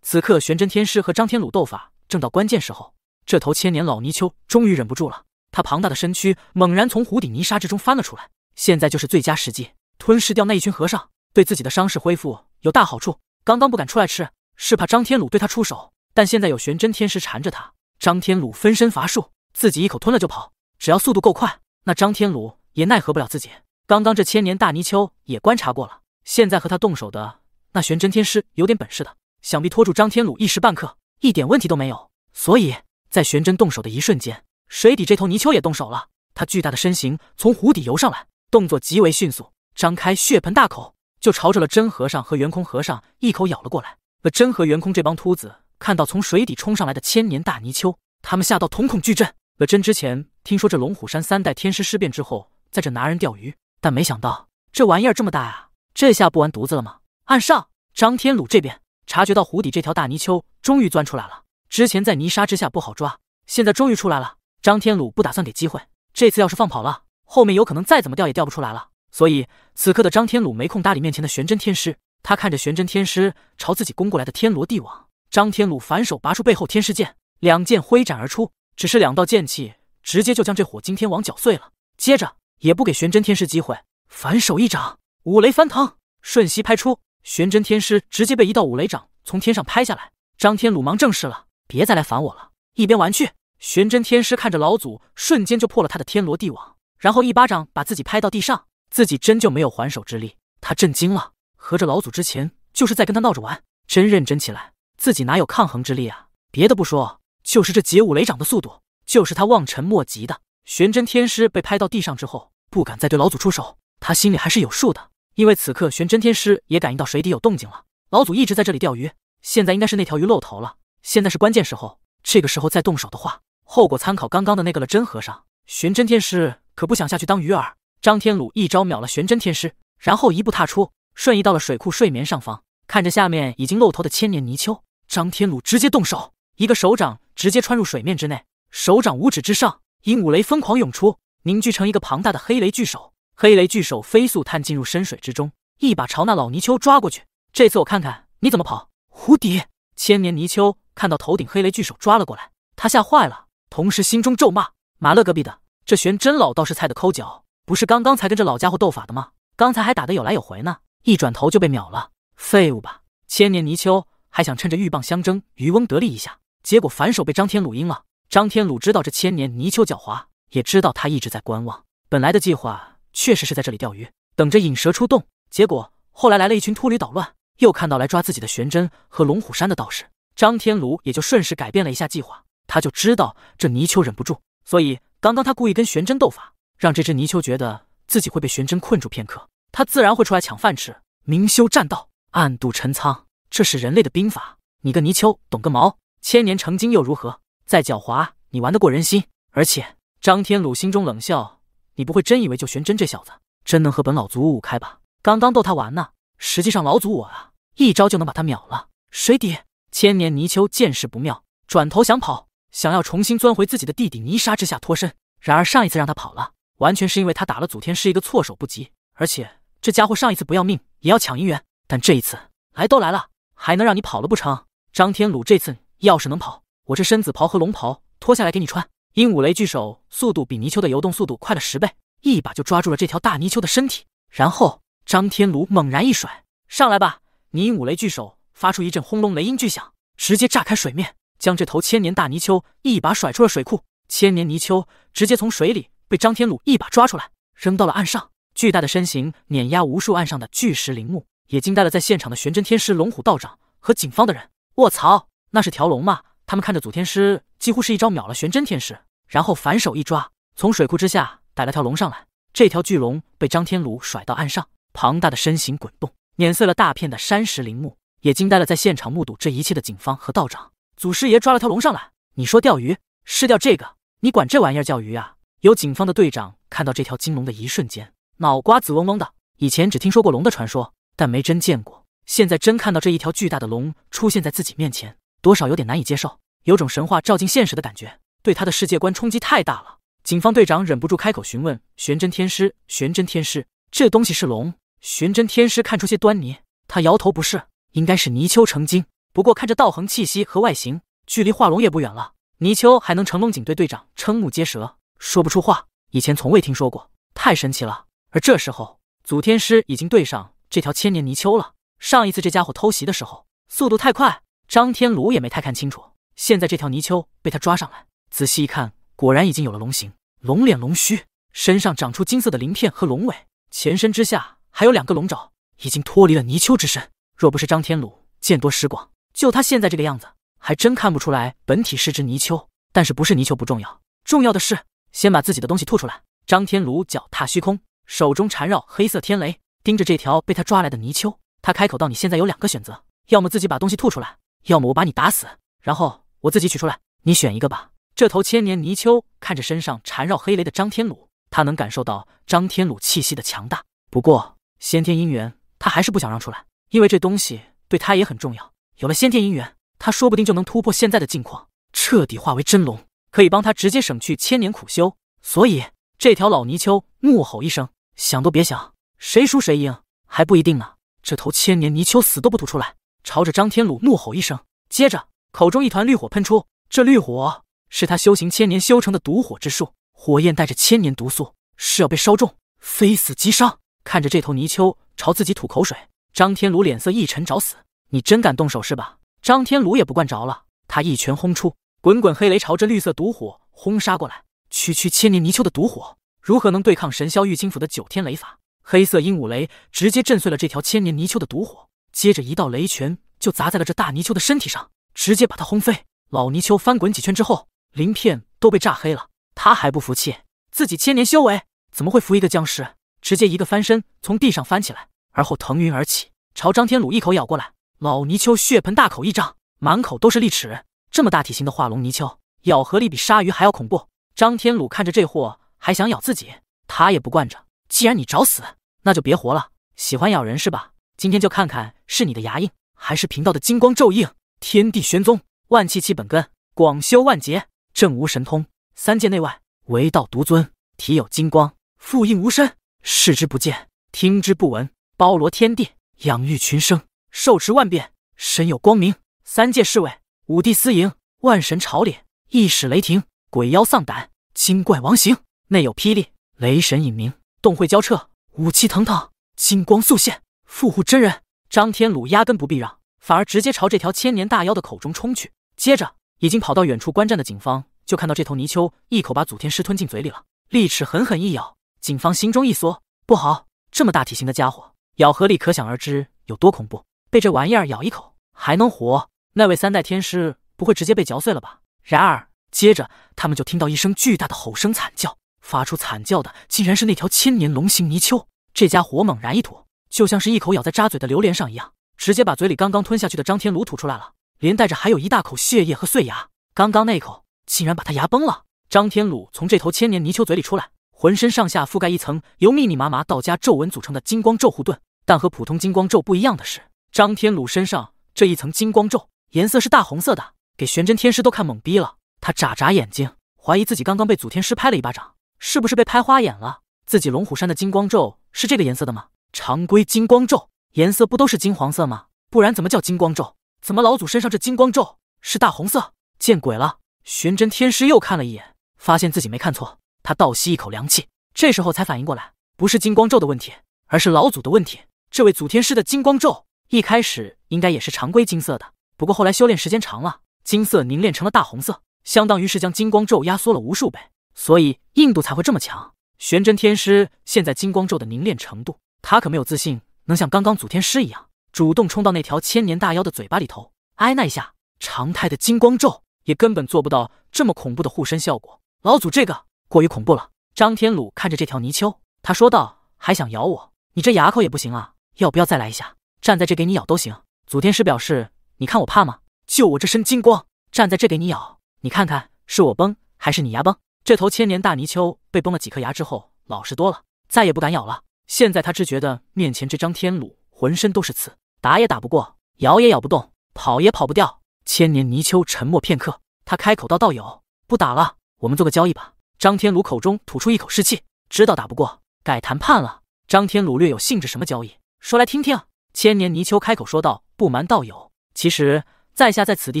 A: 此刻，玄真天师和张天鲁斗法正到关键时候。这头千年老泥鳅终于忍不住了，它庞大的身躯猛然从湖底泥沙之中翻了出来。现在就是最佳时机，吞噬掉那一群和尚，对自己的伤势恢复有大好处。刚刚不敢出来吃，是怕张天鲁对他出手。但现在有玄真天师缠着他，张天鲁分身乏术，自己一口吞了就跑。只要速度够快，那张天鲁也奈何不了自己。刚刚这千年大泥鳅也观察过了，现在和他动手的那玄真天师有点本事的，想必拖住张天鲁一时半刻一点问题都没有，所以。在玄真动手的一瞬间，水底这头泥鳅也动手了。它巨大的身形从湖底游上来，动作极为迅速，张开血盆大口，就朝着了真和尚和圆空和尚一口咬了过来。了真和圆空这帮秃子看到从水底冲上来的千年大泥鳅，他们吓到瞳孔巨震。了真之前听说这龙虎山三代天师尸变之后，在这拿人钓鱼，但没想到这玩意儿这么大啊！这下不完犊子了吗？岸上张天鲁这边察觉到湖底这条大泥鳅终于钻出来了。之前在泥沙之下不好抓，现在终于出来了。张天鲁不打算给机会，这次要是放跑了，后面有可能再怎么钓也钓不出来了。所以此刻的张天鲁没空搭理面前的玄真天师，他看着玄真天师朝自己攻过来的天罗地网，张天鲁反手拔出背后天师剑，两剑挥斩而出，只是两道剑气直接就将这火金天王搅碎了。接着也不给玄真天师机会，反手一掌五雷翻腾，瞬息拍出，玄真天师直接被一道五雷掌从天上拍下来。张天鲁忙正事了。别再来烦我了，一边玩去！玄真天师看着老祖，瞬间就破了他的天罗地网，然后一巴掌把自己拍到地上，自己真就没有还手之力。他震惊了，合着老祖之前就是在跟他闹着玩，真认真起来，自己哪有抗衡之力啊？别的不说，就是这截舞雷掌的速度，就是他望尘莫及的。玄真天师被拍到地上之后，不敢再对老祖出手，他心里还是有数的，因为此刻玄真天师也感应到水底有动静了，老祖一直在这里钓鱼，现在应该是那条鱼露头了。现在是关键时候，这个时候再动手的话，后果参考刚刚的那个了。真和尚玄真天师可不想下去当鱼饵。张天鲁一招秒了玄真天师，然后一步踏出，瞬移到了水库睡眠上方，看着下面已经露头的千年泥鳅，张天鲁直接动手，一个手掌直接穿入水面之内，手掌五指之上，鹦鹉雷疯狂涌出，凝聚成一个庞大的黑雷巨手，黑雷巨手飞速探进入深水之中，一把朝那老泥鳅抓过去。这次我看看你怎么跑，蝴蝶。千年泥鳅看到头顶黑雷巨手抓了过来，他吓坏了，同时心中咒骂：“马勒隔壁的这玄真老道士菜的抠脚，不是刚刚才跟这老家伙斗法的吗？刚才还打得有来有回呢，一转头就被秒了，废物吧！”千年泥鳅还想趁着鹬蚌相争，渔翁得利一下，结果反手被张天鲁阴了。张天鲁知道这千年泥鳅狡猾，也知道他一直在观望，本来的计划确实是在这里钓鱼，等着引蛇出洞，结果后来来了一群秃驴捣乱。又看到来抓自己的玄真和龙虎山的道士张天鲁，也就顺势改变了一下计划。他就知道这泥鳅忍不住，所以刚刚他故意跟玄真斗法，让这只泥鳅觉得自己会被玄真困住片刻，他自然会出来抢饭吃。明修栈道，暗度陈仓，这是人类的兵法，你个泥鳅懂个毛！千年成精又如何？再狡猾，你玩得过人心？而且张天鲁心中冷笑：你不会真以为就玄真这小子真能和本老祖五五开吧？刚刚逗他玩呢。实际上，老祖我啊，一招就能把他秒了。水底千年泥鳅见势不妙，转头想跑，想要重新钻回自己的地底泥沙之下脱身。然而上一次让他跑了，完全是因为他打了祖天师一个措手不及。而且这家伙上一次不要命也要抢银元，但这一次来都来了，还能让你跑了不成？张天鲁这次要是能跑，我这身子袍和龙袍脱下来给你穿。鹦鹉雷巨手速度比泥鳅的游动速度快了十倍，一把就抓住了这条大泥鳅的身体，然后。张天鲁猛然一甩：“上来吧！”泥影五雷巨手发出一阵轰隆雷音巨响，直接炸开水面，将这头千年大泥鳅一把甩出了水库。千年泥鳅直接从水里被张天鲁一把抓出来，扔到了岸上。巨大的身形碾压无数岸上的巨石林木，也惊呆了在现场的玄真天师、龙虎道长和警方的人。卧槽，那是条龙吗？他们看着祖天师几乎是一招秒了玄真天师，然后反手一抓，从水库之下逮了条龙上来。这条巨龙被张天鲁甩到岸上。庞大的身形滚动，碾碎了大片的山石林木，也惊呆了在现场目睹这一切的警方和道长。祖师爷抓了条龙上来，你说钓鱼是钓这个？你管这玩意儿叫鱼啊？有警方的队长看到这条金龙的一瞬间，脑瓜子嗡嗡的。以前只听说过龙的传说，但没真见过。现在真看到这一条巨大的龙出现在自己面前，多少有点难以接受，有种神话照进现实的感觉，对他的世界观冲击太大了。警方队长忍不住开口询问玄真天师：“玄真天师，这东西是龙？”玄真天师看出些端倪，他摇头，不是，应该是泥鳅成精。不过看这道恒气息和外形，距离化龙也不远了。泥鳅还能成龙？警队队长瞠目结舌，说不出话。以前从未听说过，太神奇了。而这时候，祖天师已经对上这条千年泥鳅了。上一次这家伙偷袭的时候，速度太快，张天炉也没太看清楚。现在这条泥鳅被他抓上来，仔细一看，果然已经有了龙形，龙脸、龙须，身上长出金色的鳞片和龙尾，前身之下。还有两个龙爪已经脱离了泥鳅之身，若不是张天鲁见多识广，就他现在这个样子，还真看不出来本体是只泥鳅。但是不是泥鳅不重要，重要的是先把自己的东西吐出来。张天鲁脚踏虚空，手中缠绕黑色天雷，盯着这条被他抓来的泥鳅，他开口道：“你现在有两个选择，要么自己把东西吐出来，要么我把你打死，然后我自己取出来，你选一个吧。”这头千年泥鳅看着身上缠绕黑雷的张天鲁，他能感受到张天鲁气息的强大，不过。先天姻缘，他还是不想让出来，因为这东西对他也很重要。有了先天姻缘，他说不定就能突破现在的境况，彻底化为真龙，可以帮他直接省去千年苦修。所以，这条老泥鳅怒吼一声：“想都别想，谁输谁赢还不一定呢！”这头千年泥鳅死都不吐出来，朝着张天鲁怒吼一声，接着口中一团绿火喷出。这绿火是他修行千年修成的毒火之术，火焰带着千年毒素，是要被烧中，非死即伤。看着这头泥鳅朝自己吐口水，张天鲁脸色一沉：“找死！你真敢动手是吧？”张天鲁也不惯着了，他一拳轰出，滚滚黑雷朝着绿色毒火轰杀过来。区区千年泥鳅的毒火，如何能对抗神霄玉清府的九天雷法？黑色鹦鹉雷直接震碎了这条千年泥鳅的毒火，接着一道雷拳就砸在了这大泥鳅的身体上，直接把它轰飞。老泥鳅翻滚几圈之后，鳞片都被炸黑了。他还不服气，自己千年修为怎么会服一个僵尸？直接一个翻身从地上翻起来，而后腾云而起，朝张天鲁一口咬过来。老泥鳅血盆大口一张，满口都是利齿。这么大体型的化龙泥鳅，咬合力比鲨鱼还要恐怖。张天鲁看着这货还想咬自己，他也不惯着。既然你找死，那就别活了。喜欢咬人是吧？今天就看看是你的牙硬，还是贫道的金光咒硬。天地玄宗，万气起本根，广修万劫，正无神通，三界内外唯道独尊，体有金光，复印无身。视之不见，听之不闻，包罗天地，养育群生，受持万变，神有光明。三界侍卫，五帝司迎，万神朝礼，一使雷霆，鬼妖丧胆，精怪王行，内有霹雳，雷神隐名，洞会交彻，武器腾腾，金光速现。复护真人张天鲁压根不避让，反而直接朝这条千年大妖的口中冲去。接着，已经跑到远处观战的警方就看到这头泥鳅一口把祖天师吞进嘴里了，利齿狠狠一咬。警方心中一缩，不好！这么大体型的家伙，咬合力可想而知有多恐怖。被这玩意儿咬一口还能活？那位三代天师不会直接被嚼碎了吧？然而，接着他们就听到一声巨大的吼声、惨叫。发出惨叫的，竟然是那条千年龙形泥鳅。这家伙猛然一吐，就像是一口咬在扎嘴的榴莲上一样，直接把嘴里刚刚吞下去的张天鲁吐出来了，连带着还有一大口血液和碎牙。刚刚那一口，竟然把他牙崩了。张天鲁从这头千年泥鳅嘴里出来。浑身上下覆盖一层由密密麻麻道家皱纹组成的金光咒护盾，但和普通金光咒不一样的是，张天鲁身上这一层金光咒颜色是大红色的，给玄真天师都看懵逼了。他眨眨眼睛，怀疑自己刚刚被祖天师拍了一巴掌，是不是被拍花眼了？自己龙虎山的金光咒是这个颜色的吗？常规金光咒颜色不都是金黄色吗？不然怎么叫金光咒？怎么老祖身上这金光咒是大红色？见鬼了！玄真天师又看了一眼，发现自己没看错。他倒吸一口凉气，这时候才反应过来，不是金光咒的问题，而是老祖的问题。这位祖天师的金光咒一开始应该也是常规金色的，不过后来修炼时间长了，金色凝练成了大红色，相当于是将金光咒压缩了无数倍，所以硬度才会这么强。玄真天师现在金光咒的凝练程度，他可没有自信能像刚刚祖天师一样主动冲到那条千年大妖的嘴巴里头。挨那一下常态的金光咒也根本做不到这么恐怖的护身效果。老祖这个。过于恐怖了。张天鲁看着这条泥鳅，他说道：“还想咬我？你这牙口也不行啊！要不要再来一下？站在这给你咬都行。”祖天师表示：“你看我怕吗？就我这身金光，站在这给你咬，你看看是我崩还是你牙崩？”这头千年大泥鳅被崩了几颗牙之后，老实多了，再也不敢咬了。现在他只觉得面前这张天鲁浑身都是刺，打也打不过，咬也咬不动，跑也跑不掉。千年泥鳅沉默片刻，他开口道：“道友，不打了，我们做个交易吧。”张天鲁口中吐出一口湿气，知道打不过，改谈判了。张天鲁略有兴致，什么交易？说来听听。千年泥鳅开口说道：“不瞒道友，其实在下在此地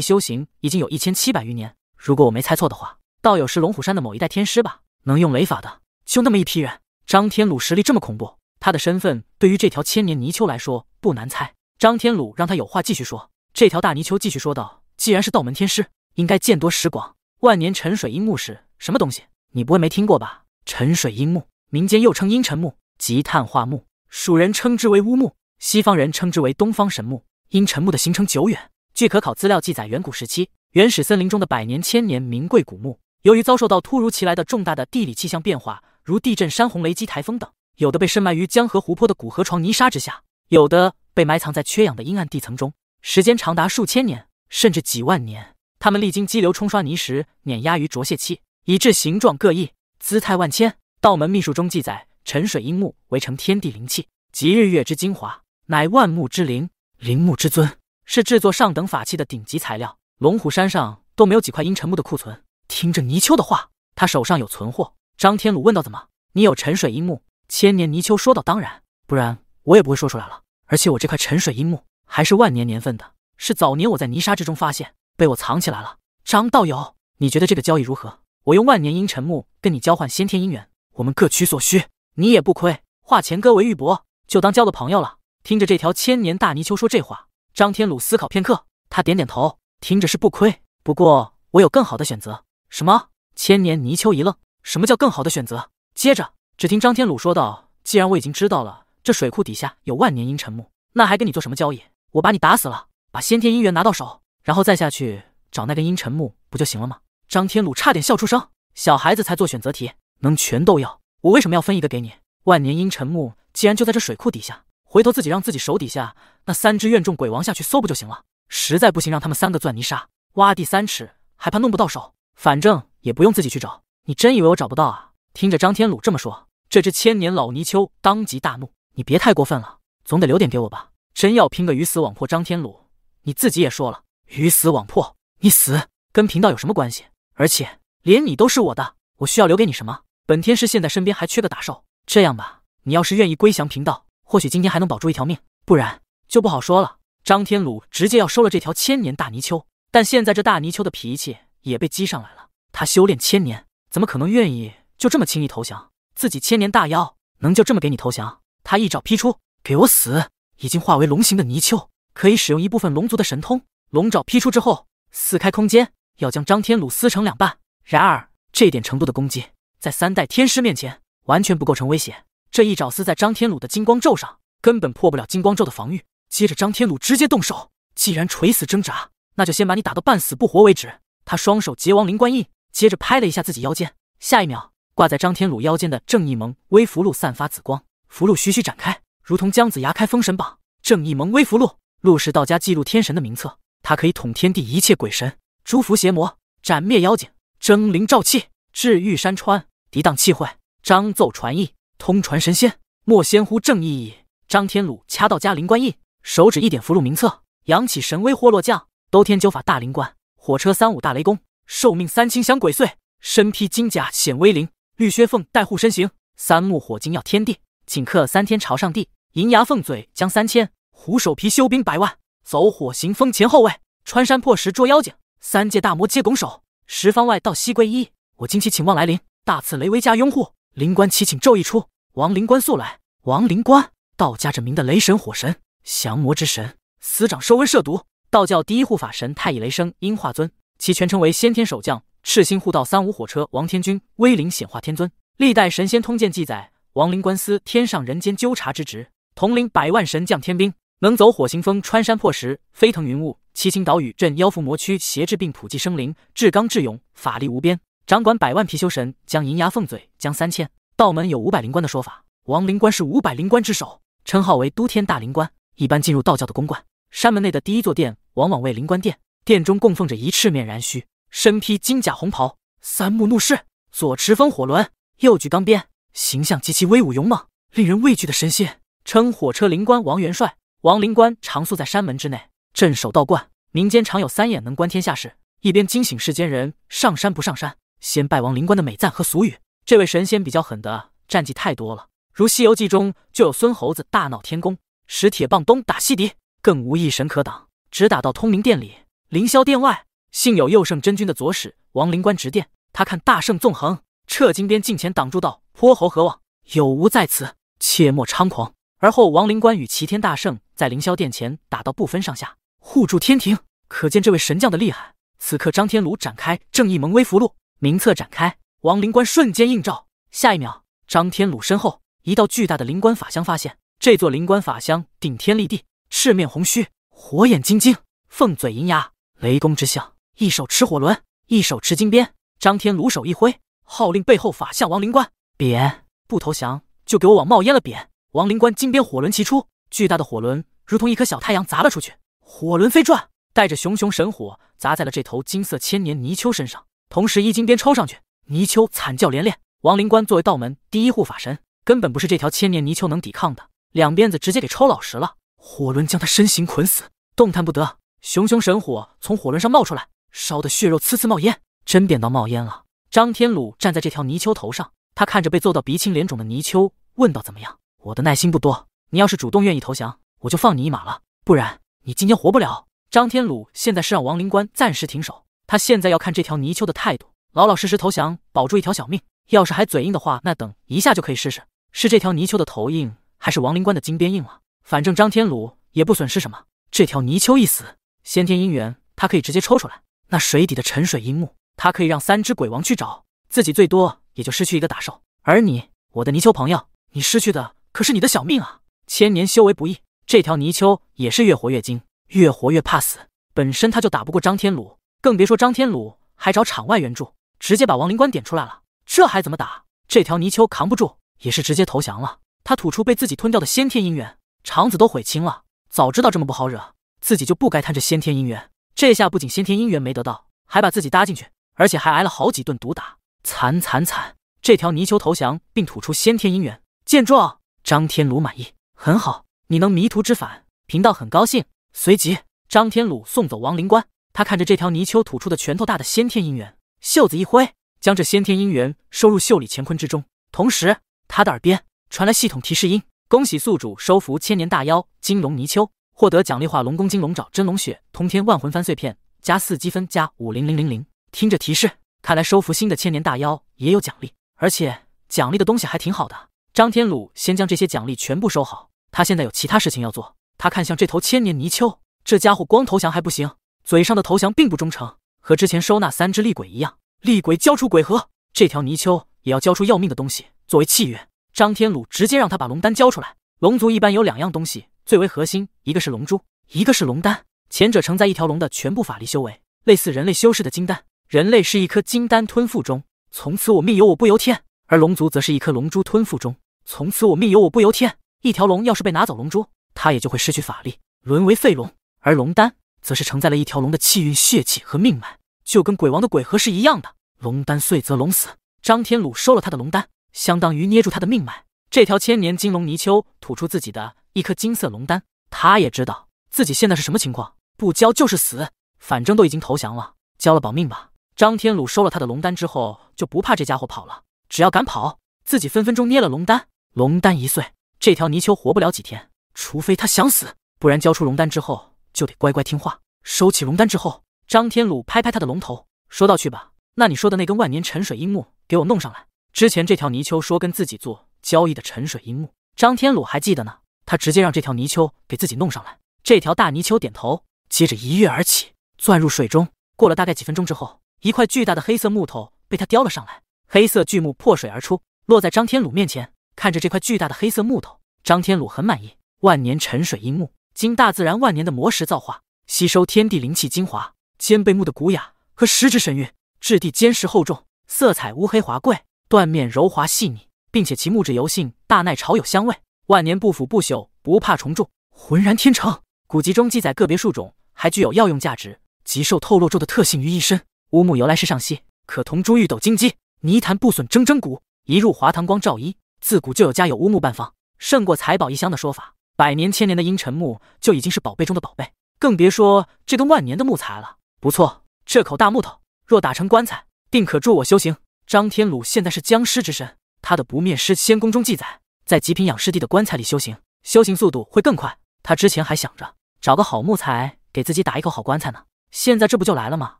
A: 修行已经有一千七百余年。如果我没猜错的话，道友是龙虎山的某一代天师吧？能用雷法的，就那么一批人。张天鲁实力这么恐怖，他的身份对于这条千年泥鳅来说不难猜。张天鲁让他有话继续说。这条大泥鳅继续说道：既然是道门天师，应该见多识广。万年沉水阴木是什么东西？”你不会没听过吧？沉水阴木，民间又称阴沉木，及碳化木，蜀人称之为乌木，西方人称之为东方神木。阴沉木的形成久远，据可考资料记载，远古时期原始森林中的百年、千年名贵古木，由于遭受到突如其来的重大的地理气象变化，如地震、山洪、雷击、台风等，有的被深埋于江河湖泊的古河床泥沙之下，有的被埋藏在缺氧的阴暗地层中，时间长达数千年甚至几万年。它们历经激流冲刷、泥石碾压于浊泻期。以致形状各异，姿态万千。道门秘术中记载，沉水阴木为承天地灵气，集日月之精华，乃万木之灵，灵木之尊，是制作上等法器的顶级材料。龙虎山上都没有几块阴沉木的库存。听着泥鳅的话，他手上有存货。张天鲁问道：“怎么，你有沉水阴木？”千年泥鳅说道：“当然，不然我也不会说出来了。而且我这块沉水阴木还是万年年份的，是早年我在泥沙之中发现，被我藏起来了。”张道友，你觉得这个交易如何？我用万年阴沉木跟你交换先天姻缘，我们各取所需，你也不亏，化前哥为玉帛，就当交个朋友了。听着这条千年大泥鳅说这话，张天鲁思考片刻，他点点头，听着是不亏，不过我有更好的选择。什么？千年泥鳅一愣，什么叫更好的选择？接着，只听张天鲁说道：“既然我已经知道了这水库底下有万年阴沉木，那还跟你做什么交易？我把你打死了，把先天姻缘拿到手，然后再下去找那根阴沉木，不就行了吗？”张天鲁差点笑出声，小孩子才做选择题，能全都要，我为什么要分一个给你？万年阴沉木既然就在这水库底下，回头自己让自己手底下那三只怨众鬼王下去搜不就行了？实在不行，让他们三个钻泥沙，挖地三尺，还怕弄不到手？反正也不用自己去找，你真以为我找不到啊？听着张天鲁这么说，这只千年老泥鳅当即大怒：“你别太过分了，总得留点给我吧？真要拼个鱼死网破，张天鲁你自己也说了，鱼死网破，你死跟贫道有什么关系？”而且连你都是我的，我需要留给你什么？本天师现在身边还缺个打手。这样吧，你要是愿意归降贫道，或许今天还能保住一条命，不然就不好说了。张天鲁直接要收了这条千年大泥鳅，但现在这大泥鳅的脾气也被激上来了。他修炼千年，怎么可能愿意就这么轻易投降？自己千年大妖能就这么给你投降？他一爪劈出，给我死！已经化为龙形的泥鳅可以使用一部分龙族的神通，龙爪劈出之后撕开空间。要将张天鲁撕成两半，然而这点程度的攻击，在三代天师面前完全不构成威胁。这一爪撕在张天鲁的金光咒上，根本破不了金光咒的防御。接着，张天鲁直接动手。既然垂死挣扎，那就先把你打到半死不活为止。他双手结王灵官印，接着拍了一下自己腰间。下一秒，挂在张天鲁腰间的正义盟威符箓散发紫光，符箓徐徐展开，如同姜子牙开封神榜。正义盟威符箓，陆是道家记录天神的名册，它可以统天地一切鬼神。诛伏邪魔，斩灭妖精，蒸灵召气，治愈山川，抵挡气会，张奏传意，通传神仙。莫仙乎正义矣！张天鲁掐到家灵官印，手指一点符箓名册，扬起神威霍洛降。兜天九法大灵官，火车三五大雷公，受命三清降鬼祟。身披金甲显威灵，绿靴凤带护身形。三目火金耀天地，顷刻三天朝上帝。银牙凤嘴将三千，虎首皮修兵百万。走火行风前后卫，穿山破石捉妖精。三界大魔皆拱手，十方外道悉归一，我今期请望来临，大赐雷威加拥护。灵官祈请咒一出，王灵官速来。王灵官，道家着名的雷神、火神、降魔之神，司掌收温涉毒。道教第一护法神太乙雷声阴化尊，其全称为先天守将赤心护道三五火车王天君威灵显化天尊。历代神仙通鉴记载，王灵官司天上人间纠察之职，统领百万神将天兵，能走火行风，穿山破石，飞腾云雾。七星岛屿镇妖伏魔区邪治病普济生灵，至刚至勇，法力无边，掌管百万貔貅神将银牙凤嘴将三千。道门有五百灵官的说法，王灵官是五百灵官之首，称号为都天大灵官。一般进入道教的宫观，山门内的第一座殿往往为灵官殿，殿中供奉着一赤面燃须，身披金甲红袍，三目怒视，左持风火轮，右举钢鞭，形象极其威武勇猛，令人畏惧的神仙，称火车灵官王元帅。王灵官常宿在山门之内。镇守道观，民间常有三眼能观天下事，一边惊醒世间人上山不上山。先拜王灵官的美赞和俗语，这位神仙比较狠的战绩太多了，如《西游记》中就有孙猴子大闹天宫，使铁棒东打西敌，更无一神可挡，直打到通明殿里，凌霄殿外。幸有佑圣真君的左使王灵官执殿，他看大圣纵横，撤金鞭近前挡住道：“泼猴何往？有无在此？切莫猖狂。”而后王灵官与齐天大圣在凌霄殿前打到不分上下。护住天庭，可见这位神将的厉害。此刻，张天鲁展开正义蒙威符箓，名册展开，亡灵关瞬间映照。下一秒，张天鲁身后一道巨大的灵官法相发现。这座灵官法相顶天立地，赤面红须，火眼金睛，凤嘴银牙，雷公之相，一手持火轮，一手持金鞭。张天鲁手一挥，号令背后法相亡灵关：扁不投降，就给我往冒烟了扁！亡灵关金鞭火轮齐出，巨大的火轮如同一颗小太阳砸了出去。火轮飞转，带着熊熊神火砸在了这头金色千年泥鳅身上，同时一金鞭抽上去，泥鳅惨叫连连。王灵官作为道门第一护法神，根本不是这条千年泥鳅能抵抗的，两鞭子直接给抽老实了。火轮将他身形捆死，动弹不得。熊熊神火从火轮上冒出来，烧得血肉呲呲冒烟，真变到冒烟了。张天鲁站在这条泥鳅头上，他看着被揍到鼻青脸肿的泥鳅，问道：“怎么样？我的耐心不多，你要是主动愿意投降，我就放你一马了，不然……”你今天活不了！张天鲁现在是让王灵官暂时停手，他现在要看这条泥鳅的态度，老老实实投降，保住一条小命；要是还嘴硬的话，那等一下就可以试试，是这条泥鳅的头硬，还是王灵官的金鞭硬了？反正张天鲁也不损失什么，这条泥鳅一死，先天姻缘他可以直接抽出来，那水底的沉水阴木他可以让三只鬼王去找，自己最多也就失去一个打手。而你，我的泥鳅朋友，你失去的可是你的小命啊！千年修为不易。这条泥鳅也是越活越精，越活越怕死。本身他就打不过张天鲁，更别说张天鲁还找场外援助，直接把亡灵官点出来了。这还怎么打？这条泥鳅扛不住，也是直接投降了。他吐出被自己吞掉的先天姻缘，肠子都悔青了。早知道这么不好惹，自己就不该贪这先天姻缘。这下不仅先天姻缘没得到，还把自己搭进去，而且还挨了好几顿毒打。惨惨惨！这条泥鳅投降并吐出先天姻缘。见状，张天鲁满意，很好。你能迷途知返，贫道很高兴。随即，张天鲁送走王灵官，他看着这条泥鳅吐出的拳头大的先天姻缘，袖子一挥，将这先天姻缘收入袖里乾坤之中。同时，他的耳边传来系统提示音：“恭喜宿主收服千年大妖金龙泥鳅，获得奖励：化龙宫金龙爪、真龙血、通天万魂幡碎片，加四积分，加五零零零零。”听着提示，看来收服新的千年大妖也有奖励，而且奖励的东西还挺好的。张天鲁先将这些奖励全部收好。他现在有其他事情要做。他看向这头千年泥鳅，这家伙光投降还不行，嘴上的投降并不忠诚，和之前收纳三只厉鬼一样。厉鬼交出鬼核，这条泥鳅也要交出要命的东西作为契约。张天鲁直接让他把龙丹交出来。龙族一般有两样东西最为核心，一个是龙珠，一个是龙丹。前者承载一条龙的全部法力修为，类似人类修士的金丹。人类是一颗金丹吞腹中，从此我命由我不由天；而龙族则是一颗龙珠吞腹中，从此我命由我不由天。一条龙要是被拿走龙珠，它也就会失去法力，沦为废龙；而龙丹则是承载了一条龙的气运、血气和命脉，就跟鬼王的鬼盒是一样的。龙丹碎则龙死。张天鲁收了他的龙丹，相当于捏住他的命脉。这条千年金龙泥鳅吐出自己的一颗金色龙丹，他也知道自己现在是什么情况，不交就是死。反正都已经投降了，交了保命吧。张天鲁收了他的龙丹之后，就不怕这家伙跑了。只要敢跑，自己分分钟捏了龙丹，龙丹一碎。这条泥鳅活不了几天，除非他想死，不然交出龙丹之后就得乖乖听话。收起龙丹之后，张天鲁拍拍他的龙头，说道：“去吧。那你说的那根万年沉水樱木，给我弄上来。”之前这条泥鳅说跟自己做交易的沉水樱木，张天鲁还记得呢。他直接让这条泥鳅给自己弄上来。这条大泥鳅点头，接着一跃而起，钻入水中。过了大概几分钟之后，一块巨大的黑色木头被他叼了上来。黑色巨木破水而出，落在张天鲁面前。看着这块巨大的黑色木头，张天鲁很满意。万年沉水阴木，经大自然万年的磨石造化，吸收天地灵气精华，兼备木的古雅和石之神韵，质地坚实厚重，色彩乌黑华贵，断面柔滑细腻，并且其木质油性大，耐潮有香味，万年不腐不朽，不怕虫蛀，浑然天成。古籍中记载，个别树种还具有药用价值，集受透漏咒的特性于一身。乌木由来是上稀，可同珠玉斗金鸡，泥潭不损铮铮骨，一入华堂光照衣。自古就有家有乌木半方胜过财宝一箱的说法，百年千年的阴沉木就已经是宝贝中的宝贝，更别说这根万年的木材了。不错，这口大木头若打成棺材，定可助我修行。张天鲁现在是僵尸之身，他的不灭师仙宫中记载，在极品养尸地的棺材里修行，修行速度会更快。他之前还想着找个好木材给自己打一口好棺材呢，现在这不就来了吗？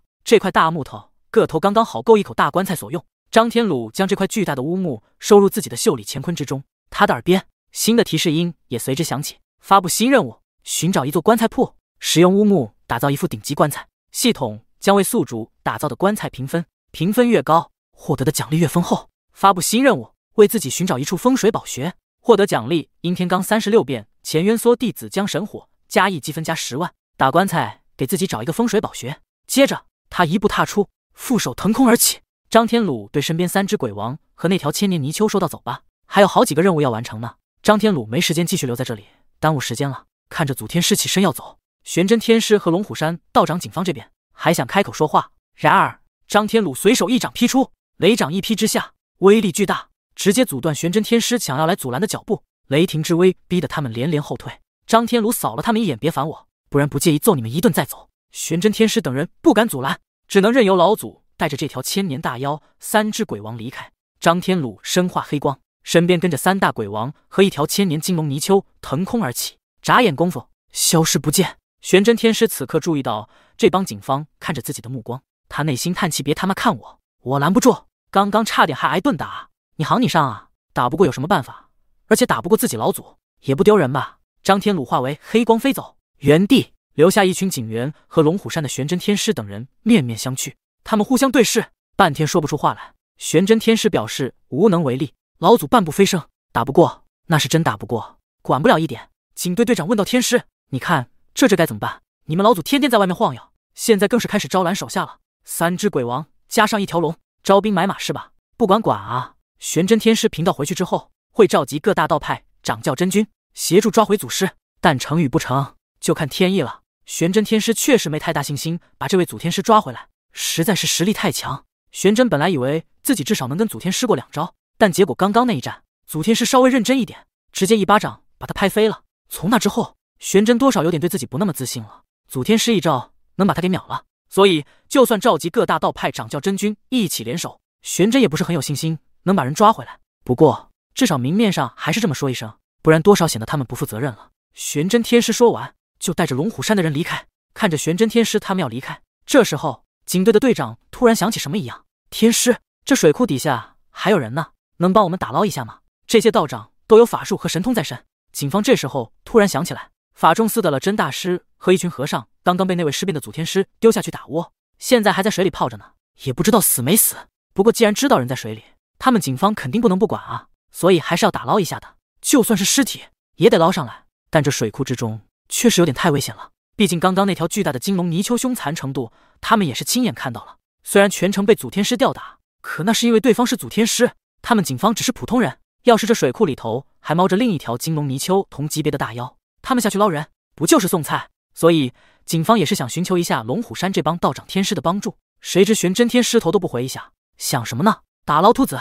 A: 这块大木头个头刚刚好，够一口大棺材所用。张天鲁将这块巨大的乌木收入自己的袖里乾坤之中，他的耳边新的提示音也随之响起：发布新任务，寻找一座棺材铺，使用乌木打造一副顶级棺材。系统将为宿主打造的棺材评分，评分越高，获得的奖励越丰厚。发布新任务，为自己寻找一处风水宝穴，获得奖励阴天罡三十六变。乾渊梭弟子将神火加一积分加十万。打棺材，给自己找一个风水宝穴。接着，他一步踏出，负手腾空而起。张天鲁对身边三只鬼王和那条千年泥鳅说道：“走吧，还有好几个任务要完成呢。张天鲁没时间继续留在这里，耽误时间了。”看着祖天师起身要走，玄真天师和龙虎山道长、警方这边还想开口说话，然而张天鲁随手一掌劈出，雷掌一劈之下，威力巨大，直接阻断玄真天师想要来阻拦的脚步。雷霆之威逼得他们连连后退。张天鲁扫了他们一眼：“别烦我，不然不介意揍你们一顿再走。”玄真天师等人不敢阻拦，只能任由老祖。带着这条千年大妖、三只鬼王离开。张天鲁身化黑光，身边跟着三大鬼王和一条千年金龙泥鳅，腾空而起，眨眼功夫消失不见。玄真天师此刻注意到这帮警方看着自己的目光，他内心叹气：别他妈看我，我拦不住。刚刚差点还挨顿打，你行你上啊！打不过有什么办法？而且打不过自己老祖也不丢人吧？张天鲁化为黑光飞走，原地留下一群警员和龙虎山的玄真天师等人面面相觑。他们互相对视，半天说不出话来。玄真天师表示无能为力。老祖半步飞升，打不过，那是真打不过，管不了一点。警队队长问道：“天师，你看这这该怎么办？你们老祖天天在外面晃悠，现在更是开始招揽手下了。三只鬼王加上一条龙，招兵买马是吧？不管管啊！”玄真天师贫道回去之后会召集各大道派掌教真君协助抓回祖师，但成与不成就看天意了。玄真天师确实没太大信心把这位祖天师抓回来。实在是实力太强，玄真本来以为自己至少能跟祖天师过两招，但结果刚刚那一战，祖天师稍微认真一点，直接一巴掌把他拍飞了。从那之后，玄真多少有点对自己不那么自信了。祖天师一招能把他给秒了，所以就算召集各大道派掌教真君一起联手，玄真也不是很有信心能把人抓回来。不过至少明面上还是这么说一声，不然多少显得他们不负责任了。玄真天师说完，就带着龙虎山的人离开。看着玄真天师他们要离开，这时候。警队的队长突然想起什么一样，天师，这水库底下还有人呢，能帮我们打捞一下吗？这些道长都有法术和神通在身。警方这时候突然想起来，法中寺的了真大师和一群和尚刚刚被那位尸变的祖天师丢下去打窝，现在还在水里泡着呢，也不知道死没死。不过既然知道人在水里，他们警方肯定不能不管啊，所以还是要打捞一下的，就算是尸体也得捞上来。但这水库之中确实有点太危险了。毕竟刚刚那条巨大的金龙泥鳅凶残程度，他们也是亲眼看到了。虽然全程被祖天师吊打，可那是因为对方是祖天师，他们警方只是普通人。要是这水库里头还猫着另一条金龙泥鳅同级别的大妖，他们下去捞人，不就是送菜？所以警方也是想寻求一下龙虎山这帮道长天师的帮助。谁知玄真天师头都不回一下，想什么呢？打捞兔子，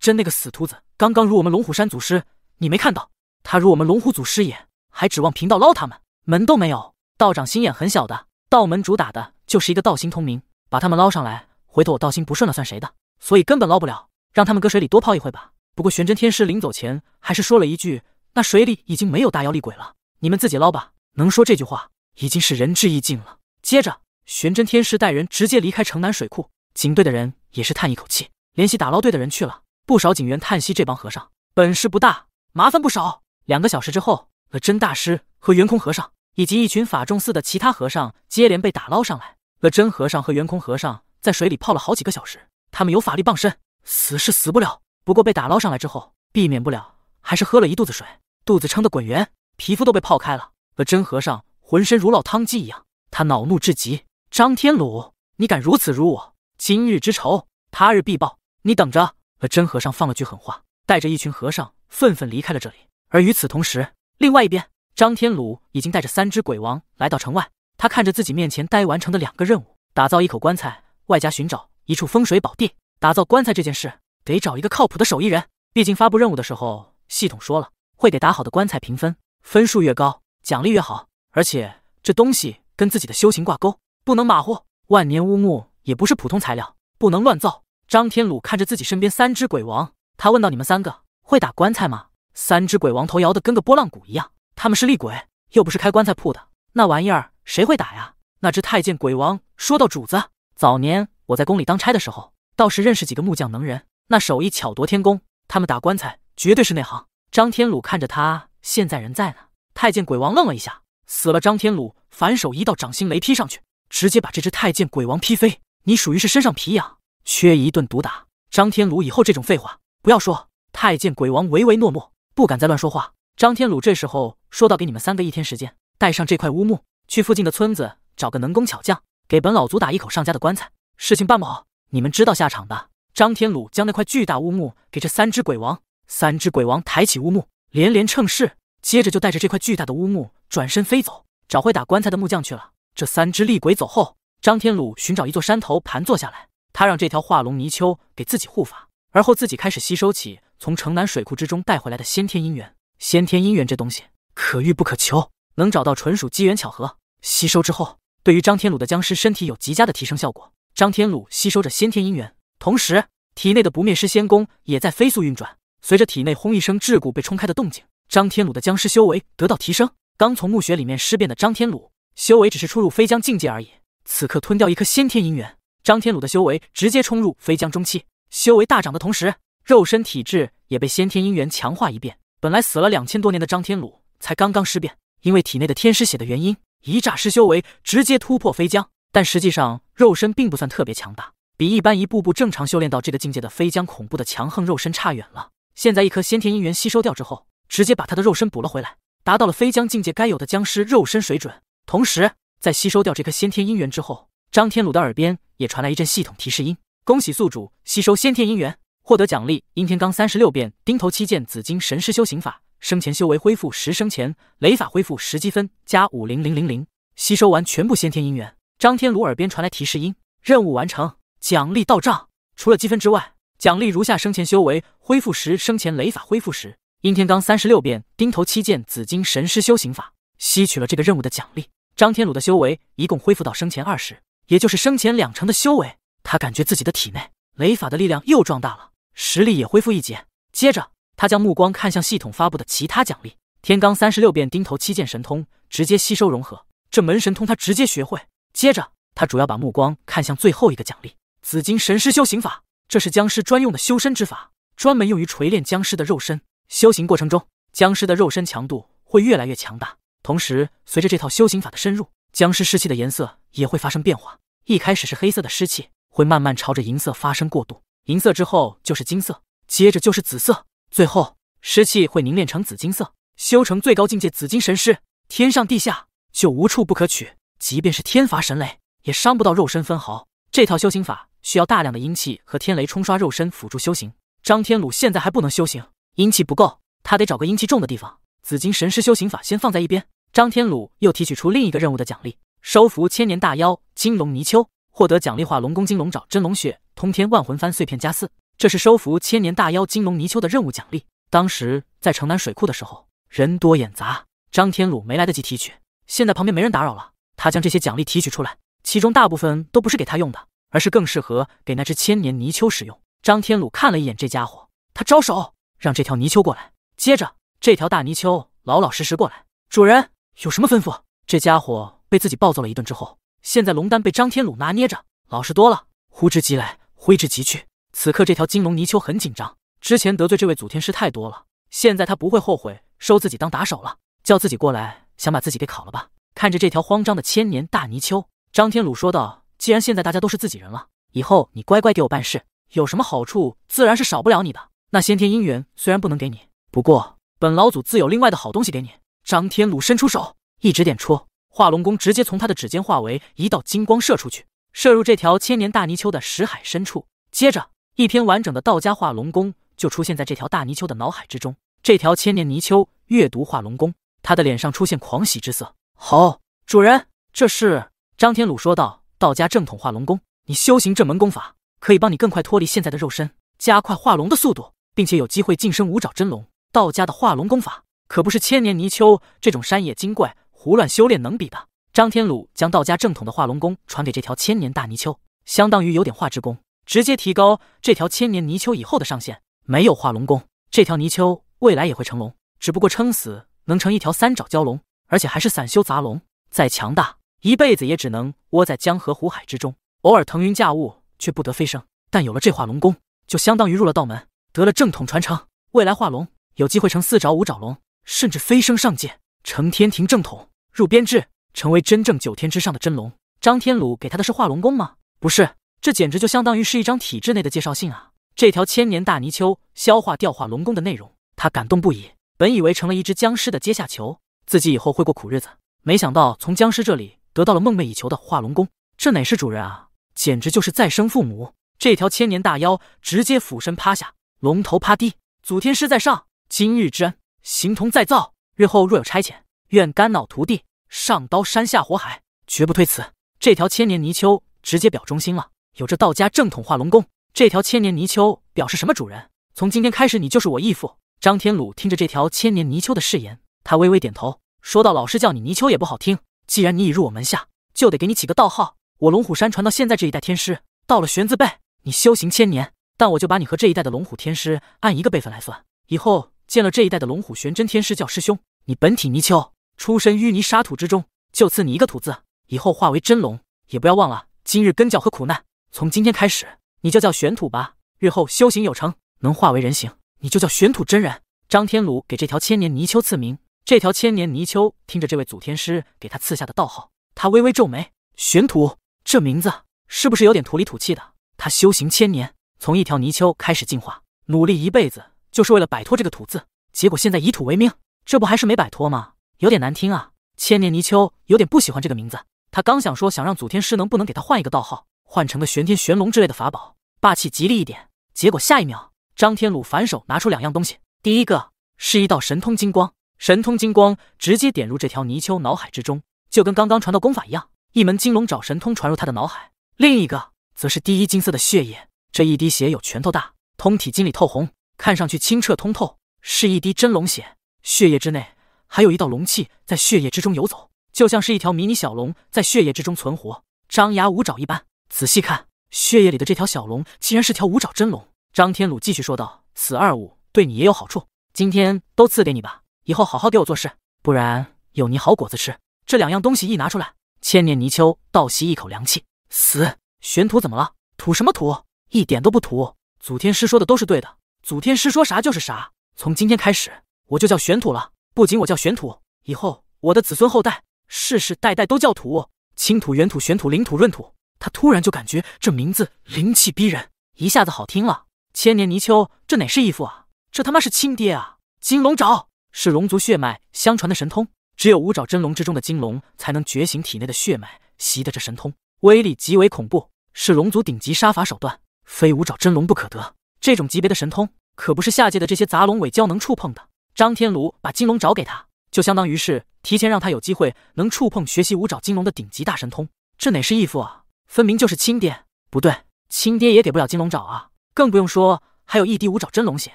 A: 真那个死秃子，刚刚辱我们龙虎山祖师，你没看到他辱我们龙虎祖师也？还指望贫道捞他们，门都没有！道长心眼很小的，道门主打的就是一个道心通明，把他们捞上来，回头我道心不顺了算谁的？所以根本捞不了，让他们搁水里多泡一会吧。不过玄真天师临走前还是说了一句：“那水里已经没有大妖厉鬼了，你们自己捞吧。”能说这句话已经是仁至义尽了。接着，玄真天师带人直接离开城南水库，警队的人也是叹一口气，联系打捞队的人去了。不少警员叹息：“这帮和尚本事不大，麻烦不少。”两个小时之后，真大师和圆空和尚。以及一群法众寺的其他和尚接连被打捞上来了。真和尚和圆空和尚在水里泡了好几个小时，他们有法力傍身，死是死不了。不过被打捞上来之后，避免不了还是喝了一肚子水，肚子撑得滚圆，皮肤都被泡开了。真和尚浑身如烙汤鸡一样，他恼怒至极：“张天鲁，你敢如此辱我，今日之仇，他日必报！你等着！”真和尚放了句狠话，带着一群和尚愤愤离开了这里。而与此同时，另外一边。张天鲁已经带着三只鬼王来到城外，他看着自己面前待完成的两个任务：打造一口棺材，外加寻找一处风水宝地。打造棺材这件事得找一个靠谱的手艺人，毕竟发布任务的时候系统说了，会给打好的棺材评分，分数越高奖励越好。而且这东西跟自己的修行挂钩，不能马虎。万年乌木也不是普通材料，不能乱造。张天鲁看着自己身边三只鬼王，他问到：“你们三个会打棺材吗？”三只鬼王头摇的跟个波浪鼓一样。他们是厉鬼，又不是开棺材铺的，那玩意儿谁会打呀？那只太监鬼王说到主子，早年我在宫里当差的时候，倒是认识几个木匠能人，那手艺巧夺天工，他们打棺材绝对是内行。张天鲁看着他，现在人在呢。太监鬼王愣了一下，死了。张天鲁反手一道掌心雷劈上去，直接把这只太监鬼王劈飞。你属于是身上皮痒，缺一顿毒打。张天鲁以后这种废话不要说。太监鬼王唯唯诺诺，不敢再乱说话。张天鲁这时候说到：“给你们三个一天时间，带上这块乌木，去附近的村子找个能工巧匠，给本老祖打一口上家的棺材。事情办不好，你们知道下场的。”张天鲁将那块巨大乌木给这三只鬼王，三只鬼王抬起乌木，连连称是，接着就带着这块巨大的乌木转身飞走，找会打棺材的木匠去了。这三只厉鬼走后，张天鲁寻找一座山头盘坐下来，他让这条化龙泥鳅给自己护法，而后自己开始吸收起从城南水库之中带回来的先天姻缘。先天姻缘这东西可遇不可求，能找到纯属机缘巧合。吸收之后，对于张天鲁的僵尸身体有极佳的提升效果。张天鲁吸收着先天姻缘，同时体内的不灭师仙功也在飞速运转。随着体内轰一声桎梏被冲开的动静，张天鲁的僵尸修为得到提升。刚从墓穴里面尸变的张天鲁，修为只是初入飞将境界而已。此刻吞掉一颗先天姻缘，张天鲁的修为直接冲入飞将中期。修为大涨的同时，肉身体质也被先天姻缘强化一遍。本来死了两千多年的张天鲁才刚刚尸变，因为体内的天师血的原因，一诈尸修为直接突破飞将，但实际上肉身并不算特别强大，比一般一步步正常修炼到这个境界的飞将恐怖的强横肉身差远了。现在一颗先天因缘吸收掉之后，直接把他的肉身补了回来，达到了飞将境界该有的僵尸肉身水准。同时在吸收掉这颗先天因缘之后，张天鲁的耳边也传来一阵系统提示音：“恭喜宿主吸收先天因缘，获得奖励：阴天罡三十六变、钉头七剑、紫金神师修行法。生前修为恢复十，生前雷法恢复十积分加五零零零零。吸收完全部先天因缘。张天鲁耳边传来提示音：任务完成，奖励到账。除了积分之外，奖励如下：生前修为恢复十，生前雷法恢复十。阴天罡三十六变、钉头七剑、紫金神师修行法。吸取了这个任务的奖励，张天鲁的修为一共恢复到生前二十，也就是生前两成的修为。他感觉自己的体内雷法的力量又壮大了。实力也恢复一截。接着，他将目光看向系统发布的其他奖励：天罡三十六变、钉头七剑神通，直接吸收融合。这门神通他直接学会。接着，他主要把目光看向最后一个奖励——紫金神师修行法。这是僵尸专用的修身之法，专门用于锤炼僵尸的肉身。修行过程中，僵尸的肉身强度会越来越强大。同时，随着这套修行法的深入，僵尸尸气的颜色也会发生变化。一开始是黑色的尸气，会慢慢朝着银色发生过渡。银色之后就是金色，接着就是紫色，最后湿气会凝练成紫金色，修成最高境界紫金神师，天上地下就无处不可取。即便是天罚神雷，也伤不到肉身分毫。这套修行法需要大量的阴气和天雷冲刷肉身辅助修行。张天鲁现在还不能修行，阴气不够，他得找个阴气重的地方。紫金神师修行法先放在一边。张天鲁又提取出另一个任务的奖励，收服千年大妖金龙泥鳅，获得奖励：化龙宫金龙爪、真龙血。通天万魂幡碎片加四，这是收服千年大妖金龙泥鳅的任务奖励。当时在城南水库的时候，人多眼杂，张天鲁没来得及提取。现在旁边没人打扰了，他将这些奖励提取出来，其中大部分都不是给他用的，而是更适合给那只千年泥鳅使用。张天鲁看了一眼这家伙，他招手让这条泥鳅过来。接着，这条大泥鳅老老实实过来。主人有什么吩咐？这家伙被自己暴揍了一顿之后，现在龙丹被张天鲁拿捏着，老实多了。呼之即来。挥之即去。此刻，这条金龙泥鳅很紧张，之前得罪这位祖天师太多了，现在他不会后悔收自己当打手了。叫自己过来，想把自己给烤了吧？看着这条慌张的千年大泥鳅，张天鲁说道：“既然现在大家都是自己人了，以后你乖乖给我办事，有什么好处自然是少不了你的。那先天姻缘虽然不能给你，不过本老祖自有另外的好东西给你。”张天鲁伸出手，一指点出，化龙功直接从他的指尖化为一道金光射出去。摄入这条千年大泥鳅的识海深处，接着一篇完整的道家化龙功就出现在这条大泥鳅的脑海之中。这条千年泥鳅阅读化龙功，他的脸上出现狂喜之色。好，主人，这是张天鲁说道。道家正统化龙功，你修行这门功法，可以帮你更快脱离现在的肉身，加快化龙的速度，并且有机会晋升五爪真龙。道家的化龙功法可不是千年泥鳅这种山野精怪胡乱修炼能比的。张天鲁将道家正统的化龙功传给这条千年大泥鳅，相当于有点化之功，直接提高这条千年泥鳅以后的上限。没有化龙功，这条泥鳅未来也会成龙，只不过撑死能成一条三爪蛟龙，而且还是散修杂龙，再强大，一辈子也只能窝在江河湖海之中，偶尔腾云驾雾，却不得飞升。但有了这化龙功，就相当于入了道门，得了正统传承，未来化龙有机会成四爪五爪龙，甚至飞升上界，成天庭正统，入编制。成为真正九天之上的真龙，张天鲁给他的是化龙功吗？不是，这简直就相当于是一张体制内的介绍信啊！这条千年大泥鳅消化掉化龙功的内容，他感动不已。本以为成了一只僵尸的阶下囚，自己以后会过苦日子，没想到从僵尸这里得到了梦寐以求的化龙功。这哪是主人啊，简直就是再生父母！这条千年大妖直接俯身趴下，龙头趴地，祖天师在上，今日之恩，形同再造，日后若有差遣，愿肝脑涂地。上刀山下火海，绝不推辞。这条千年泥鳅直接表忠心了。有着道家正统化龙功，这条千年泥鳅表示什么？主人，从今天开始，你就是我义父。张天鲁听着这条千年泥鳅的誓言，他微微点头，说道：“老师叫你泥鳅也不好听。既然你已入我门下，就得给你起个道号。我龙虎山传到现在这一代天师，到了玄字辈，你修行千年，但我就把你和这一代的龙虎天师按一个辈分来算。以后见了这一代的龙虎玄真天师，叫师兄。你本体泥鳅。”出身淤泥沙土之中，就赐你一个土字。以后化为真龙，也不要忘了今日跟教和苦难。从今天开始，你就叫玄土吧。日后修行有成，能化为人形，你就叫玄土真人。张天鲁给这条千年泥鳅赐名。这条千年泥鳅听着这位祖天师给他赐下的道号，他微微皱眉：“玄土这名字是不是有点土里土气的？”他修行千年，从一条泥鳅开始进化，努力一辈子就是为了摆脱这个土字，结果现在以土为名，这不还是没摆脱吗？有点难听啊，千年泥鳅有点不喜欢这个名字。他刚想说想让祖天师能不能给他换一个道号，换成个玄天玄龙之类的法宝，霸气吉利一点。结果下一秒，张天鲁反手拿出两样东西，第一个是一道神通金光，神通金光直接点入这条泥鳅脑海之中，就跟刚刚传到功法一样，一门金龙爪神通传入他的脑海。另一个则是第一金色的血液，这一滴血有拳头大，通体金里透红，看上去清澈通透，是一滴真龙血。血液之内。还有一道龙气在血液之中游走，就像是一条迷你小龙在血液之中存活，张牙舞爪一般。仔细看，血液里的这条小龙竟然是条五爪真龙。张天鲁继续说道：“此二物对你也有好处，今天都赐给你吧。以后好好给我做事，不然有你好果子吃。”这两样东西一拿出来，千年泥鳅倒吸一口凉气：“死玄土怎么了？土什么土？一点都不土！祖天师说的都是对的，祖天师说啥就是啥。从今天开始，我就叫玄土了。”不仅我叫玄土，以后我的子孙后代世世代代都叫土，青土、原土、玄土、灵土、润土。他突然就感觉这名字灵气逼人，一下子好听了。千年泥鳅，这哪是义父啊，这他妈是亲爹啊！金龙爪是龙族血脉相传的神通，只有五爪真龙之中的金龙才能觉醒体内的血脉，习得这神通，威力极为恐怖，是龙族顶级杀伐手段，非五爪真龙不可得。这种级别的神通，可不是下界的这些杂龙尾蛟能触碰的。张天炉把金龙爪给他，就相当于是提前让他有机会能触碰学习五爪金龙的顶级大神通。这哪是义父啊，分明就是亲爹！不对，亲爹也给不了金龙爪啊，更不用说还有一滴五爪真龙血。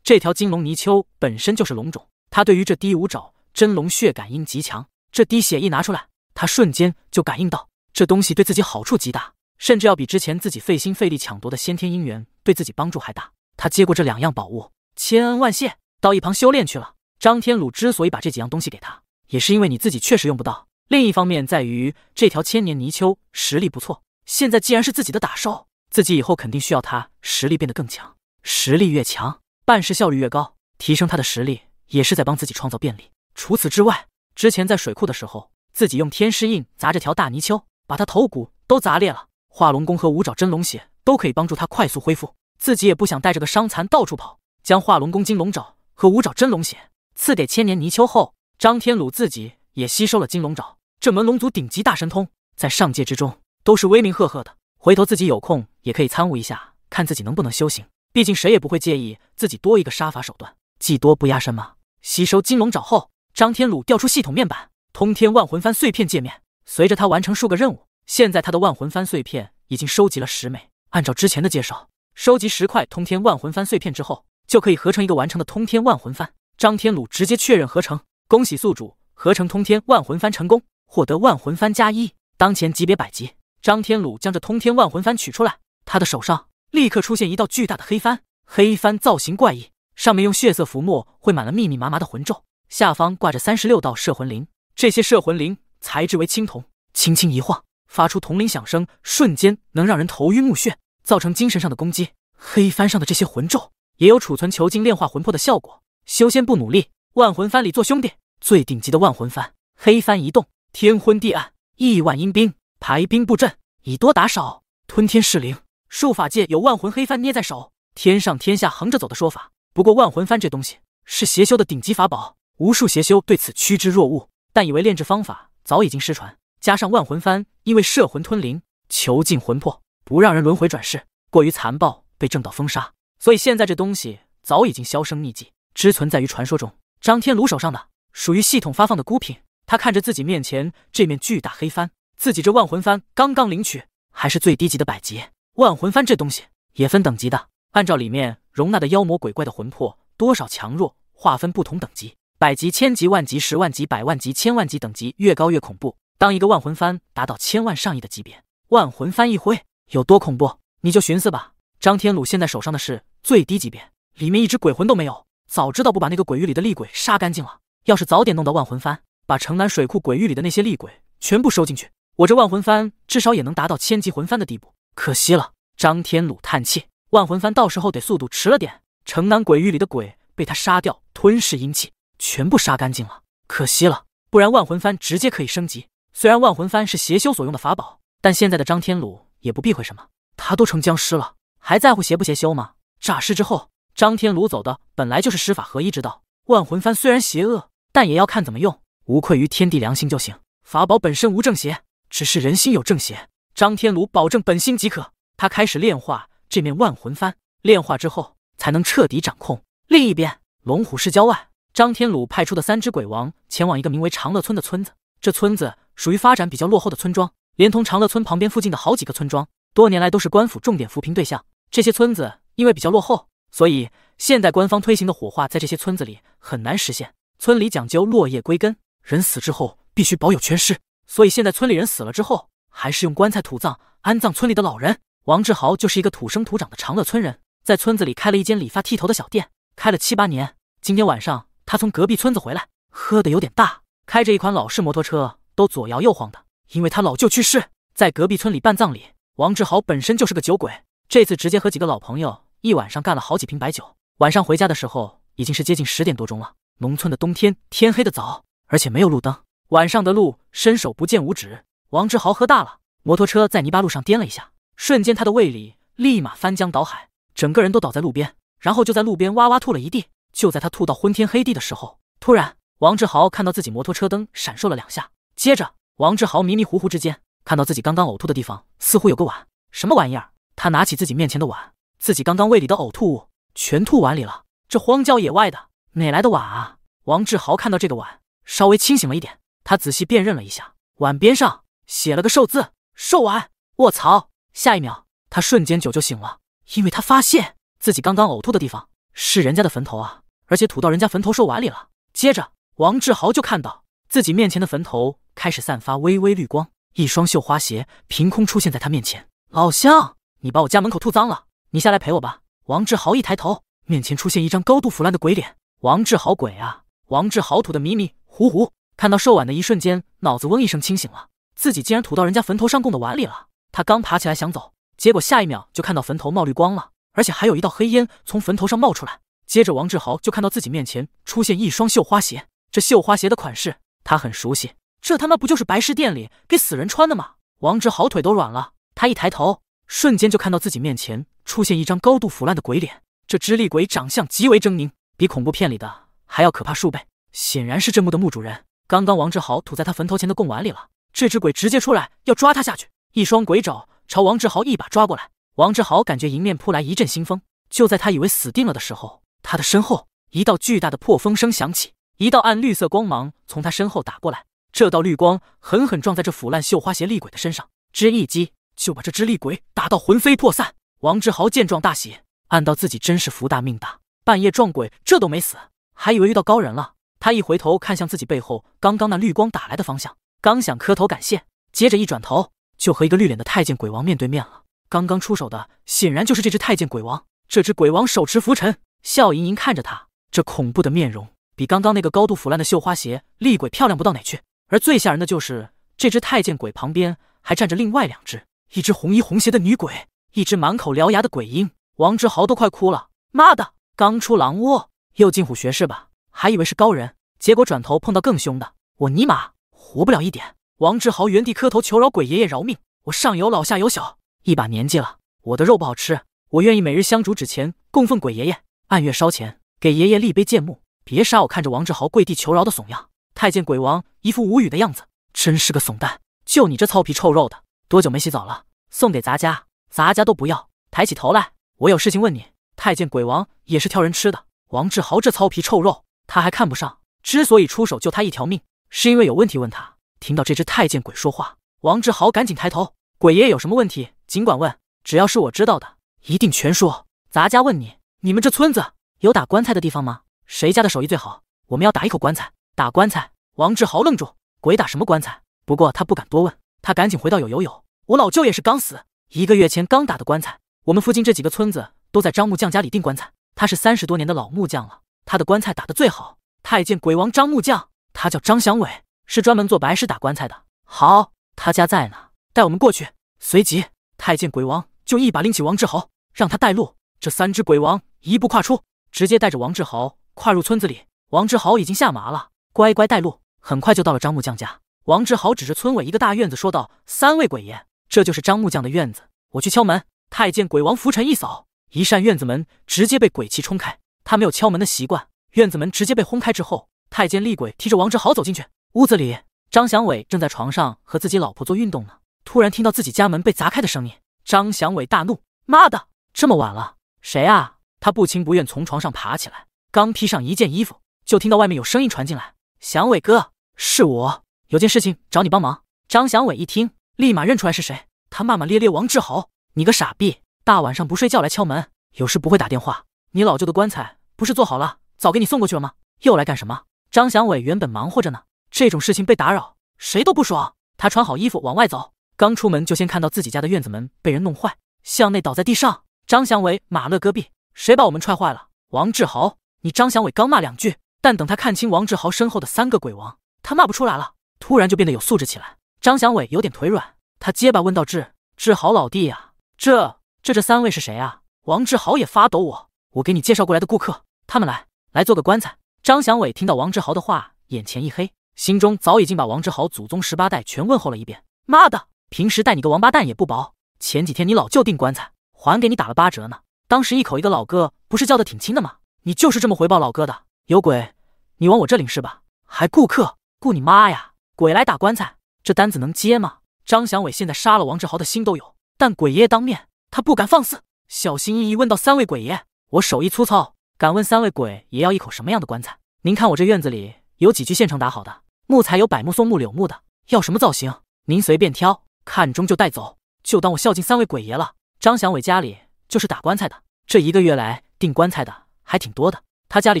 A: 这条金龙泥鳅本身就是龙种，他对于这滴五爪真龙血感应极强。这滴血一拿出来，他瞬间就感应到这东西对自己好处极大，甚至要比之前自己费心费力抢夺的先天姻缘对自己帮助还大。他接过这两样宝物，千恩万谢。到一旁修炼去了。张天鲁之所以把这几样东西给他，也是因为你自己确实用不到。另一方面在于这条千年泥鳅实力不错，现在既然是自己的打兽，自己以后肯定需要它。实力变得更强，实力越强，办事效率越高。提升他的实力也是在帮自己创造便利。除此之外，之前在水库的时候，自己用天师印砸这条大泥鳅，把它头骨都砸裂了。化龙功和五爪真龙血都可以帮助他快速恢复。自己也不想带着个伤残到处跑，将化龙功、金龙爪。和五爪真龙血赐给千年泥鳅后，张天鲁自己也吸收了金龙爪，这门龙族顶级大神通，在上界之中都是威名赫赫的。回头自己有空也可以参悟一下，看自己能不能修行。毕竟谁也不会介意自己多一个杀伐手段，技多不压身嘛。吸收金龙爪后，张天鲁调出系统面板，通天万魂幡碎片界面。随着他完成数个任务，现在他的万魂幡碎片已经收集了十枚。按照之前的介绍，收集十块通天万魂幡碎片之后。就可以合成一个完成的通天万魂幡。张天鲁直接确认合成，恭喜宿主，合成通天万魂幡成功，获得万魂幡加一，当前级别百级。张天鲁将这通天万魂幡取出来，他的手上立刻出现一道巨大的黑幡，黑幡造型怪异，上面用血色浮沫绘满了密密麻麻的魂咒，下方挂着三十六道摄魂铃，这些摄魂铃材质为青铜，轻轻一晃，发出铜铃响声，瞬间能让人头晕目眩，造成精神上的攻击。黑幡上的这些魂咒。也有储存囚禁、炼化魂魄的效果。修仙不努力，万魂幡里做兄弟。最顶级的万魂幡，黑幡一动，天昏地暗，亿万阴兵排兵布阵，以多打少，吞天噬灵。术法界有万魂黑幡捏在手，天上天下横着走的说法。不过万魂幡这东西是邪修的顶级法宝，无数邪修对此趋之若鹜，但以为炼制方法早已经失传。加上万魂幡因为摄魂吞灵、囚禁魂魄，不让人轮回转世，过于残暴，被正道封杀。所以现在这东西早已经销声匿迹，只存在于传说中。张天鲁手上的属于系统发放的孤品。他看着自己面前这面巨大黑帆，自己这万魂幡刚刚领取，还是最低级的百级。万魂幡这东西也分等级的，按照里面容纳的妖魔鬼怪的魂魄多少强弱划分不同等级。百级、千级、万级、十万级、百万级、千万级，等级越高越恐怖。当一个万魂幡达到千万上亿的级别，万魂幡一挥有多恐怖，你就寻思吧。张天鲁现在手上的是最低级别，里面一只鬼魂都没有。早知道不把那个鬼域里的厉鬼杀干净了。要是早点弄到万魂幡，把城南水库鬼域里的那些厉鬼全部收进去，我这万魂幡至少也能达到千级魂幡的地步。可惜了，张天鲁叹气，万魂幡到时候得速度迟了点。城南鬼域里的鬼被他杀掉，吞噬阴气，全部杀干净了。可惜了，不然万魂幡直接可以升级。虽然万魂幡是邪修所用的法宝，但现在的张天鲁也不避讳什么，他都成僵尸了。还在乎邪不邪修吗？诈尸之后，张天鲁走的本来就是施法合一之道。万魂幡虽然邪恶，但也要看怎么用，无愧于天地良心就行。法宝本身无正邪，只是人心有正邪。张天鲁保证本心即可。他开始炼化这面万魂幡，炼化之后才能彻底掌控。另一边，龙虎市郊外，张天鲁派出的三只鬼王前往一个名为长乐村的村子。这村子属于发展比较落后的村庄，连同长乐村旁边附近的好几个村庄，多年来都是官府重点扶贫对象。这些村子因为比较落后，所以现代官方推行的火化在这些村子里很难实现。村里讲究落叶归根，人死之后必须保有全尸，所以现在村里人死了之后还是用棺材土葬安葬。村里的老人王志豪就是一个土生土长的长乐村人，在村子里开了一间理发剃头的小店，开了七八年。今天晚上他从隔壁村子回来，喝的有点大，开着一款老式摩托车都左摇右晃的。因为他老舅去世在隔壁村里办葬礼，王志豪本身就是个酒鬼。这次直接和几个老朋友一晚上干了好几瓶白酒。晚上回家的时候已经是接近十点多钟了。农村的冬天天黑的早，而且没有路灯，晚上的路伸手不见五指。王志豪喝大了，摩托车在泥巴路上颠了一下，瞬间他的胃里立马翻江倒海，整个人都倒在路边，然后就在路边哇哇吐了一地。就在他吐到昏天黑地的时候，突然王志豪看到自己摩托车灯闪烁了两下，接着王志豪迷迷糊糊之间看到自己刚刚呕吐的地方似乎有个碗，什么玩意儿？他拿起自己面前的碗，自己刚刚胃里的呕吐物全吐碗里了。这荒郊野外的，哪来的碗啊？王志豪看到这个碗，稍微清醒了一点。他仔细辨认了一下，碗边上写了个寿字，寿碗。卧槽！下一秒，他瞬间酒就醒了，因为他发现自己刚刚呕吐的地方是人家的坟头啊，而且吐到人家坟头寿碗里了。接着，王志豪就看到自己面前的坟头开始散发微微绿光，一双绣花鞋凭空出现在他面前，老乡。你把我家门口吐脏了，你下来陪我吧。王志豪一抬头，面前出现一张高度腐烂的鬼脸。王志豪，鬼啊！王志豪吐的迷迷糊糊。看到兽碗的一瞬间，脑子嗡一声清醒了，自己竟然吐到人家坟头上供的碗里了。他刚爬起来想走，结果下一秒就看到坟头冒绿光了，而且还有一道黑烟从坟头上冒出来。接着，王志豪就看到自己面前出现一双绣花鞋。这绣花鞋的款式，他很熟悉，这他妈不就是白狮店里给死人穿的吗？王志豪腿都软了，他一抬头。瞬间就看到自己面前出现一张高度腐烂的鬼脸，这只厉鬼长相极为狰狞，比恐怖片里的还要可怕数倍，显然是这墓的墓主人。刚刚王志豪吐在他坟头前的供碗里了，这只鬼直接出来要抓他下去，一双鬼爪朝王志豪一把抓过来。王志豪感觉迎面扑来一阵腥风，就在他以为死定了的时候，他的身后一道巨大的破风声响起，一道暗绿色光芒从他身后打过来，这道绿光狠狠撞在这腐烂绣花鞋厉鬼的身上，只一击。就把这只厉鬼打到魂飞魄散。王志豪见状大喜，暗道自己真是福大命大，半夜撞鬼这都没死，还以为遇到高人了。他一回头看向自己背后刚刚那绿光打来的方向，刚想磕头感谢，接着一转头就和一个绿脸的太监鬼王面对面了。刚刚出手的显然就是这只太监鬼王。这只鬼王手持拂尘，笑盈盈看着他，这恐怖的面容比刚刚那个高度腐烂的绣花鞋厉鬼漂亮不到哪去。而最吓人的就是这只太监鬼旁边还站着另外两只。一只红衣红鞋的女鬼，一只满口獠牙的鬼婴，王志豪都快哭了。妈的，刚出狼窝又进虎穴是吧？还以为是高人，结果转头碰到更凶的。我尼玛活不了一点！王志豪原地磕头求饶：“鬼爷爷饶命，我上有老下有小，一把年纪了，我的肉不好吃，我愿意每日香烛纸钱供奉鬼爷爷，按月烧钱给爷爷立碑建墓。别杀我！”看着王志豪跪地求饶的怂样，太监鬼王一副无语的样子，真是个怂蛋，就你这糙皮臭肉的。多久没洗澡了？送给咱家，咱家都不要。抬起头来，我有事情问你。太监鬼王也是挑人吃的。王志豪这糙皮臭肉，他还看不上。之所以出手救他一条命，是因为有问题问他。听到这只太监鬼说话，王志豪赶紧抬头。鬼爷有什么问题，尽管问，只要是我知道的，一定全说。咱家问你，你们这村子有打棺材的地方吗？谁家的手艺最好？我们要打一口棺材。打棺材？王志豪愣住。鬼打什么棺材？不过他不敢多问。他赶紧回到有有有，我老舅也是刚死，一个月前刚打的棺材。我们附近这几个村子都在张木匠家里订棺材，他是三十多年的老木匠了，他的棺材打的最好。太监鬼王张木匠，他叫张祥伟，是专门做白事打棺材的。好，他家在呢，带我们过去。随即，太监鬼王就一把拎起王志豪，让他带路。这三只鬼王一步跨出，直接带着王志豪跨入村子里。王志豪已经下麻了，乖乖带路。很快就到了张木匠家。王志豪指着村尾一个大院子说道：“三位鬼爷，这就是张木匠的院子。我去敲门。”太监鬼王拂尘一扫，一扇院子门直接被鬼气冲开。他没有敲门的习惯，院子门直接被轰开之后，太监厉鬼提着王志豪走进去。屋子里，张祥伟正在床上和自己老婆做运动呢，突然听到自己家门被砸开的声音，张祥伟大怒：“妈的，这么晚了，谁啊？”他不情不愿从床上爬起来，刚披上一件衣服，就听到外面有声音传进来：“祥伟哥，是我。”有件事情找你帮忙。张祥伟一听，立马认出来是谁。他骂骂咧咧：“王志豪，你个傻逼，大晚上不睡觉来敲门，有事不会打电话？你老舅的棺材不是做好了，早给你送过去了吗？又来干什么？”张祥伟原本忙活着呢，这种事情被打扰，谁都不爽。他穿好衣服往外走，刚出门就先看到自己家的院子门被人弄坏，向内倒在地上。张祥伟马勒戈壁，谁把我们踹坏了？王志豪，你张祥伟刚骂两句，但等他看清王志豪身后的三个鬼王，他骂不出来了。突然就变得有素质起来，张祥伟有点腿软，他结巴问道：“志志豪老弟呀，这这这三位是谁啊？”王志豪也发抖：“我我给你介绍过来的顾客，他们来来做个棺材。”张祥伟听到王志豪的话，眼前一黑，心中早已经把王志豪祖宗十八代全问候了一遍。妈的，平时带你个王八蛋也不薄，前几天你老舅订棺材还给你打了八折呢，当时一口一个老哥，不是叫的挺亲的吗？你就是这么回报老哥的？有鬼！你往我这领是吧？还顾客？雇你妈呀！鬼来打棺材，这单子能接吗？张祥伟现在杀了王志豪的心都有，但鬼爷爷当面，他不敢放肆，小心翼翼问道：“三位鬼爷，我手艺粗糙，敢问三位鬼爷要一口什么样的棺材？您看我这院子里有几具现成打好的木材，有柏木、松木、柳木的，要什么造型，您随便挑，看中就带走，就当我孝敬三位鬼爷了。”张祥伟家里就是打棺材的，这一个月来订棺材的还挺多的，他家里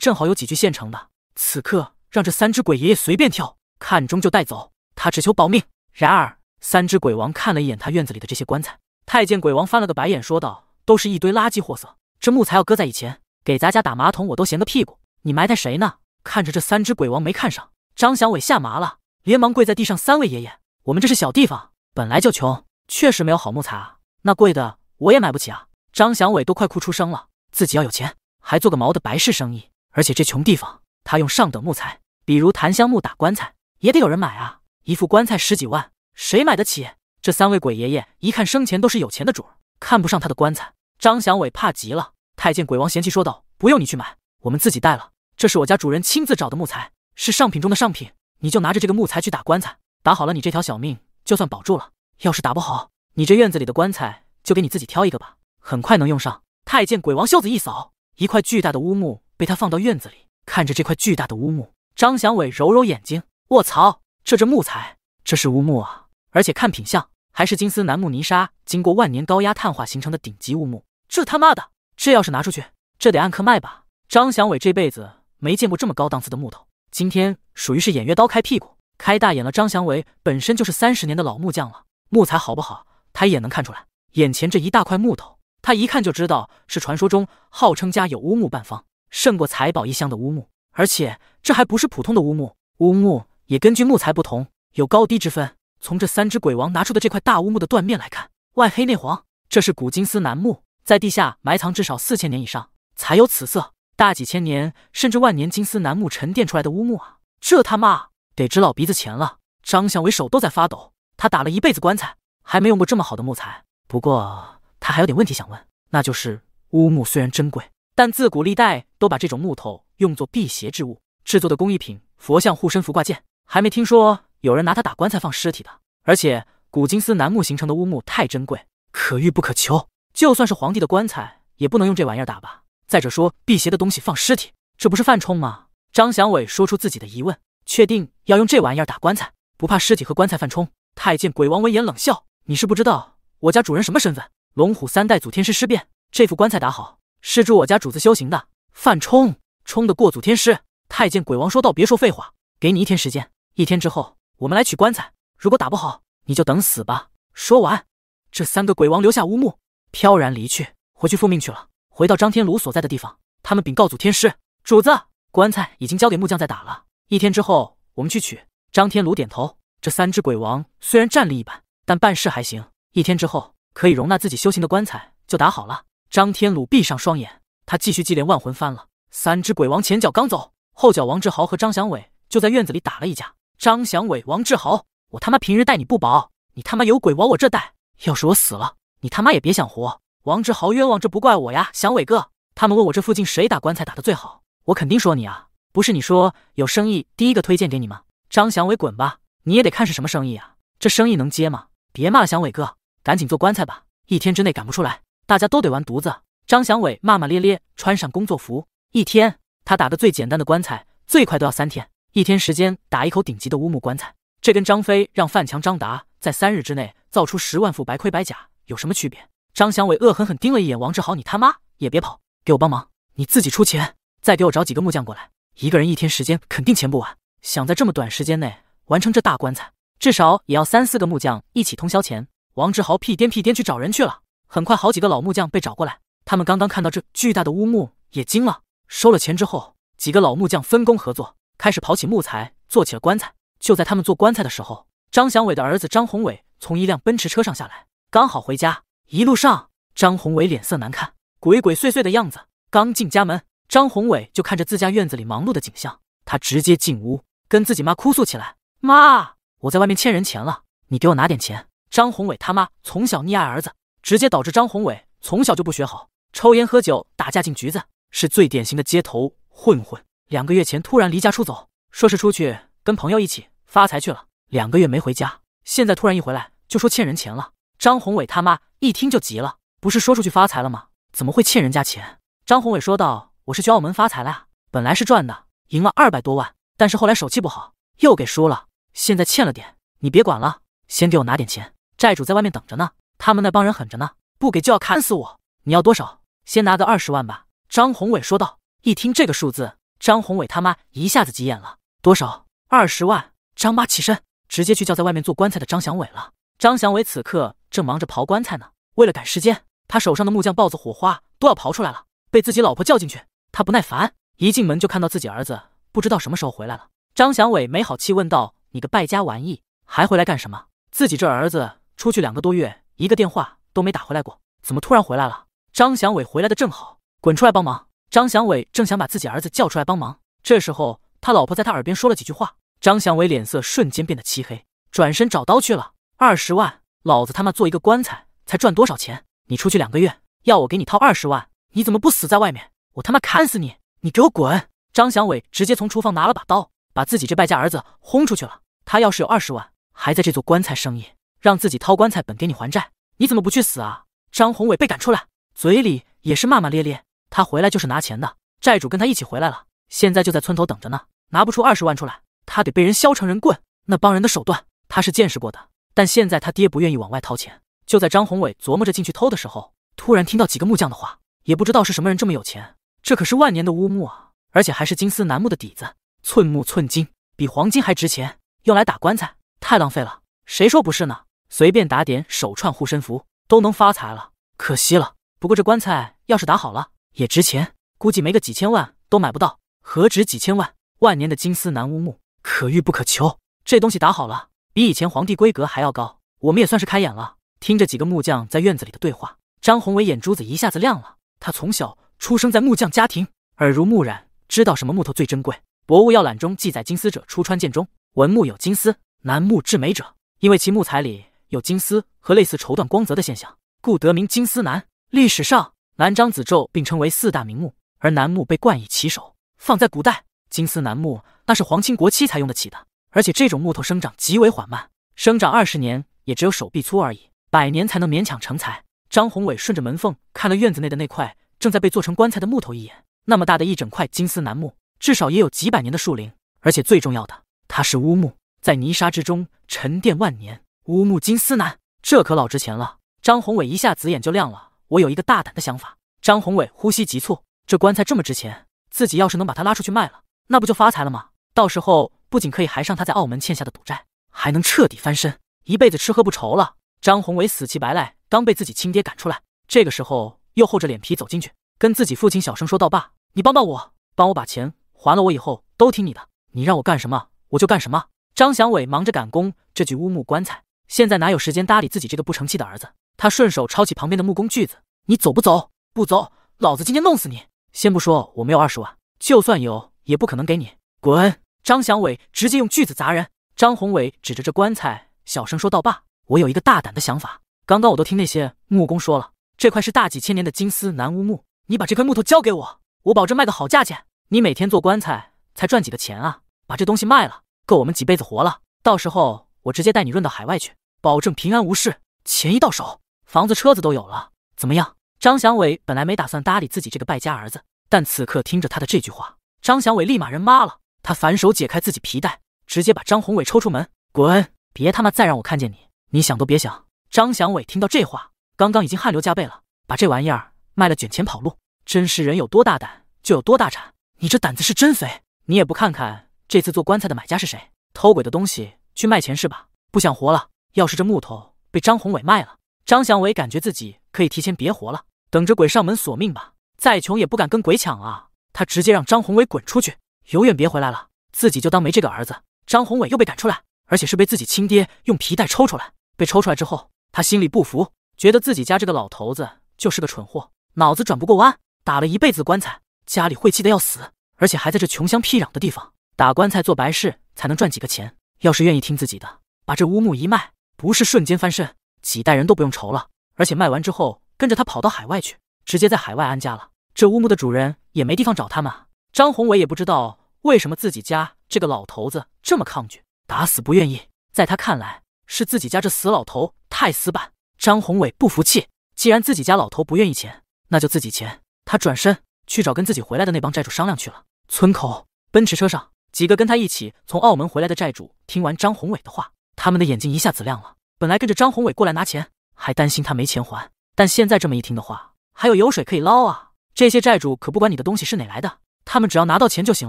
A: 正好有几具现成的，此刻让这三只鬼爷爷随便挑。看中就带走，他只求保命。然而，三只鬼王看了一眼他院子里的这些棺材，太监鬼王翻了个白眼，说道：“都是一堆垃圾货色，这木材要搁在以前，给咱家打马桶我都嫌个屁股。你埋汰谁呢？”看着这三只鬼王没看上，张祥伟吓麻了，连忙跪在地上：“三位爷爷，我们这是小地方，本来就穷，确实没有好木材啊。那贵的我也买不起啊。”张祥伟都快哭出声了，自己要有钱，还做个毛的白事生意？而且这穷地方，他用上等木材，比如檀香木打棺材。也得有人买啊！一副棺材十几万，谁买得起？这三位鬼爷爷一看生前都是有钱的主儿，看不上他的棺材。张祥伟怕极了。太监鬼王嫌弃说道：“不用你去买，我们自己带了。这是我家主人亲自找的木材，是上品中的上品。你就拿着这个木材去打棺材，打好了你这条小命就算保住了。要是打不好，你这院子里的棺材就给你自己挑一个吧，很快能用上。”太监鬼王袖子一扫，一块巨大的乌木被他放到院子里。看着这块巨大的乌木，张祥伟揉揉眼睛。卧槽！这这木材，这是乌木啊！而且看品相，还是金丝楠木泥沙经过万年高压碳化形成的顶级乌木。这他妈的，这要是拿出去，这得按克卖吧？张祥伟这辈子没见过这么高档次的木头，今天属于是偃月刀开屁股，开大眼了。张祥伟本身就是三十年的老木匠了，木材好不好，他一眼能看出来。眼前这一大块木头，他一看就知道是传说中号称家有乌木半方，胜过财宝一箱的乌木。而且这还不是普通的乌木，乌木。也根据木材不同，有高低之分。从这三只鬼王拿出的这块大乌木的断面来看，外黑内黄，这是古金丝楠木，在地下埋藏至少四千年以上才有此色。大几千年甚至万年金丝楠木沉淀出来的乌木啊，这他妈得值老鼻子钱了！张向伟手都在发抖，他打了一辈子棺材，还没用过这么好的木材。不过他还有点问题想问，那就是乌木虽然珍贵，但自古历代都把这种木头用作辟邪之物，制作的工艺品、佛像、护身符、挂件。还没听说有人拿它打棺材放尸体的，而且古金丝楠木形成的乌木太珍贵，可遇不可求。就算是皇帝的棺材，也不能用这玩意儿打吧？再者说，辟邪的东西放尸体，这不是犯冲吗？张祥伟说出自己的疑问：，确定要用这玩意儿打棺材，不怕尸体和棺材犯冲？太监鬼王闻言冷笑：，你是不知道我家主人什么身份，龙虎三代祖天师尸变，这副棺材打好是助我家主子修行的。犯冲，冲得过祖天师？太监鬼王说道：，别说废话，给你一天时间。一天之后，我们来取棺材。如果打不好，你就等死吧。说完，这三个鬼王留下乌木，飘然离去，回去复命去了。回到张天鲁所在的地方，他们禀告祖天师：“主子，棺材已经交给木匠在打了。一天之后，我们去取。”张天鲁点头。这三只鬼王虽然战力一般，但办事还行。一天之后，可以容纳自己修行的棺材就打好了。张天鲁闭上双眼，他继续祭奠万魂幡了。三只鬼王前脚刚走，后脚王志豪和张祥伟就在院子里打了一架。张祥伟、王志豪，我他妈平日待你不薄，你他妈有鬼往我这带！要是我死了，你他妈也别想活！王志豪冤枉，这不怪我呀，祥伟哥。他们问我这附近谁打棺材打的最好，我肯定说你啊！不是你说有生意第一个推荐给你吗？张祥伟滚吧！你也得看是什么生意啊，这生意能接吗？别骂了，祥伟哥，赶紧做棺材吧！一天之内赶不出来，大家都得完犊子！张祥伟骂骂咧咧，穿上工作服，一天他打的最简单的棺材，最快都要三天。一天时间打一口顶级的乌木棺材，这跟张飞让范强、张达在三日之内造出十万副白盔白甲有什么区别？张祥伟恶狠狠盯了一眼王志豪：“你他妈也别跑，给我帮忙，你自己出钱，再给我找几个木匠过来。一个人一天时间肯定钱不完，想在这么短时间内完成这大棺材，至少也要三四个木匠一起通宵钱。”王志豪屁颠屁颠去找人去了。很快，好几个老木匠被找过来。他们刚刚看到这巨大的乌木也惊了，收了钱之后，几个老木匠分工合作。开始刨起木材，做起了棺材。就在他们做棺材的时候，张祥伟的儿子张宏伟从一辆奔驰车上下来，刚好回家。一路上，张宏伟脸色难看，鬼鬼祟祟的样子。刚进家门，张宏伟就看着自家院子里忙碌的景象，他直接进屋，跟自己妈哭诉起来：“妈，我在外面欠人钱了，你给我拿点钱。”张宏伟他妈从小溺爱儿子，直接导致张宏伟从小就不学好，抽烟喝酒打架进局子，是最典型的街头混混。两个月前突然离家出走，说是出去跟朋友一起发财去了。两个月没回家，现在突然一回来就说欠人钱了。张宏伟他妈一听就急了，不是说出去发财了吗？怎么会欠人家钱？张宏伟说道：“我是去澳门发财了啊，本来是赚的，赢了二百多万，但是后来手气不好，又给输了，现在欠了点。你别管了，先给我拿点钱，债主在外面等着呢，他们那帮人狠着呢，不给就要砍死我。你要多少？先拿个二十万吧。”张宏伟说道。一听这个数字。张宏伟他妈一下子急眼了，多少二十万？张妈起身，直接去叫在外面做棺材的张祥伟了。张祥伟此刻正忙着刨棺材呢，为了赶时间，他手上的木匠刨子火花都要刨出来了。被自己老婆叫进去，他不耐烦，一进门就看到自己儿子，不知道什么时候回来了。张祥伟没好气问道：“你个败家玩意，还回来干什么？自己这儿子出去两个多月，一个电话都没打回来过，怎么突然回来了？”张祥伟回来的正好，滚出来帮忙。张祥伟正想把自己儿子叫出来帮忙，这时候他老婆在他耳边说了几句话，张祥伟脸色瞬间变得漆黑，转身找刀去了。二十万，老子他妈做一个棺材才赚多少钱？你出去两个月，要我给你掏二十万，你怎么不死在外面？我他妈砍死你！你给我滚！张祥伟直接从厨房拿了把刀，把自己这败家儿子轰出去了。他要是有二十万，还在这做棺材生意，让自己掏棺材本给你还债，你怎么不去死啊？张宏伟被赶出来，嘴里也是骂骂咧咧。他回来就是拿钱的，债主跟他一起回来了，现在就在村头等着呢。拿不出二十万出来，他得被人削成人棍。那帮人的手段，他是见识过的。但现在他爹不愿意往外掏钱。就在张宏伟琢磨着进去偷的时候，突然听到几个木匠的话，也不知道是什么人这么有钱。这可是万年的乌木啊，而且还是金丝楠木的底子，寸木寸金，比黄金还值钱。用来打棺材太浪费了，谁说不是呢？随便打点手串、护身符都能发财了，可惜了。不过这棺材要是打好了。也值钱，估计没个几千万都买不到，何止几千万？万年的金丝楠乌木可遇不可求，这东西打好了，比以前皇帝规格还要高，我们也算是开眼了。听着几个木匠在院子里的对话，张宏伟眼珠子一下子亮了。他从小出生在木匠家庭，耳濡目染，知道什么木头最珍贵。博物要览中记载：“金丝者，出川剑中文木有金丝楠木至美者，因为其木材里有金丝和类似绸缎光泽的现象，故得名金丝楠。”历史上。南张子咒并称为四大名木，而楠木被冠以其首。放在古代，金丝楠木那是皇亲国戚才用得起的，而且这种木头生长极为缓慢，生长二十年也只有手臂粗而已，百年才能勉强成材。张宏伟顺着门缝看了院子内的那块正在被做成棺材的木头一眼，那么大的一整块金丝楠木，至少也有几百年的树龄，而且最重要的，它是乌木，在泥沙之中沉淀万年。乌木金丝楠，这可老值钱了！张宏伟一下子眼就亮了。我有一个大胆的想法。张宏伟呼吸急促，这棺材这么值钱，自己要是能把他拉出去卖了，那不就发财了吗？到时候不仅可以还上他在澳门欠下的赌债，还能彻底翻身，一辈子吃喝不愁了。张宏伟死乞白赖，刚被自己亲爹赶出来，这个时候又厚着脸皮走进去，跟自己父亲小声说道：“爸，你帮帮我，帮我把钱还了，我以后都听你的，你让我干什么我就干什么。”张祥伟忙着赶工这具乌木棺材，现在哪有时间搭理自己这个不成器的儿子。他顺手抄起旁边的木工锯子，你走不走？不走，老子今天弄死你！先不说我没有二十万，就算有，也不可能给你。滚！张祥伟直接用锯子砸人。张宏伟指着这棺材，小声说道：“爸，我有一个大胆的想法。刚刚我都听那些木工说了，这块是大几千年的金丝楠乌木。你把这块木头交给我，我保证卖个好价钱。你每天做棺材才赚几个钱啊？把这东西卖了，够我们几辈子活了。到时候我直接带你润到海外去，保证平安无事。钱一到手。”房子车子都有了，怎么样？张祥伟本来没打算搭理自己这个败家儿子，但此刻听着他的这句话，张祥伟立马人妈了。他反手解开自己皮带，直接把张宏伟抽出门，滚！别他妈再让我看见你，你想都别想！张祥伟听到这话，刚刚已经汗流浃背了，把这玩意儿卖了卷钱跑路，真是人有多大胆就有多大胆。你这胆子是真肥，你也不看看这次做棺材的买家是谁，偷鬼的东西去卖钱是吧？不想活了？要是这木头被张宏伟卖了。张祥伟感觉自己可以提前别活了，等着鬼上门索命吧。再穷也不敢跟鬼抢啊！他直接让张宏伟滚出去，永远别回来了。自己就当没这个儿子。张宏伟又被赶出来，而且是被自己亲爹用皮带抽出来。被抽出来之后，他心里不服，觉得自己家这个老头子就是个蠢货，脑子转不过弯。打了一辈子棺材，家里晦气的要死，而且还在这穷乡僻壤的地方打棺材做白事才能赚几个钱。要是愿意听自己的，把这乌木一卖，不是瞬间翻身？几代人都不用愁了，而且卖完之后跟着他跑到海外去，直接在海外安家了。这乌木的主人也没地方找他们。张宏伟也不知道为什么自己家这个老头子这么抗拒，打死不愿意。在他看来，是自己家这死老头太死板。张宏伟不服气，既然自己家老头不愿意钱，那就自己钱。他转身去找跟自己回来的那帮债主商量去了。村口，奔驰车上，几个跟他一起从澳门回来的债主听完张宏伟的话，他们的眼睛一下子亮了。本来跟着张宏伟过来拿钱，还担心他没钱还，但现在这么一听的话，还有油水可以捞啊！这些债主可不管你的东西是哪来的，他们只要拿到钱就行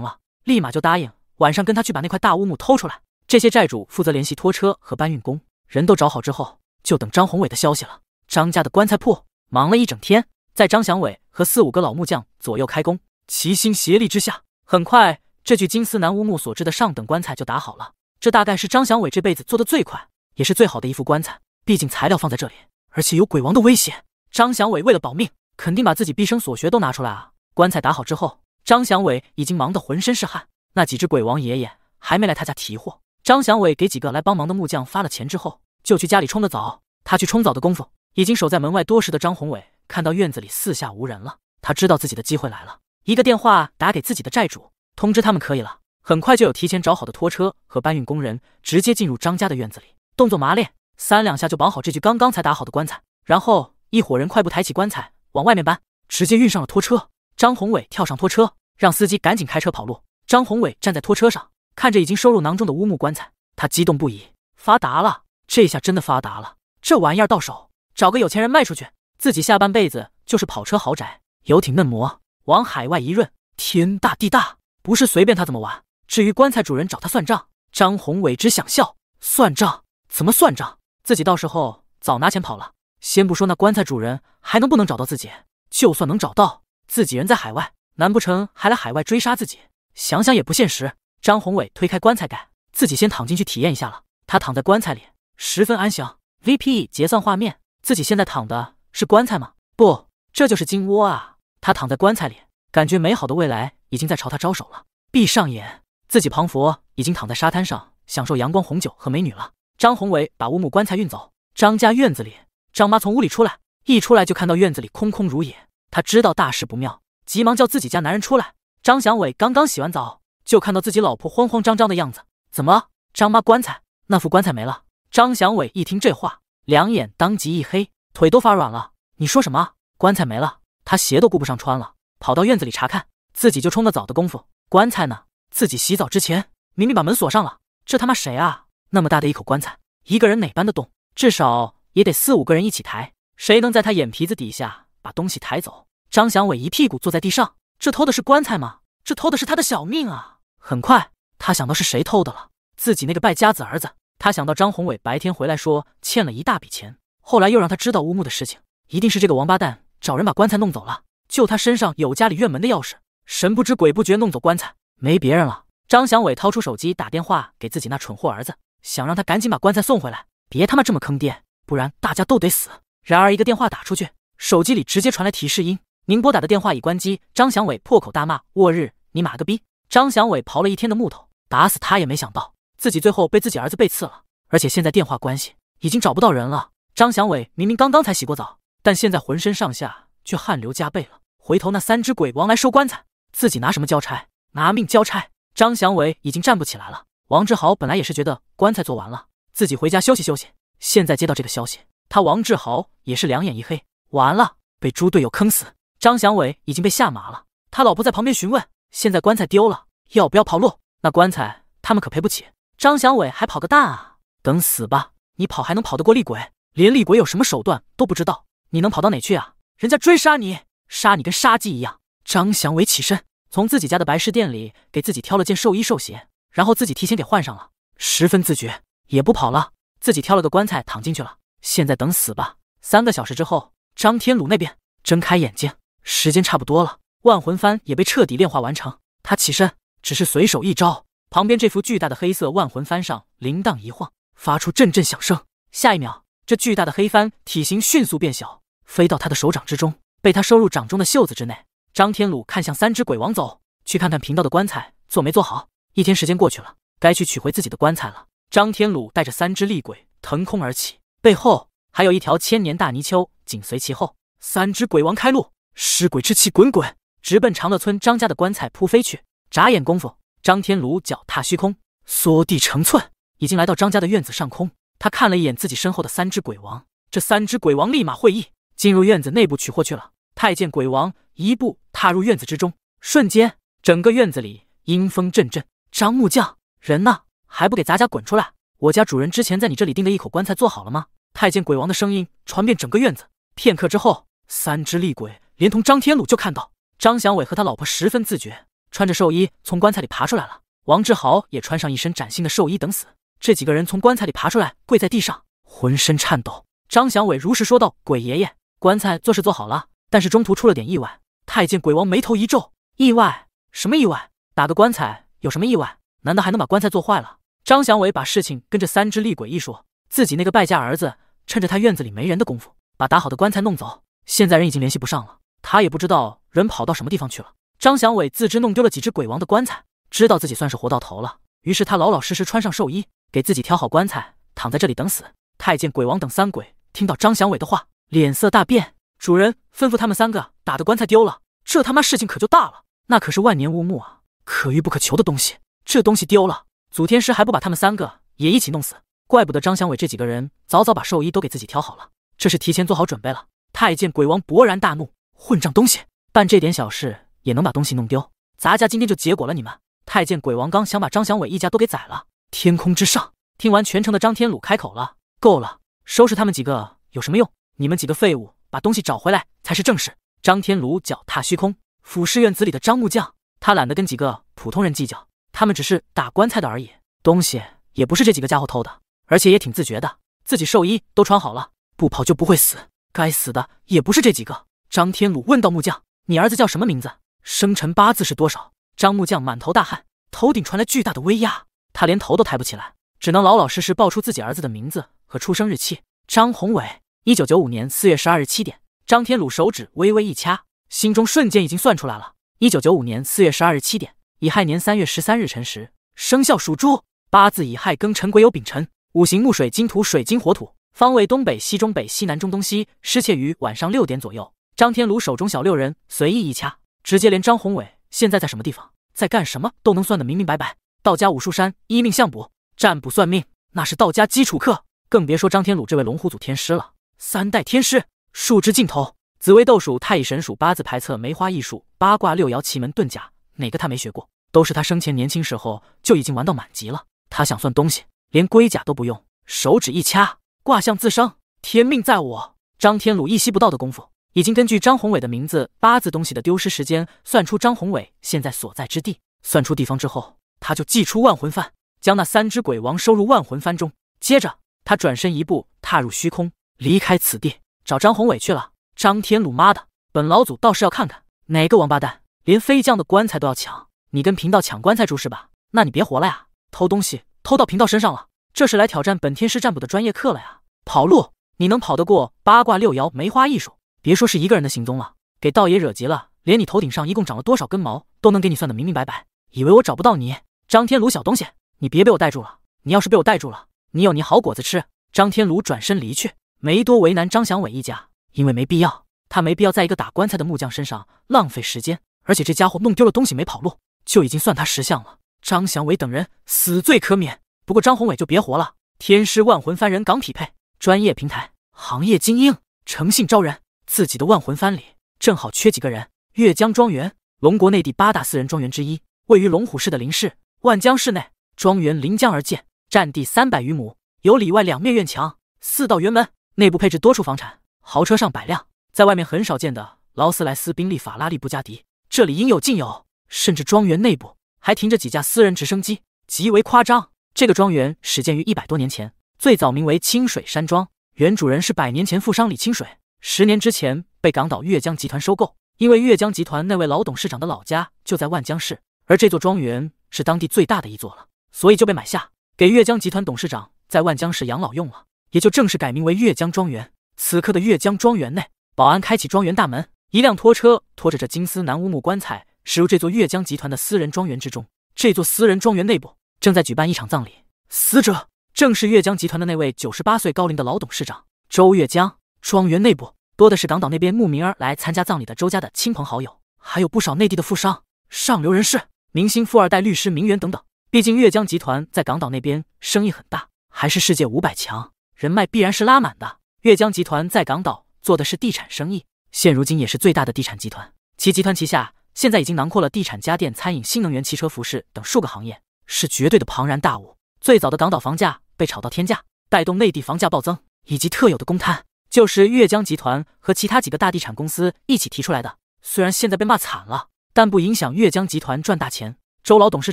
A: 了，立马就答应晚上跟他去把那块大乌木偷出来。这些债主负责联系拖车和搬运工，人都找好之后，就等张宏伟的消息了。张家的棺材铺忙了一整天，在张祥伟和四五个老木匠左右开工，齐心协力之下，很快这具金丝楠乌木所制的上等棺材就打好了。这大概是张祥伟这辈子做的最快。也是最好的一副棺材，毕竟材料放在这里，而且有鬼王的威胁。张祥伟为了保命，肯定把自己毕生所学都拿出来啊！棺材打好之后，张祥伟已经忙得浑身是汗。那几只鬼王爷爷还没来他家提货。张祥伟给几个来帮忙的木匠发了钱之后，就去家里冲了澡。他去冲澡的功夫，已经守在门外多时的张宏伟看到院子里四下无人了，他知道自己的机会来了，一个电话打给自己的债主，通知他们可以了。很快就有提前找好的拖车和搬运工人直接进入张家的院子里。动作麻利，三两下就绑好这具刚刚才打好的棺材，然后一伙人快步抬起棺材往外面搬，直接运上了拖车。张宏伟跳上拖车，让司机赶紧开车跑路。张宏伟站在拖车上，看着已经收入囊中的乌木棺材，他激动不已：发达了！这下真的发达了！这玩意儿到手，找个有钱人卖出去，自己下半辈子就是跑车、豪宅、游艇、嫩模，往海外一润，天大地大，不是随便他怎么玩。至于棺材主人找他算账，张宏伟只想笑：算账！怎么算账？自己到时候早拿钱跑了。先不说那棺材主人还能不能找到自己，就算能找到，自己人在海外，难不成还来海外追杀自己？想想也不现实。张宏伟推开棺材盖，自己先躺进去体验一下了。他躺在棺材里，十分安详。V P E 结算画面，自己现在躺的是棺材吗？不，这就是金窝啊！他躺在棺材里，感觉美好的未来已经在朝他招手了。闭上眼，自己庞佛已经躺在沙滩上，享受阳光、红酒和美女了。张宏伟把乌木棺材运走。张家院子里，张妈从屋里出来，一出来就看到院子里空空如也。她知道大事不妙，急忙叫自己家男人出来。张祥伟刚刚洗完澡，就看到自己老婆慌慌张张的样子。怎么？张妈棺材那副棺材没了？张祥伟一听这话，两眼当即一黑，腿都发软了。你说什么？棺材没了？他鞋都顾不上穿了，跑到院子里查看。自己就冲个澡的功夫，棺材呢？自己洗澡之前明明把门锁上了，这他妈谁啊？那么大的一口棺材，一个人哪搬得动？至少也得四五个人一起抬。谁能在他眼皮子底下把东西抬走？张祥伟一屁股坐在地上，这偷的是棺材吗？这偷的是他的小命啊！很快，他想到是谁偷的了，自己那个败家子儿子。他想到张宏伟白天回来说欠了一大笔钱，后来又让他知道乌木的事情，一定是这个王八蛋找人把棺材弄走了。就他身上有家里院门的钥匙，神不知鬼不觉弄走棺材，没别人了。张祥伟掏出手机打电话给自己那蠢货儿子。想让他赶紧把棺材送回来，别他妈这么坑爹，不然大家都得死。然而一个电话打出去，手机里直接传来提示音：“您拨打的电话已关机。”张祥伟破口大骂：“我日，你妈个逼！”张祥伟刨了一天的木头，打死他也没想到自己最后被自己儿子背刺了，而且现在电话关系已经找不到人了。张祥伟明明刚刚才洗过澡，但现在浑身上下却汗流浃背了。回头那三只鬼王来收棺材，自己拿什么交差？拿命交差！张祥伟已经站不起来了。王志豪本来也是觉得棺材做完了，自己回家休息休息。现在接到这个消息，他王志豪也是两眼一黑，完了，被猪队友坑死。张祥伟已经被吓麻了，他老婆在旁边询问：现在棺材丢了，要不要跑路？那棺材他们可赔不起。张祥伟还跑个蛋啊！等死吧！你跑还能跑得过厉鬼？连厉鬼有什么手段都不知道，你能跑到哪去啊？人家追杀你，杀你跟杀鸡一样。张祥伟起身，从自己家的白事店里给自己挑了件寿衣寿鞋。然后自己提前给换上了，十分自觉，也不跑了，自己挑了个棺材躺进去了，现在等死吧。三个小时之后，张天鲁那边睁开眼睛，时间差不多了，万魂幡也被彻底炼化完成。他起身，只是随手一招，旁边这幅巨大的黑色万魂幡上铃铛一晃，发出阵阵响声。下一秒，这巨大的黑幡体型迅速变小，飞到他的手掌之中，被他收入掌中的袖子之内。张天鲁看向三只鬼王，走去看看贫道的棺材做没做好。一天时间过去了，该去取回自己的棺材了。张天鲁带着三只厉鬼腾空而起，背后还有一条千年大泥鳅紧随其后。三只鬼王开路，尸鬼之气滚滚，直奔长乐村张家的棺材扑飞去。眨眼功夫，张天鲁脚踏虚空，缩地成寸，已经来到张家的院子上空。他看了一眼自己身后的三只鬼王，这三只鬼王立马会意，进入院子内部取货去了。太监鬼王一步踏入院子之中，瞬间整个院子里阴风阵阵。张木匠，人呢？还不给咱家滚出来！我家主人之前在你这里订的一口棺材做好了吗？太监鬼王的声音传遍整个院子。片刻之后，三只厉鬼连同张天禄就看到张祥伟和他老婆十分自觉，穿着寿衣从棺材里爬出来了。王志豪也穿上一身崭新的寿衣等死。这几个人从棺材里爬出来，跪在地上，浑身颤抖。张祥伟如实说道：“鬼爷爷，棺材做事做好了，但是中途出了点意外。”太监鬼王眉头一皱：“意外？什么意外？打个棺材？”有什么意外？难道还能把棺材做坏了？张祥伟把事情跟这三只厉鬼一说，自己那个败家儿子趁着他院子里没人的功夫，把打好的棺材弄走。现在人已经联系不上了，他也不知道人跑到什么地方去了。张祥伟自知弄丢了几只鬼王的棺材，知道自己算是活到头了。于是他老老实实穿上寿衣，给自己挑好棺材，躺在这里等死。太监鬼王等三鬼听到张祥伟的话，脸色大变。主人吩咐他们三个打的棺材丢了，这他妈事情可就大了。那可是万年乌木啊！可遇不可求的东西，这东西丢了，祖天师还不把他们三个也一起弄死？怪不得张祥伟这几个人早早把寿衣都给自己挑好了，这是提前做好准备了。太监鬼王勃然大怒：“混账东西，办这点小事也能把东西弄丢？咱家今天就结果了你们！”太监鬼王刚想把张祥伟一家都给宰了，天空之上听完全城的张天鲁开口了：“够了，收拾他们几个有什么用？你们几个废物，把东西找回来才是正事。”张天鲁脚踏虚空，俯视院子里的张木匠。他懒得跟几个普通人计较，他们只是打棺材的而已。东西也不是这几个家伙偷的，而且也挺自觉的，自己寿衣都穿好了，不跑就不会死。该死的也不是这几个。张天鲁问道：“木匠，你儿子叫什么名字？生辰八字是多少？”张木匠满头大汗，头顶传来巨大的威压，他连头都抬不起来，只能老老实实报出自己儿子的名字和出生日期：张宏伟，一九九五年四月十二日七点。张天鲁手指微微一掐，心中瞬间已经算出来了。一九九五年四月十二日七点，乙亥年三月十三日辰时，生肖属猪，八字乙亥庚辰癸酉丙辰，五行木水金土水金火土，方位东北西中北西南中东西，失窃于晚上六点左右。张天鲁手中小六人随意一掐，直接连张宏伟现在在什么地方，在干什么都能算得明明白白。道家武术山一命相卜、占卜算命，那是道家基础课，更别说张天鲁这位龙虎祖天师了，三代天师，树枝尽头。紫薇斗数、太乙神数、八字排测、梅花易数、八卦六爻、奇门遁甲，哪个他没学过？都是他生前年轻时候就已经玩到满级了。他想算东西，连龟甲都不用，手指一掐，卦象自生。天命在我。张天鲁一息不到的功夫，已经根据张宏伟的名字、八字东西的丢失时间，算出张宏伟现在所在之地。算出地方之后，他就祭出万魂幡，将那三只鬼王收入万魂幡中。接着，他转身一步踏入虚空，离开此地，找张宏伟去了。张天鲁，妈的！本老祖倒是要看看哪个王八蛋连飞将的棺材都要抢！你跟贫道抢棺材住是吧？那你别活了呀！偷东西偷到贫道身上了，这是来挑战本天师占卜的专业课了呀！跑路！你能跑得过八卦六爻梅花易数？别说是一个人的行踪了，给道爷惹急了，连你头顶上一共长了多少根毛都能给你算得明明白白！以为我找不到你，张天鲁小东西，你别被我逮住了！你要是被我逮住了，你有你好果子吃！张天鲁转身离去，没多为难张祥伟一家。因为没必要，他没必要在一个打棺材的木匠身上浪费时间。而且这家伙弄丢了东西没跑路，就已经算他识相了。张祥伟等人死罪可免，不过张宏伟就别活了。天师万魂幡人港匹配，专业平台，行业精英，诚信招人。自己的万魂幡里正好缺几个人。越江庄园，龙国内地八大私人庄园之一，位于龙虎市的林氏万江市内，庄园临江而建，占地三百余亩，有里外两面院墙，四道园门，内部配置多处房产。豪车上百辆，在外面很少见的劳斯莱斯、宾利、法拉利、布加迪，这里应有尽有。甚至庄园内部还停着几架私人直升机，极为夸张。这个庄园始建于一百多年前，最早名为清水山庄，原主人是百年前富商李清水。十年之前被港岛越江集团收购，因为越江集团那位老董事长的老家就在万江市，而这座庄园是当地最大的一座了，所以就被买下，给越江集团董事长在万江市养老用了，也就正式改名为越江庄园。此刻的越江庄园内，保安开启庄园大门，一辆拖车拖着这金丝楠乌木棺材驶入这座越江集团的私人庄园之中。这座私人庄园内部正在举办一场葬礼，死者正是越江集团的那位九十八岁高龄的老董事长周越江。庄园内部多的是港岛那边慕名而来参加葬礼的周家的亲朋好友，还有不少内地的富商、上流人士、明星、富二代、律师、名媛等等。毕竟越江集团在港岛那边生意很大，还是世界五百强，人脉必然是拉满的。越江集团在港岛做的是地产生意，现如今也是最大的地产集团。其集团旗下现在已经囊括了地产、家电、餐饮、新能源、汽车、服饰等数个行业，是绝对的庞然大物。最早的港岛房价被炒到天价，带动内地房价暴增，以及特有的公摊，就是越江集团和其他几个大地产公司一起提出来的。虽然现在被骂惨了，但不影响越江集团赚大钱。周老董事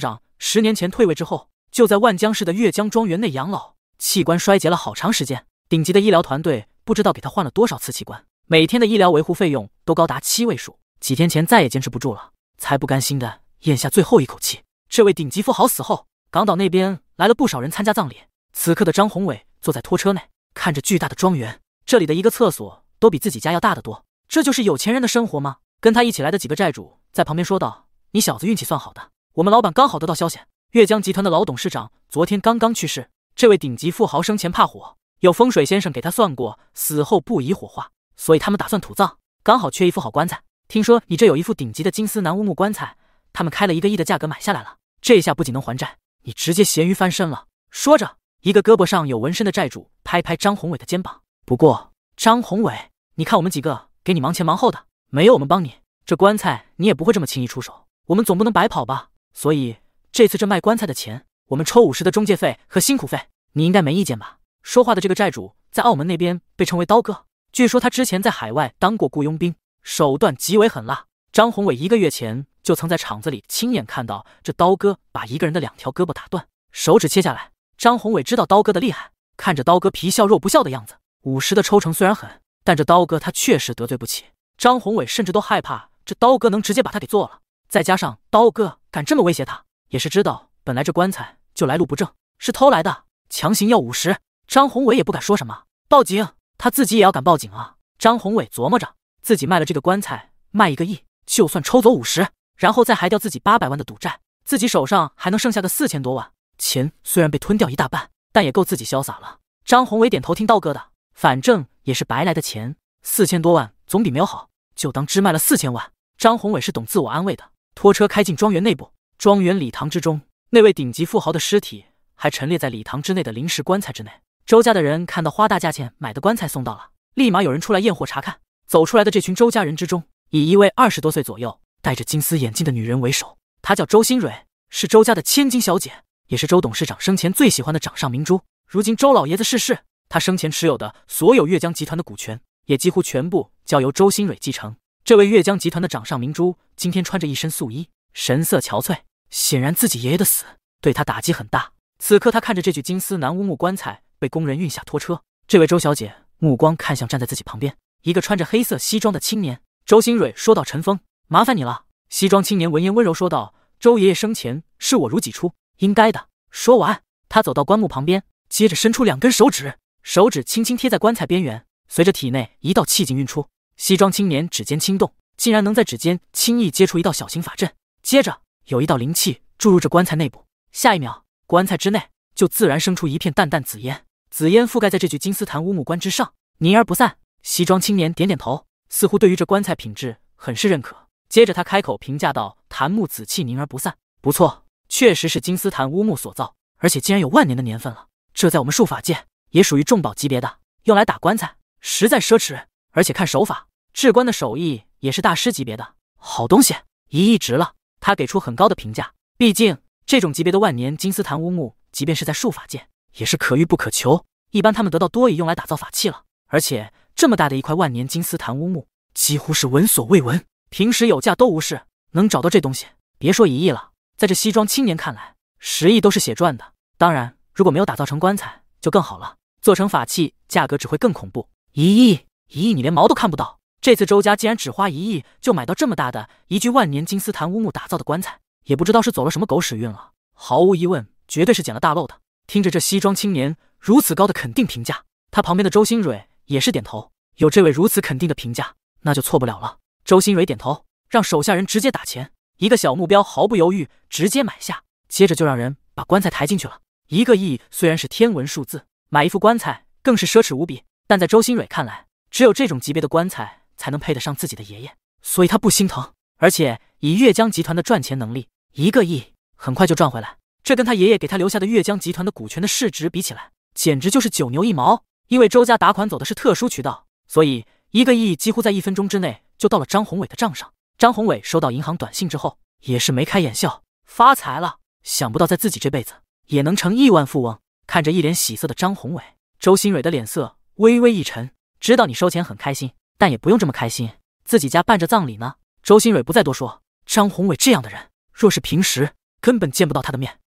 A: 长十年前退位之后，就在万江市的越江庄园内养老，器官衰竭了好长时间。顶级的医疗团队不知道给他换了多少次器官，每天的医疗维护费用都高达七位数。几天前再也坚持不住了，才不甘心的咽下最后一口气。这位顶级富豪死后，港岛那边来了不少人参加葬礼。此刻的张宏伟坐在拖车内，看着巨大的庄园，这里的一个厕所都比自己家要大得多。这就是有钱人的生活吗？跟他一起来的几个债主在旁边说道：“你小子运气算好的，我们老板刚好得到消息，粤江集团的老董事长昨天刚刚去世。这位顶级富豪生前怕火。”有风水先生给他算过，死后不宜火化，所以他们打算土葬，刚好缺一副好棺材。听说你这有一副顶级的金丝楠乌木棺材，他们开了一个亿的价格买下来了。这下不仅能还债，你直接咸鱼翻身了。说着，一个胳膊上有纹身的债主拍拍张宏伟的肩膀。不过，张宏伟，你看我们几个给你忙前忙后的，没有我们帮你，这棺材你也不会这么轻易出手。我们总不能白跑吧？所以这次这卖棺材的钱，我们抽五十的中介费和辛苦费，你应该没意见吧？说话的这个债主在澳门那边被称为刀哥，据说他之前在海外当过雇佣兵，手段极为狠辣。张宏伟一个月前就曾在厂子里亲眼看到这刀哥把一个人的两条胳膊打断，手指切下来。张宏伟知道刀哥的厉害，看着刀哥皮笑肉不笑的样子，五十的抽成虽然狠，但这刀哥他确实得罪不起。张宏伟甚至都害怕这刀哥能直接把他给做了。再加上刀哥敢这么威胁他，也是知道本来这棺材就来路不正，是偷来的，强行要五十。张宏伟也不敢说什么，报警，他自己也要敢报警啊！张宏伟琢磨着，自己卖了这个棺材，卖一个亿，就算抽走五十，然后再还掉自己八百万的赌债，自己手上还能剩下个四千多万。钱虽然被吞掉一大半，但也够自己潇洒了。张宏伟点头听道哥的，反正也是白来的钱，四千多万总比没有好，就当只卖了四千万。张宏伟是懂自我安慰的。拖车开进庄园内部，庄园礼堂之中，那位顶级富豪的尸体还陈列在礼堂之内的临时棺材之内。周家的人看到花大价钱买的棺材送到了，立马有人出来验货查看。走出来的这群周家人之中，以一位二十多岁左右、戴着金丝眼镜的女人为首，她叫周新蕊，是周家的千金小姐，也是周董事长生前最喜欢的掌上明珠。如今周老爷子逝世，他生前持有的所有粤江集团的股权，也几乎全部交由周新蕊继承。这位粤江集团的掌上明珠今天穿着一身素衣，神色憔悴，显然自己爷爷的死对他打击很大。此刻，他看着这具金丝楠乌木棺材。被工人运下拖车，这位周小姐目光看向站在自己旁边一个穿着黑色西装的青年周新蕊，说道：“陈峰，麻烦你了。”西装青年闻言温柔说道：“周爷爷生前视我如己出，应该的。”说完，他走到棺木旁边，接着伸出两根手指，手指轻轻贴在棺材边缘，随着体内一道气劲运出，西装青年指尖轻动，竟然能在指尖轻易接出一道小型法阵。接着，有一道灵气注入这棺材内部，下一秒，棺材之内就自然生出一片淡淡紫烟。紫烟覆盖在这具金丝檀乌木棺之上，凝而不散。西装青年点点头，似乎对于这棺材品质很是认可。接着他开口评价道：“檀木紫气凝而不散，不错，确实是金丝檀乌木所造，而且竟然有万年的年份了。这在我们术法界也属于重宝级别的，用来打棺材实在奢侈。而且看手法，制棺的手艺也是大师级别的，好东西，一亿值了。”他给出很高的评价，毕竟这种级别的万年金丝檀乌木，即便是在术法界。也是可遇不可求，一般他们得到多以用来打造法器了。而且这么大的一块万年金丝檀乌木，几乎是闻所未闻。平时有价都无市，能找到这东西，别说一亿了，在这西装青年看来，十亿都是血赚的。当然，如果没有打造成棺材，就更好了。做成法器，价格只会更恐怖。一亿，一亿，你连毛都看不到。这次周家竟然只花一亿就买到这么大的一具万年金丝檀乌木打造的棺材，也不知道是走了什么狗屎运了。毫无疑问，绝对是捡了大漏的。听着这西装青年如此高的肯定评价，他旁边的周新蕊也是点头。有这位如此肯定的评价，那就错不了了。周新蕊点头，让手下人直接打钱，一个小目标，毫不犹豫直接买下。接着就让人把棺材抬进去了。一个亿虽然是天文数字，买一副棺材更是奢侈无比，但在周新蕊看来，只有这种级别的棺材才能配得上自己的爷爷，所以他不心疼。而且以越江集团的赚钱能力，一个亿很快就赚回来。这跟他爷爷给他留下的粤江集团的股权的市值比起来，简直就是九牛一毛。因为周家打款走的是特殊渠道，所以一个亿几乎在一分钟之内就到了张宏伟的账上。张宏伟收到银行短信之后，也是眉开眼笑，发财了！想不到在自己这辈子也能成亿万富翁。看着一脸喜色的张宏伟，周新蕊的脸色微微一沉，知道你收钱很开心，但也不用这么开心，自己家办着葬礼呢。周新蕊不再多说。张宏伟这样的人，若是平时根本见不到他的面。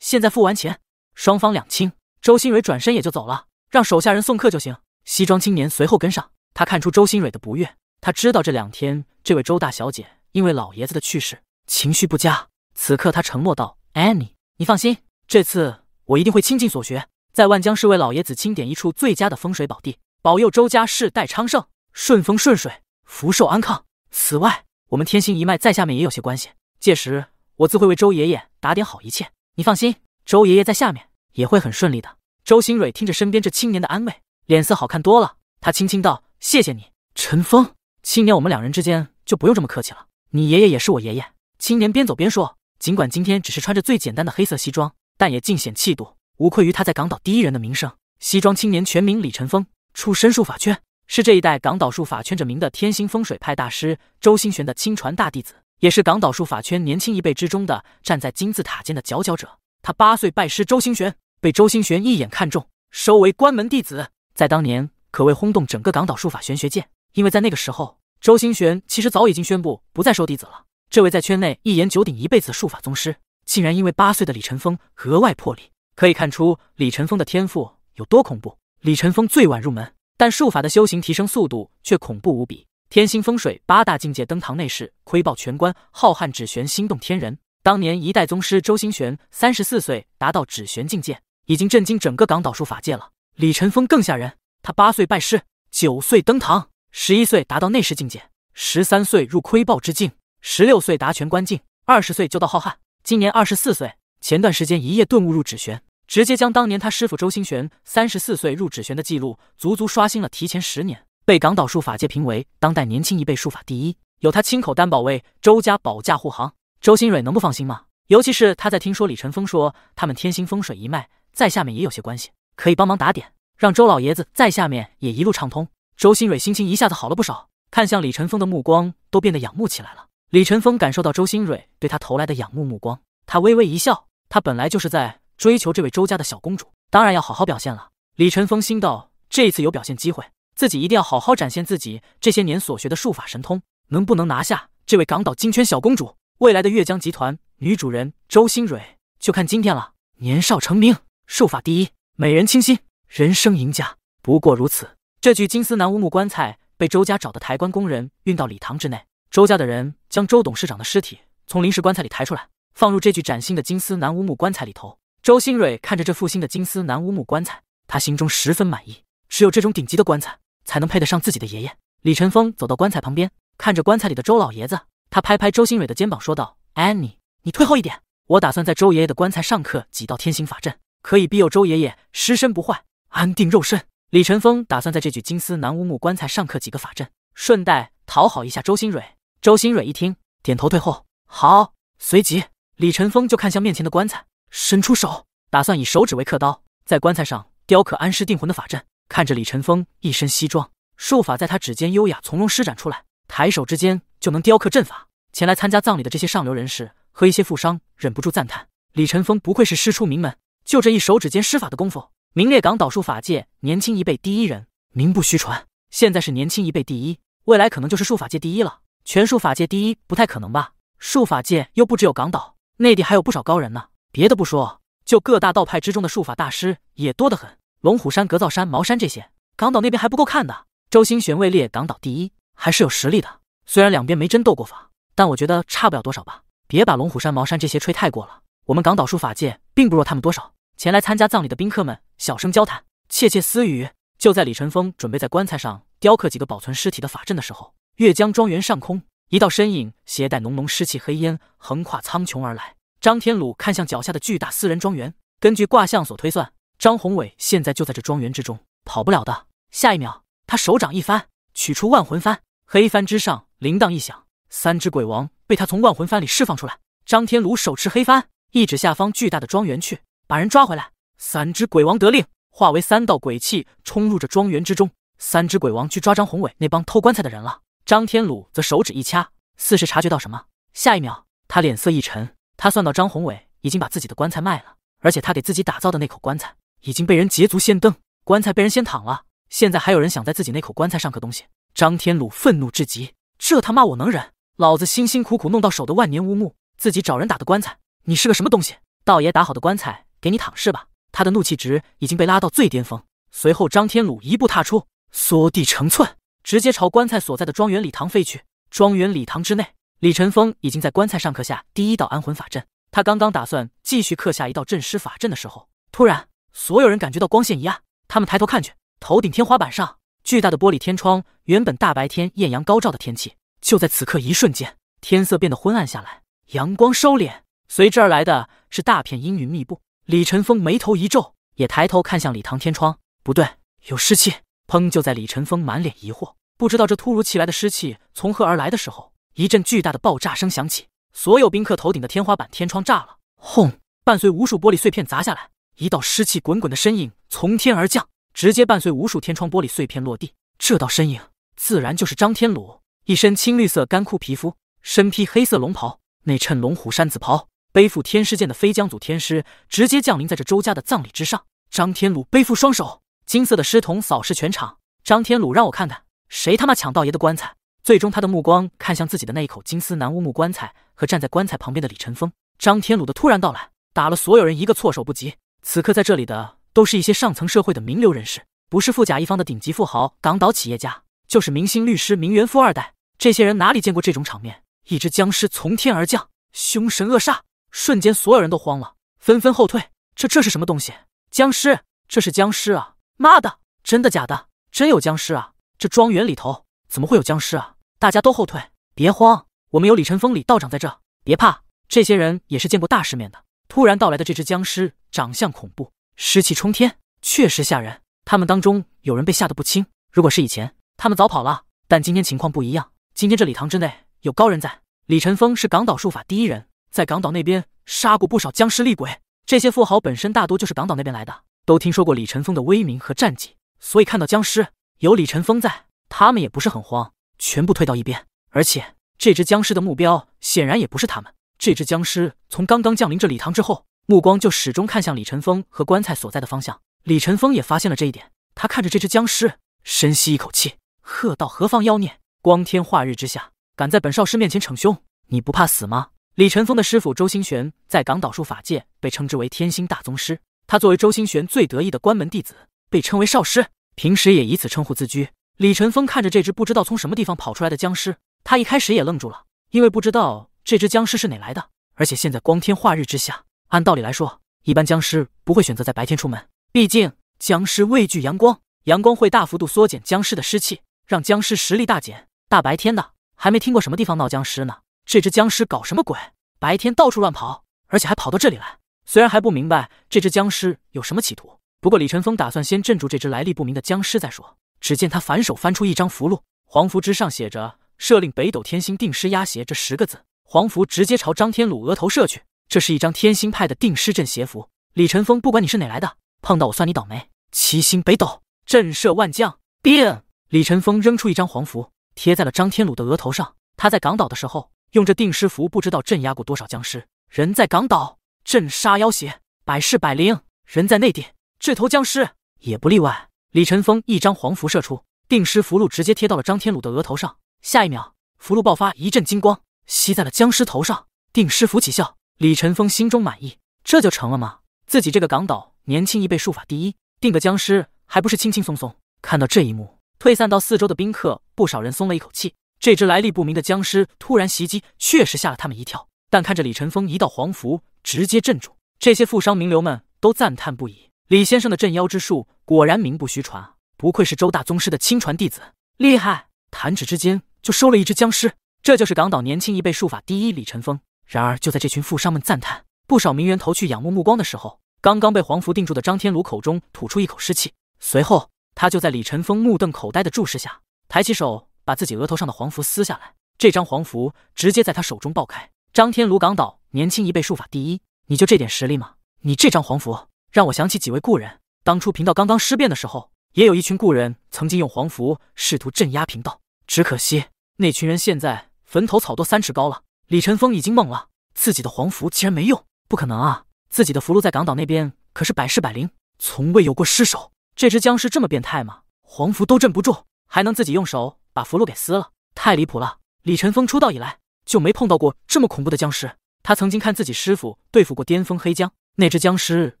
A: 现在付完钱，双方两清。周新蕊转身也就走了，让手下人送客就行。西装青年随后跟上，他看出周新蕊的不悦，他知道这两天这位周大小姐因为老爷子的去世情绪不佳。此刻他承诺道：“Annie，你放心，这次我一定会倾尽所学，在万江市为老爷子清点一处最佳的风水宝地，保佑周家世代昌盛，顺风顺水，福寿安康。此外，我们天心一脉在下面也有些关系，届时我自会为周爷爷打点好一切。”你放心，周爷爷在下面也会很顺利的。周新蕊听着身边这青年的安慰，脸色好看多了。他轻轻道：“谢谢你，陈峰。青年，我们两人之间就不用这么客气了。你爷爷也是我爷爷。青年边走边说，尽管今天只是穿着最简单的黑色西装，但也尽显气度，无愧于他在港岛第一人的名声。西装青年，全名李尘峰，出身术法圈，是这一代港岛术法圈着名的天星风水派大师周星玄的亲传大弟子。也是港岛术法圈年轻一辈之中的站在金字塔尖的佼佼者。他八岁拜师周星璇，被周星璇一眼看中，收为关门弟子，在当年可谓轰动整个港岛术法玄学界。因为在那个时候，周星璇其实早已经宣布不再收弟子了。这位在圈内一言九鼎一辈子的术法宗师，竟然因为八岁的李晨风格外破例，可以看出李晨风的天赋有多恐怖。李晨风最晚入门，但术法的修行提升速度却恐怖无比。天星风水八大境界登堂内室，窥豹全观浩瀚指玄心动天人。当年一代宗师周星玄三十四岁达到指玄境界，已经震惊整个港岛术法界了。李晨风更吓人，他八岁拜师，九岁登堂，十一岁达到内视境界，十三岁入窥豹之境，十六岁达全观境，二十岁就到浩瀚。今年二十四岁，前段时间一夜顿悟入指玄，直接将当年他师傅周星玄三十四岁入指玄的记录，足足刷新了，提前十年。被港岛术法界评为当代年轻一辈术法第一，有他亲口担保为周家保驾护航，周新蕊能不放心吗？尤其是他在听说李晨风说他们天星风水一脉在下面也有些关系，可以帮忙打点，让周老爷子在下面也一路畅通。周新蕊心情一下子好了不少，看向李晨风的目光都变得仰慕起来了。李晨风感受到周新蕊对他投来的仰慕目光，他微微一笑。他本来就是在追求这位周家的小公主，当然要好好表现了。李晨风心道：这一次有表现机会。自己一定要好好展现自己这些年所学的术法神通，能不能拿下这位港岛金圈小公主？未来的粤江集团女主人周新蕊就看今天了。年少成名，术法第一，美人倾心，人生赢家，不过如此。这具金丝楠乌木棺材被周家找的抬棺工人运到礼堂之内，周家的人将周董事长的尸体从临时棺材里抬出来，放入这具崭新的金丝楠乌木棺材里头。周新蕊看着这复兴的金丝楠乌木棺材，她心中十分满意，只有这种顶级的棺材。才能配得上自己的爷爷。李晨风走到棺材旁边，看着棺材里的周老爷子，他拍拍周星蕊的肩膀，说道：“Annie，你退后一点，我打算在周爷爷的棺材上刻几道天行法阵，可以庇佑周爷爷尸身不坏，安定肉身。”李晨风打算在这具金丝楠乌木棺材上刻几个法阵，顺带讨好一下周星蕊。周星蕊一听，点头退后，好。随即，李晨风就看向面前的棺材，伸出手，打算以手指为刻刀，在棺材上雕刻安尸定魂的法阵。看着李晨风一身西装，术法在他指尖优雅从容施展出来，抬手之间就能雕刻阵法。前来参加葬礼的这些上流人士和一些富商忍不住赞叹：“李晨风不愧是师出名门，就这一手指间施法的功夫，名列港岛术法界年轻一辈第一人，名不虚传。现在是年轻一辈第一，未来可能就是术法界第一了。全术法界第一不太可能吧？术法界又不只有港岛，内地还有不少高人呢。别的不说，就各大道派之中的术法大师也多得很。”龙虎山、格造山、茅山这些，港岛那边还不够看的。周星璇位列港岛第一，还是有实力的。虽然两边没真斗过法，但我觉得差不了多少吧。别把龙虎山、茅山这些吹太过了，我们港岛术法界并不弱他们多少。前来参加葬礼的宾客们小声交谈，窃窃私语。就在李晨风准备在棺材上雕刻几个保存尸体的法阵的时候，月江庄园上空，一道身影携带浓浓尸气黑烟横跨苍穹而来。张天鲁看向脚下的巨大私人庄园，根据卦象所推算。张宏伟现在就在这庄园之中，跑不了的。下一秒，他手掌一翻，取出万魂幡，黑幡之上铃铛一响，三只鬼王被他从万魂幡里释放出来。张天鲁手持黑幡，一指下方巨大的庄园去，把人抓回来。三只鬼王得令，化为三道鬼气冲入这庄园之中。三只鬼王去抓张宏伟那帮偷棺材的人了。张天鲁则手指一掐，似是察觉到什么。下一秒，他脸色一沉，他算到张宏伟已经把自己的棺材卖了，而且他给自己打造的那口棺材。已经被人捷足先登，棺材被人先躺了。现在还有人想在自己那口棺材上刻东西？张天鲁愤怒至极，这他妈我能忍？老子辛辛苦苦弄到手的万年乌木，自己找人打的棺材，你是个什么东西？道爷打好的棺材给你躺是吧？他的怒气值已经被拉到最巅峰。随后，张天鲁一步踏出，缩地成寸，直接朝棺材所在的庄园礼堂飞去。庄园礼堂之内，李晨风已经在棺材上刻下第一道安魂法阵。他刚刚打算继续刻下一道镇尸法阵的时候，突然。所有人感觉到光线一暗，他们抬头看去，头顶天花板上巨大的玻璃天窗，原本大白天艳阳高照的天气，就在此刻一瞬间，天色变得昏暗下来，阳光收敛，随之而来的是大片阴云密布。李晨风眉头一皱，也抬头看向礼堂天窗，不对，有湿气。砰！就在李晨风满脸疑惑，不知道这突如其来的湿气从何而来的时候，一阵巨大的爆炸声响起，所有宾客头顶的天花板天窗炸了，轰！伴随无数玻璃碎片砸下来。一道湿气滚滚的身影从天而降，直接伴随无数天窗玻璃碎片落地。这道身影自然就是张天鲁，一身青绿色干枯皮肤，身披黑色龙袍，内衬龙虎山紫袍，背负天师剑的飞江祖天师直接降临在这周家的葬礼之上。张天鲁背负双手，金色的尸瞳扫视全场。张天鲁让我看看，谁他妈抢道爷的棺材？最终，他的目光看向自己的那一口金丝楠乌木棺材和站在棺材旁边的李晨风。张天鲁的突然到来，打了所有人一个措手不及。此刻在这里的都是一些上层社会的名流人士，不是富甲一方的顶级富豪、港岛企业家，就是明星、律师、名媛、富二代。这些人哪里见过这种场面？一只僵尸从天而降，凶神恶煞，瞬间所有人都慌了，纷纷后退。这这是什么东西？僵尸？这是僵尸啊！妈的，真的假的？真有僵尸啊？这庄园里头怎么会有僵尸啊？大家都后退，别慌，我们有李晨风、李道长在这，别怕。这些人也是见过大世面的。突然到来的这只僵尸，长相恐怖，尸气冲天，确实吓人。他们当中有人被吓得不轻。如果是以前，他们早跑了。但今天情况不一样，今天这礼堂之内有高人在。李晨风是港岛术法第一人，在港岛那边杀过不少僵尸厉鬼。这些富豪本身大多就是港岛那边来的，都听说过李晨风的威名和战绩，所以看到僵尸，有李晨风在，他们也不是很慌，全部退到一边。而且这只僵尸的目标显然也不是他们。这只僵尸从刚刚降临这礼堂之后，目光就始终看向李晨风和棺材所在的方向。李晨风也发现了这一点，他看着这只僵尸，深吸一口气，喝道：“何方妖孽？光天化日之下，敢在本少师面前逞凶？你不怕死吗？”李晨风的师傅周星玄在港岛术法界被称之为天星大宗师，他作为周星玄最得意的关门弟子，被称为少师，平时也以此称呼自居。李晨风看着这只不知道从什么地方跑出来的僵尸，他一开始也愣住了，因为不知道。这只僵尸是哪来的？而且现在光天化日之下，按道理来说，一般僵尸不会选择在白天出门，毕竟僵尸畏惧阳光，阳光会大幅度缩减僵尸的尸气，让僵尸实力大减。大白天的，还没听过什么地方闹僵尸呢。这只僵尸搞什么鬼？白天到处乱跑，而且还跑到这里来。虽然还不明白这只僵尸有什么企图，不过李晨风打算先镇住这只来历不明的僵尸再说。只见他反手翻出一张符箓，黄符之上写着“设令北斗天星定尸压邪”这十个字。黄符直接朝张天鲁额头射去，这是一张天星派的定尸镇邪符。李晨风，不管你是哪来的，碰到我算你倒霉。七星北斗，震慑万将。定！李晨风扔出一张黄符，贴在了张天鲁的额头上。他在港岛的时候，用这定尸符不知道镇压过多少僵尸。人在港岛，镇杀妖邪，百试百灵；人在内地，这头僵尸也不例外。李晨风一张黄符射出，定尸符箓直接贴到了张天鲁的额头上。下一秒，符箓爆发一阵金光。吸在了僵尸头上，定尸符起效。李尘风心中满意，这就成了吗？自己这个港岛年轻一辈术法第一，定个僵尸还不是轻轻松松？看到这一幕，退散到四周的宾客，不少人松了一口气。这只来历不明的僵尸突然袭击，确实吓了他们一跳。但看着李尘风一道黄符直接镇住，这些富商名流们都赞叹不已。李先生的镇妖之术果然名不虚传啊！不愧是周大宗师的亲传弟子，厉害！弹指之间就收了一只僵尸。这就是港岛年轻一辈术法第一李晨风。然而，就在这群富商们赞叹、不少名媛投去仰慕目光的时候，刚刚被黄符定住的张天鲁口中吐出一口湿气，随后他就在李晨风目瞪口呆的注视下，抬起手把自己额头上的黄符撕下来。这张黄符直接在他手中爆开。张天鲁，港岛年轻一辈术法第一，你就这点实力吗？你这张黄符让我想起几位故人。当初贫道刚刚尸变的时候，也有一群故人曾经用黄符试图镇压贫道，只可惜那群人现在。坟头草都三尺高了，李晨风已经懵了。自己的黄符竟然没用，不可能啊！自己的符箓在港岛那边可是百试百灵，从未有过失手。这只僵尸这么变态吗？黄符都镇不住，还能自己用手把符箓给撕了？太离谱了！李晨风出道以来就没碰到过这么恐怖的僵尸。他曾经看自己师傅对付过巅峰黑僵，那只僵尸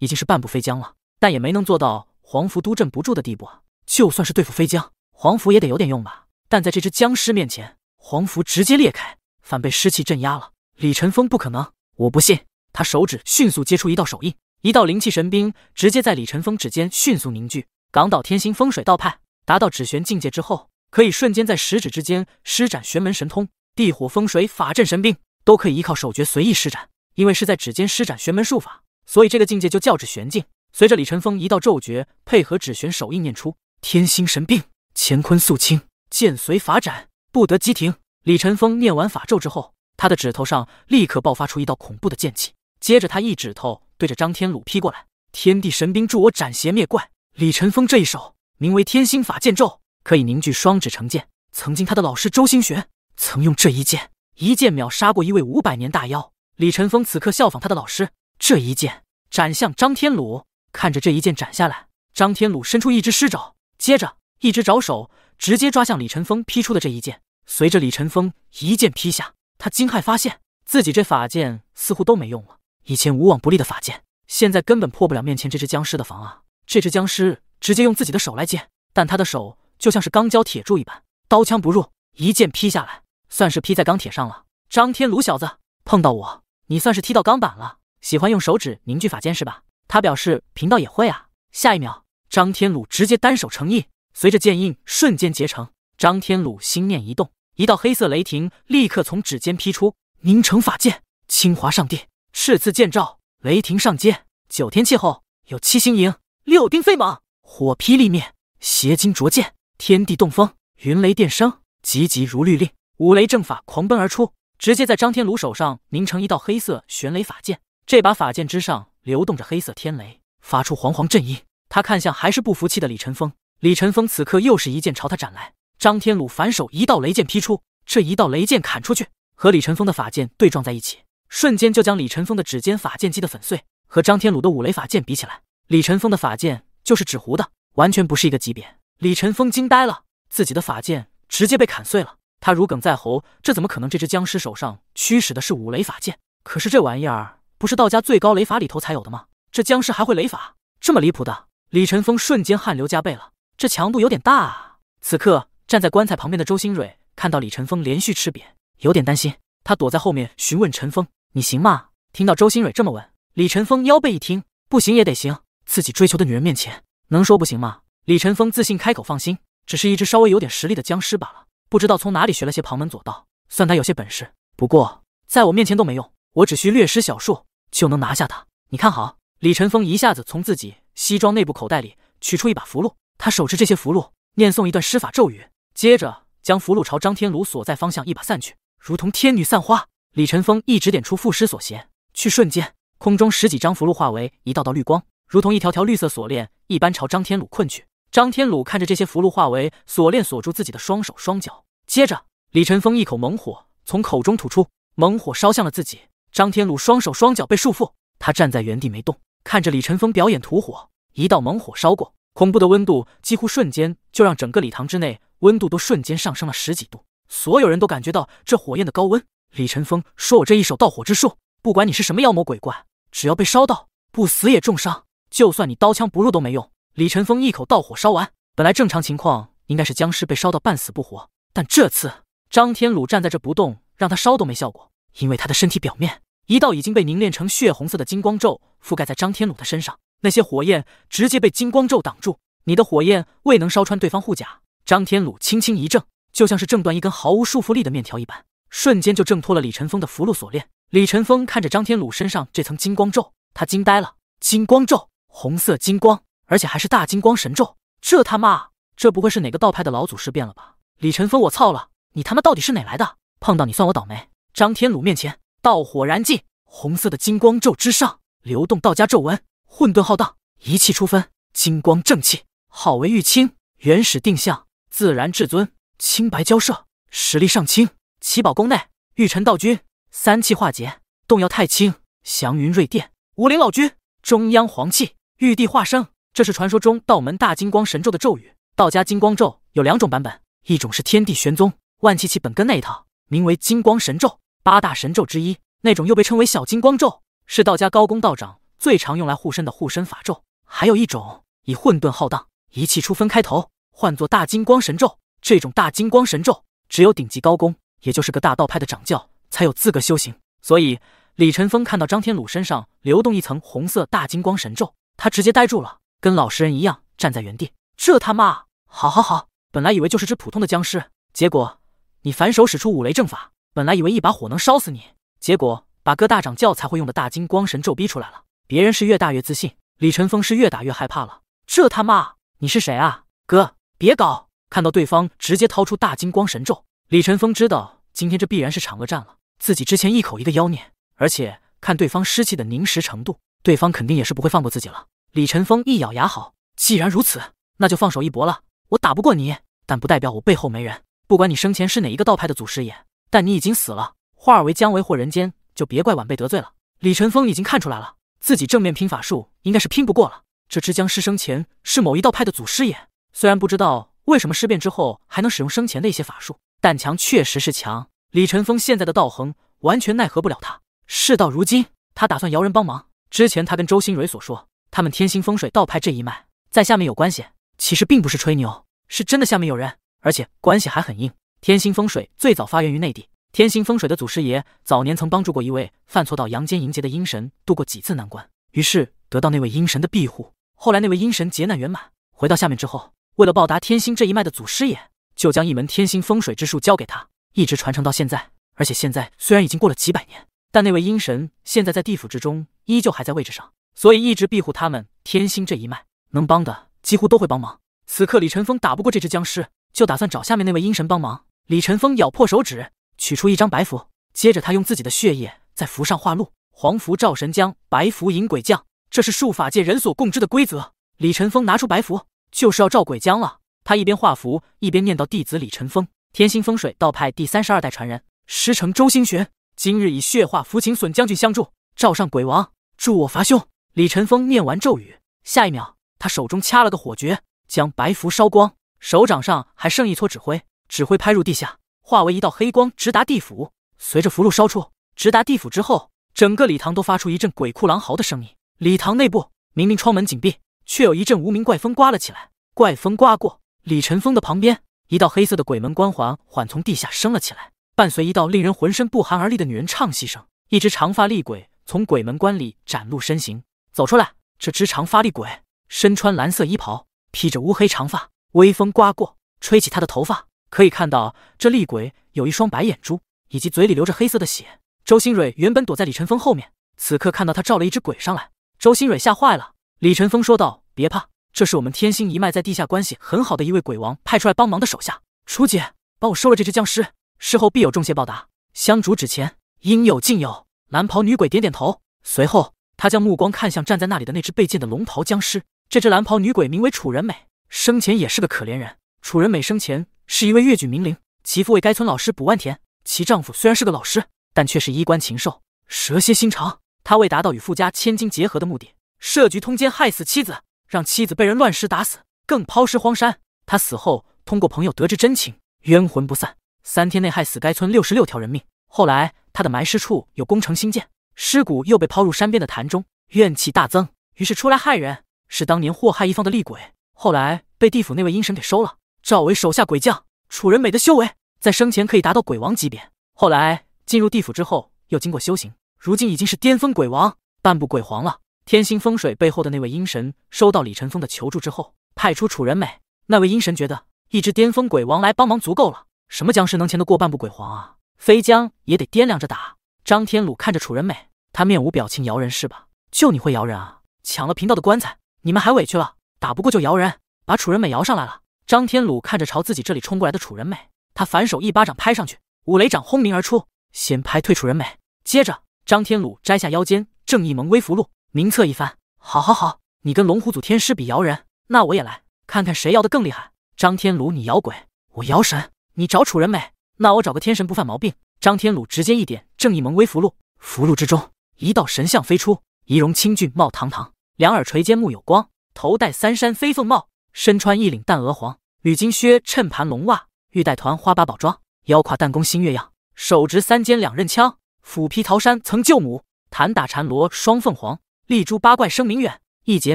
A: 已经是半步飞僵了，但也没能做到黄符都镇不住的地步啊。就算是对付飞僵，黄符也得有点用吧？但在这只僵尸面前……黄符直接裂开，反被尸气镇压了。李晨风不可能，我不信。他手指迅速接出一道手印，一道灵气神兵直接在李晨风指尖迅速凝聚。港岛天星风水道派达到指玄境界之后，可以瞬间在十指之间施展玄门神通，地火风水法阵神兵都可以依靠手诀随意施展。因为是在指尖施展玄门术法，所以这个境界就叫指玄境。随着李晨风一道咒诀配合指玄手印念出，天星神兵乾坤肃清，剑随法斩。不得急停！李晨风念完法咒之后，他的指头上立刻爆发出一道恐怖的剑气。接着，他一指头对着张天鲁劈过来：“天地神兵助我斩邪灭怪！”李晨风这一手名为“天心法剑咒”，可以凝聚双指成剑。曾经，他的老师周星玄曾用这一剑，一剑秒杀过一位五百年大妖。李晨风此刻效仿他的老师，这一剑斩向张天鲁。看着这一剑斩下来，张天鲁伸出一只尸爪，接着一只爪手直接抓向李晨风劈出的这一剑。随着李尘风一剑劈下，他惊骇发现自己这法剑似乎都没用了。以前无往不利的法剑，现在根本破不了面前这只僵尸的防啊！这只僵尸直接用自己的手来接，但他的手就像是钢胶铁柱一般，刀枪不入。一剑劈下来，算是劈在钢铁上了。张天鲁小子，碰到我，你算是踢到钢板了。喜欢用手指凝聚法剑是吧？他表示：“贫道也会啊。”下一秒，张天鲁直接单手成印，随着剑印瞬间结成，张天鲁心念一动。一道黑色雷霆立刻从指尖劈出，凝成法剑，清华上殿，赤字剑照，雷霆上街，九天气候有七星营，六丁飞蟒，火劈立灭，邪金灼剑，天地动风，云雷电生，急急如律令，五雷正法狂奔而出，直接在张天炉手上凝成一道黑色玄雷法剑。这把法剑之上流动着黑色天雷，发出惶惶震音。他看向还是不服气的李晨风，李晨风此刻又是一剑朝他斩来。张天鲁反手一道雷剑劈出，这一道雷剑砍出去，和李晨风的法剑对撞在一起，瞬间就将李晨风的指尖法剑击得粉碎。和张天鲁的五雷法剑比起来，李晨风的法剑就是纸糊的，完全不是一个级别。李晨风惊呆了，自己的法剑直接被砍碎了，他如鲠在喉，这怎么可能？这只僵尸手上驱使的是五雷法剑，可是这玩意儿不是道家最高雷法里头才有的吗？这僵尸还会雷法，这么离谱的！李晨风瞬间汗流浃背了，这强度有点大啊。此刻。站在棺材旁边的周新蕊看到李晨风连续吃瘪，有点担心。他躲在后面询问陈峰：“你行吗？”听到周新蕊这么问，李晨风腰背一听，不行也得行。自己追求的女人面前，能说不行吗？李晨风自信开口：“放心，只是一只稍微有点实力的僵尸罢了。不知道从哪里学了些旁门左道，算他有些本事。不过在我面前都没用，我只需略施小术就能拿下他。你看好。”李晨风一下子从自己西装内部口袋里取出一把符箓，他手持这些符箓，念诵一段施法咒语。接着，将符箓朝张天鲁所在方向一把散去，如同天女散花。李尘风一指点出赋尸所携，去瞬间，空中十几张符箓化为一道道绿光，如同一条条绿色锁链一般朝张天鲁困去。张天鲁看着这些符箓化为锁链锁住自己的双手双脚，接着，李尘风一口猛火从口中吐出，猛火烧向了自己。张天鲁双手双脚被束缚，他站在原地没动，看着李尘风表演吐火，一道猛火烧过。恐怖的温度几乎瞬间就让整个礼堂之内温度都瞬间上升了十几度，所有人都感觉到这火焰的高温。李晨风说：“我这一手盗火之术，不管你是什么妖魔鬼怪，只要被烧到，不死也重伤。就算你刀枪不入都没用。”李晨风一口道火烧完。本来正常情况应该是僵尸被烧到半死不活，但这次张天鲁站在这不动，让他烧都没效果，因为他的身体表面一道已经被凝练成血红色的金光咒覆盖在张天鲁的身上。那些火焰直接被金光咒挡住，你的火焰未能烧穿对方护甲。张天鲁轻轻一挣，就像是挣断一根毫无束缚力的面条一般，瞬间就挣脱了李晨风的符箓锁链。李晨风看着张天鲁身上这层金光咒，他惊呆了：金光咒，红色金光，而且还是大金光神咒。这他妈，这不会是哪个道派的老祖师变了吧？李晨风，我操了，你他妈到底是哪来的？碰到你算我倒霉！张天鲁面前，道火燃尽，红色的金光咒之上流动道家咒文。混沌浩荡，一气出分，金光正气，号为玉清，原始定向，自然至尊，清白交涉，实力上清。七宝宫内，玉晨道君，三气化结，动摇太清，祥云瑞殿，武林老君，中央黄气，玉帝化生。这是传说中道门大金光神咒的咒语。道家金光咒有两种版本，一种是天地玄宗，万气起本根那一套，名为金光神咒，八大神咒之一；那种又被称为小金光咒，是道家高功道长。最常用来护身的护身法咒，还有一种以混沌浩荡，一气出分开头，唤作大金光神咒。这种大金光神咒，只有顶级高功，也就是个大道派的掌教，才有资格修行。所以李晨风看到张天鲁身上流动一层红色大金光神咒，他直接呆住了，跟老实人一样站在原地。这他妈，好，好，好！本来以为就是只普通的僵尸，结果你反手使出五雷正法，本来以为一把火能烧死你，结果把各大掌教才会用的大金光神咒逼出来了。别人是越大越自信，李晨风是越打越害怕了。这他妈，你是谁啊，哥？别搞！看到对方直接掏出大金光神咒，李晨风知道今天这必然是场恶战了。自己之前一口一个妖孽，而且看对方尸气的凝实程度，对方肯定也是不会放过自己了。李晨风一咬牙，好，既然如此，那就放手一搏了。我打不过你，但不代表我背后没人。不管你生前是哪一个道派的祖师爷，但你已经死了，化为江为祸人间，就别怪晚辈得罪了。李晨风已经看出来了。自己正面拼法术应该是拼不过了。这只僵尸生前是某一道派的祖师爷，虽然不知道为什么尸变之后还能使用生前的一些法术，但强确实是强。李晨风现在的道行完全奈何不了他。事到如今，他打算摇人帮忙。之前他跟周新蕊所说，他们天星风水道派这一脉在下面有关系，其实并不是吹牛，是真的下面有人，而且关系还很硬。天星风水最早发源于内地。天星风水的祖师爷早年曾帮助过一位犯错到阳间迎接的阴神度过几次难关，于是得到那位阴神的庇护。后来那位阴神劫难圆满，回到下面之后，为了报答天星这一脉的祖师爷，就将一门天星风水之术交给他，一直传承到现在。而且现在虽然已经过了几百年，但那位阴神现在在地府之中依旧还在位置上，所以一直庇护他们天星这一脉，能帮的几乎都会帮忙。此刻李晨风打不过这只僵尸，就打算找下面那位阴神帮忙。李晨风咬破手指。取出一张白符，接着他用自己的血液在符上画路。黄符照神将，白符引鬼将，这是术法界人所共知的规则。李晨风拿出白符，就是要照鬼将了。他一边画符，一边念叨弟子李晨风，天心风水道派第三十二代传人，师承周星玄。今日以血化符，请损将军相助，照上鬼王，助我伐凶。”李晨风念完咒语，下一秒，他手中掐了个火诀，将白符烧光，手掌上还剩一撮纸灰，纸灰拍入地下。化为一道黑光，直达地府。随着符箓烧出，直达地府之后，整个礼堂都发出一阵鬼哭狼嚎的声音。礼堂内部明明窗门紧闭，却有一阵无名怪风刮了起来。怪风刮过李晨风的旁边，一道黑色的鬼门关缓缓从地下升了起来，伴随一道令人浑身不寒而栗的女人唱戏声，一只长发厉鬼从鬼门关里展露身形走出来。这只长发厉鬼身穿蓝色衣袍，披着乌黑长发，微风刮过，吹起他的头发。可以看到，这厉鬼有一双白眼珠，以及嘴里流着黑色的血。周新蕊原本躲在李晨风后面，此刻看到他召了一只鬼上来，周新蕊吓坏了。李晨风说道：“别怕，这是我们天星一脉在地下关系很好的一位鬼王派出来帮忙的手下。楚姐，帮我收了这只僵尸，事后必有重谢报答。香烛纸钱，应有尽有。”蓝袍女鬼点点头，随后他将目光看向站在那里的那只被禁的龙袍僵尸。这只蓝袍女鬼名为楚人美，生前也是个可怜人。楚人美生前。是一位越举名伶，其父为该村老师卜万田。其丈夫虽然是个老师，但却是衣冠禽兽、蛇蝎心肠。他为达到与富家千金结合的目的，设局通奸，害死妻子，让妻子被人乱石打死，更抛尸荒山。他死后，通过朋友得知真情，冤魂不散，三天内害死该村六十六条人命。后来，他的埋尸处有工程兴建，尸骨又被抛入山边的潭中，怨气大增，于是出来害人。是当年祸害一方的厉鬼，后来被地府那位阴神给收了。赵伟手下鬼将楚人美的修为，在生前可以达到鬼王级别，后来进入地府之后又经过修行，如今已经是巅峰鬼王、半步鬼皇了。天星风水背后的那位阴神收到李晨风的求助之后，派出楚人美。那位阴神觉得，一只巅峰鬼王来帮忙足够了。什么僵尸能牵得过半步鬼皇啊？飞将也得掂量着打。张天鲁看着楚人美，他面无表情摇人是吧？就你会摇人啊？抢了贫道的棺材，你们还委屈了。打不过就摇人，把楚人美摇上来了。张天鲁看着朝自己这里冲过来的楚人美，他反手一巴掌拍上去，五雷掌轰鸣而出，先拍退楚人美。接着，张天鲁摘下腰间正义盟威符箓，名册一翻，好，好，好，你跟龙虎祖天师比摇人，那我也来，看看谁摇的更厉害。张天鲁，你摇鬼，我摇神。你找楚人美，那我找个天神不犯毛病。张天鲁直接一点正义盟威符箓，符箓之中一道神像飞出，仪容清俊，貌堂堂，两耳垂肩，目有光，头戴三山飞凤帽。身穿一领淡鹅黄，履金靴，衬盘龙袜，玉带团花八宝装，腰挎弹弓新月样，手执三尖两刃枪，斧劈桃山曾救母，弹打缠罗双凤凰，立诛八怪声名远，一结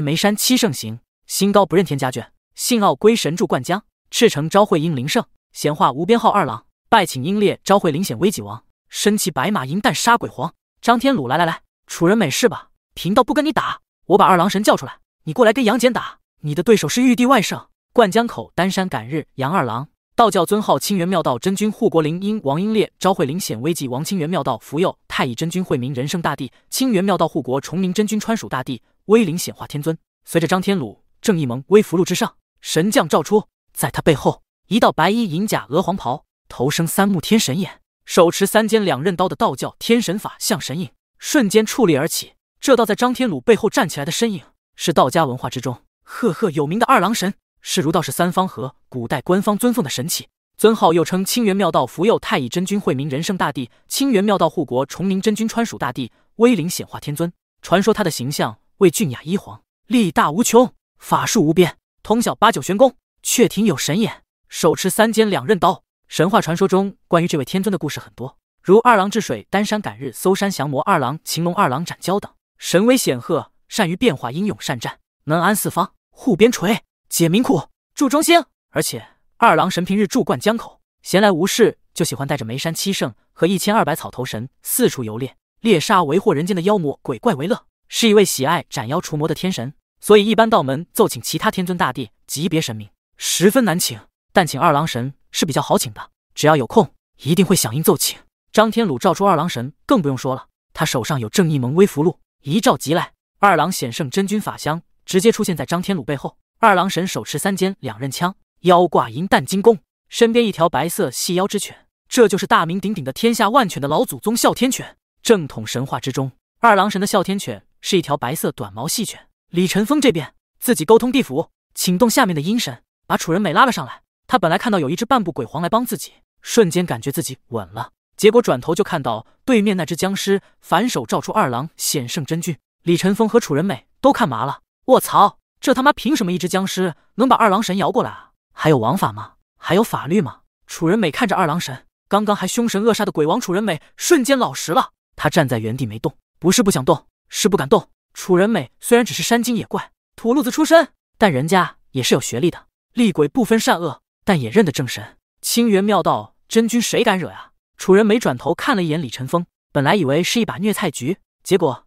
A: 眉山七圣行，心高不认天家眷，信傲归神助灌江，赤诚昭惠英灵圣，闲话无边号二郎，拜请英烈昭惠灵显威己王，身骑白马银弹杀鬼皇，张天鲁来来来，楚人美事吧？贫道不跟你打，我把二郎神叫出来，你过来跟杨戬打。你的对手是玉帝外甥灌江口丹山赶日杨二郎，道教尊号清源妙道真君护国灵应王英烈，昭惠灵显威济王清源妙道福佑太乙真君惠明人圣大帝清源妙道护国崇明真君川蜀大帝威灵显化天尊。随着张天鲁、正义盟威福禄之上，神将照出，在他背后，一道白衣银甲鹅黄袍，头生三目天神眼，手持三尖两刃刀的道教天神法相神影，瞬间矗立而起。这道在张天鲁背后站起来的身影，是道家文化之中。赫赫有名的二郎神是儒道是三方和古代官方尊奉的神祇，尊号又称清源妙道福佑太乙真君惠明人圣大帝、清源妙道护国崇明真君川蜀大帝、威灵显化天尊。传说他的形象为俊雅一皇，力大无穷，法术无边，通晓八九玄功，却挺有神眼，手持三尖两刃刀。神话传说中关于这位天尊的故事很多，如二郎治水、丹山赶日、搜山降魔、二郎擒龙、二郎斩蛟等，神威显赫，善于变化，英勇善战。能安四方，护边陲，解民苦，助中兴。而且二郎神平日住惯江口，闲来无事就喜欢带着梅山七圣和一千二百草头神四处游猎，猎杀为祸人间的妖魔鬼怪为乐，是一位喜爱斩妖除魔的天神。所以一般道门奏请其他天尊大帝级别神明十分难请，但请二郎神是比较好请的，只要有空一定会响应奏请。张天鲁召出二郎神，更不用说了，他手上有正义盟威符箓，一召即来。二郎显圣真君法相。直接出现在张天禄背后，二郎神手持三尖两刃枪，腰挂银弹金弓，身边一条白色细腰之犬，这就是大名鼎鼎的天下万犬的老祖宗哮天犬。正统神话之中，二郎神的哮天犬是一条白色短毛细犬。李晨风这边自己沟通地府，请动下面的阴神，把楚人美拉了上来。他本来看到有一只半步鬼皇来帮自己，瞬间感觉自己稳了，结果转头就看到对面那只僵尸反手照出二郎显圣真君。李晨风和楚人美都看麻了。我操！这他妈凭什么一只僵尸能把二郎神摇过来啊？还有王法吗？还有法律吗？楚人美看着二郎神，刚刚还凶神恶煞的鬼王楚人美瞬间老实了。他站在原地没动，不是不想动，是不敢动。楚人美虽然只是山精野怪、土路子出身，但人家也是有学历的。厉鬼不分善恶，但也认得正神。清源妙道真君谁敢惹呀？楚人美转头看了一眼李晨风，本来以为是一把虐菜局，结果……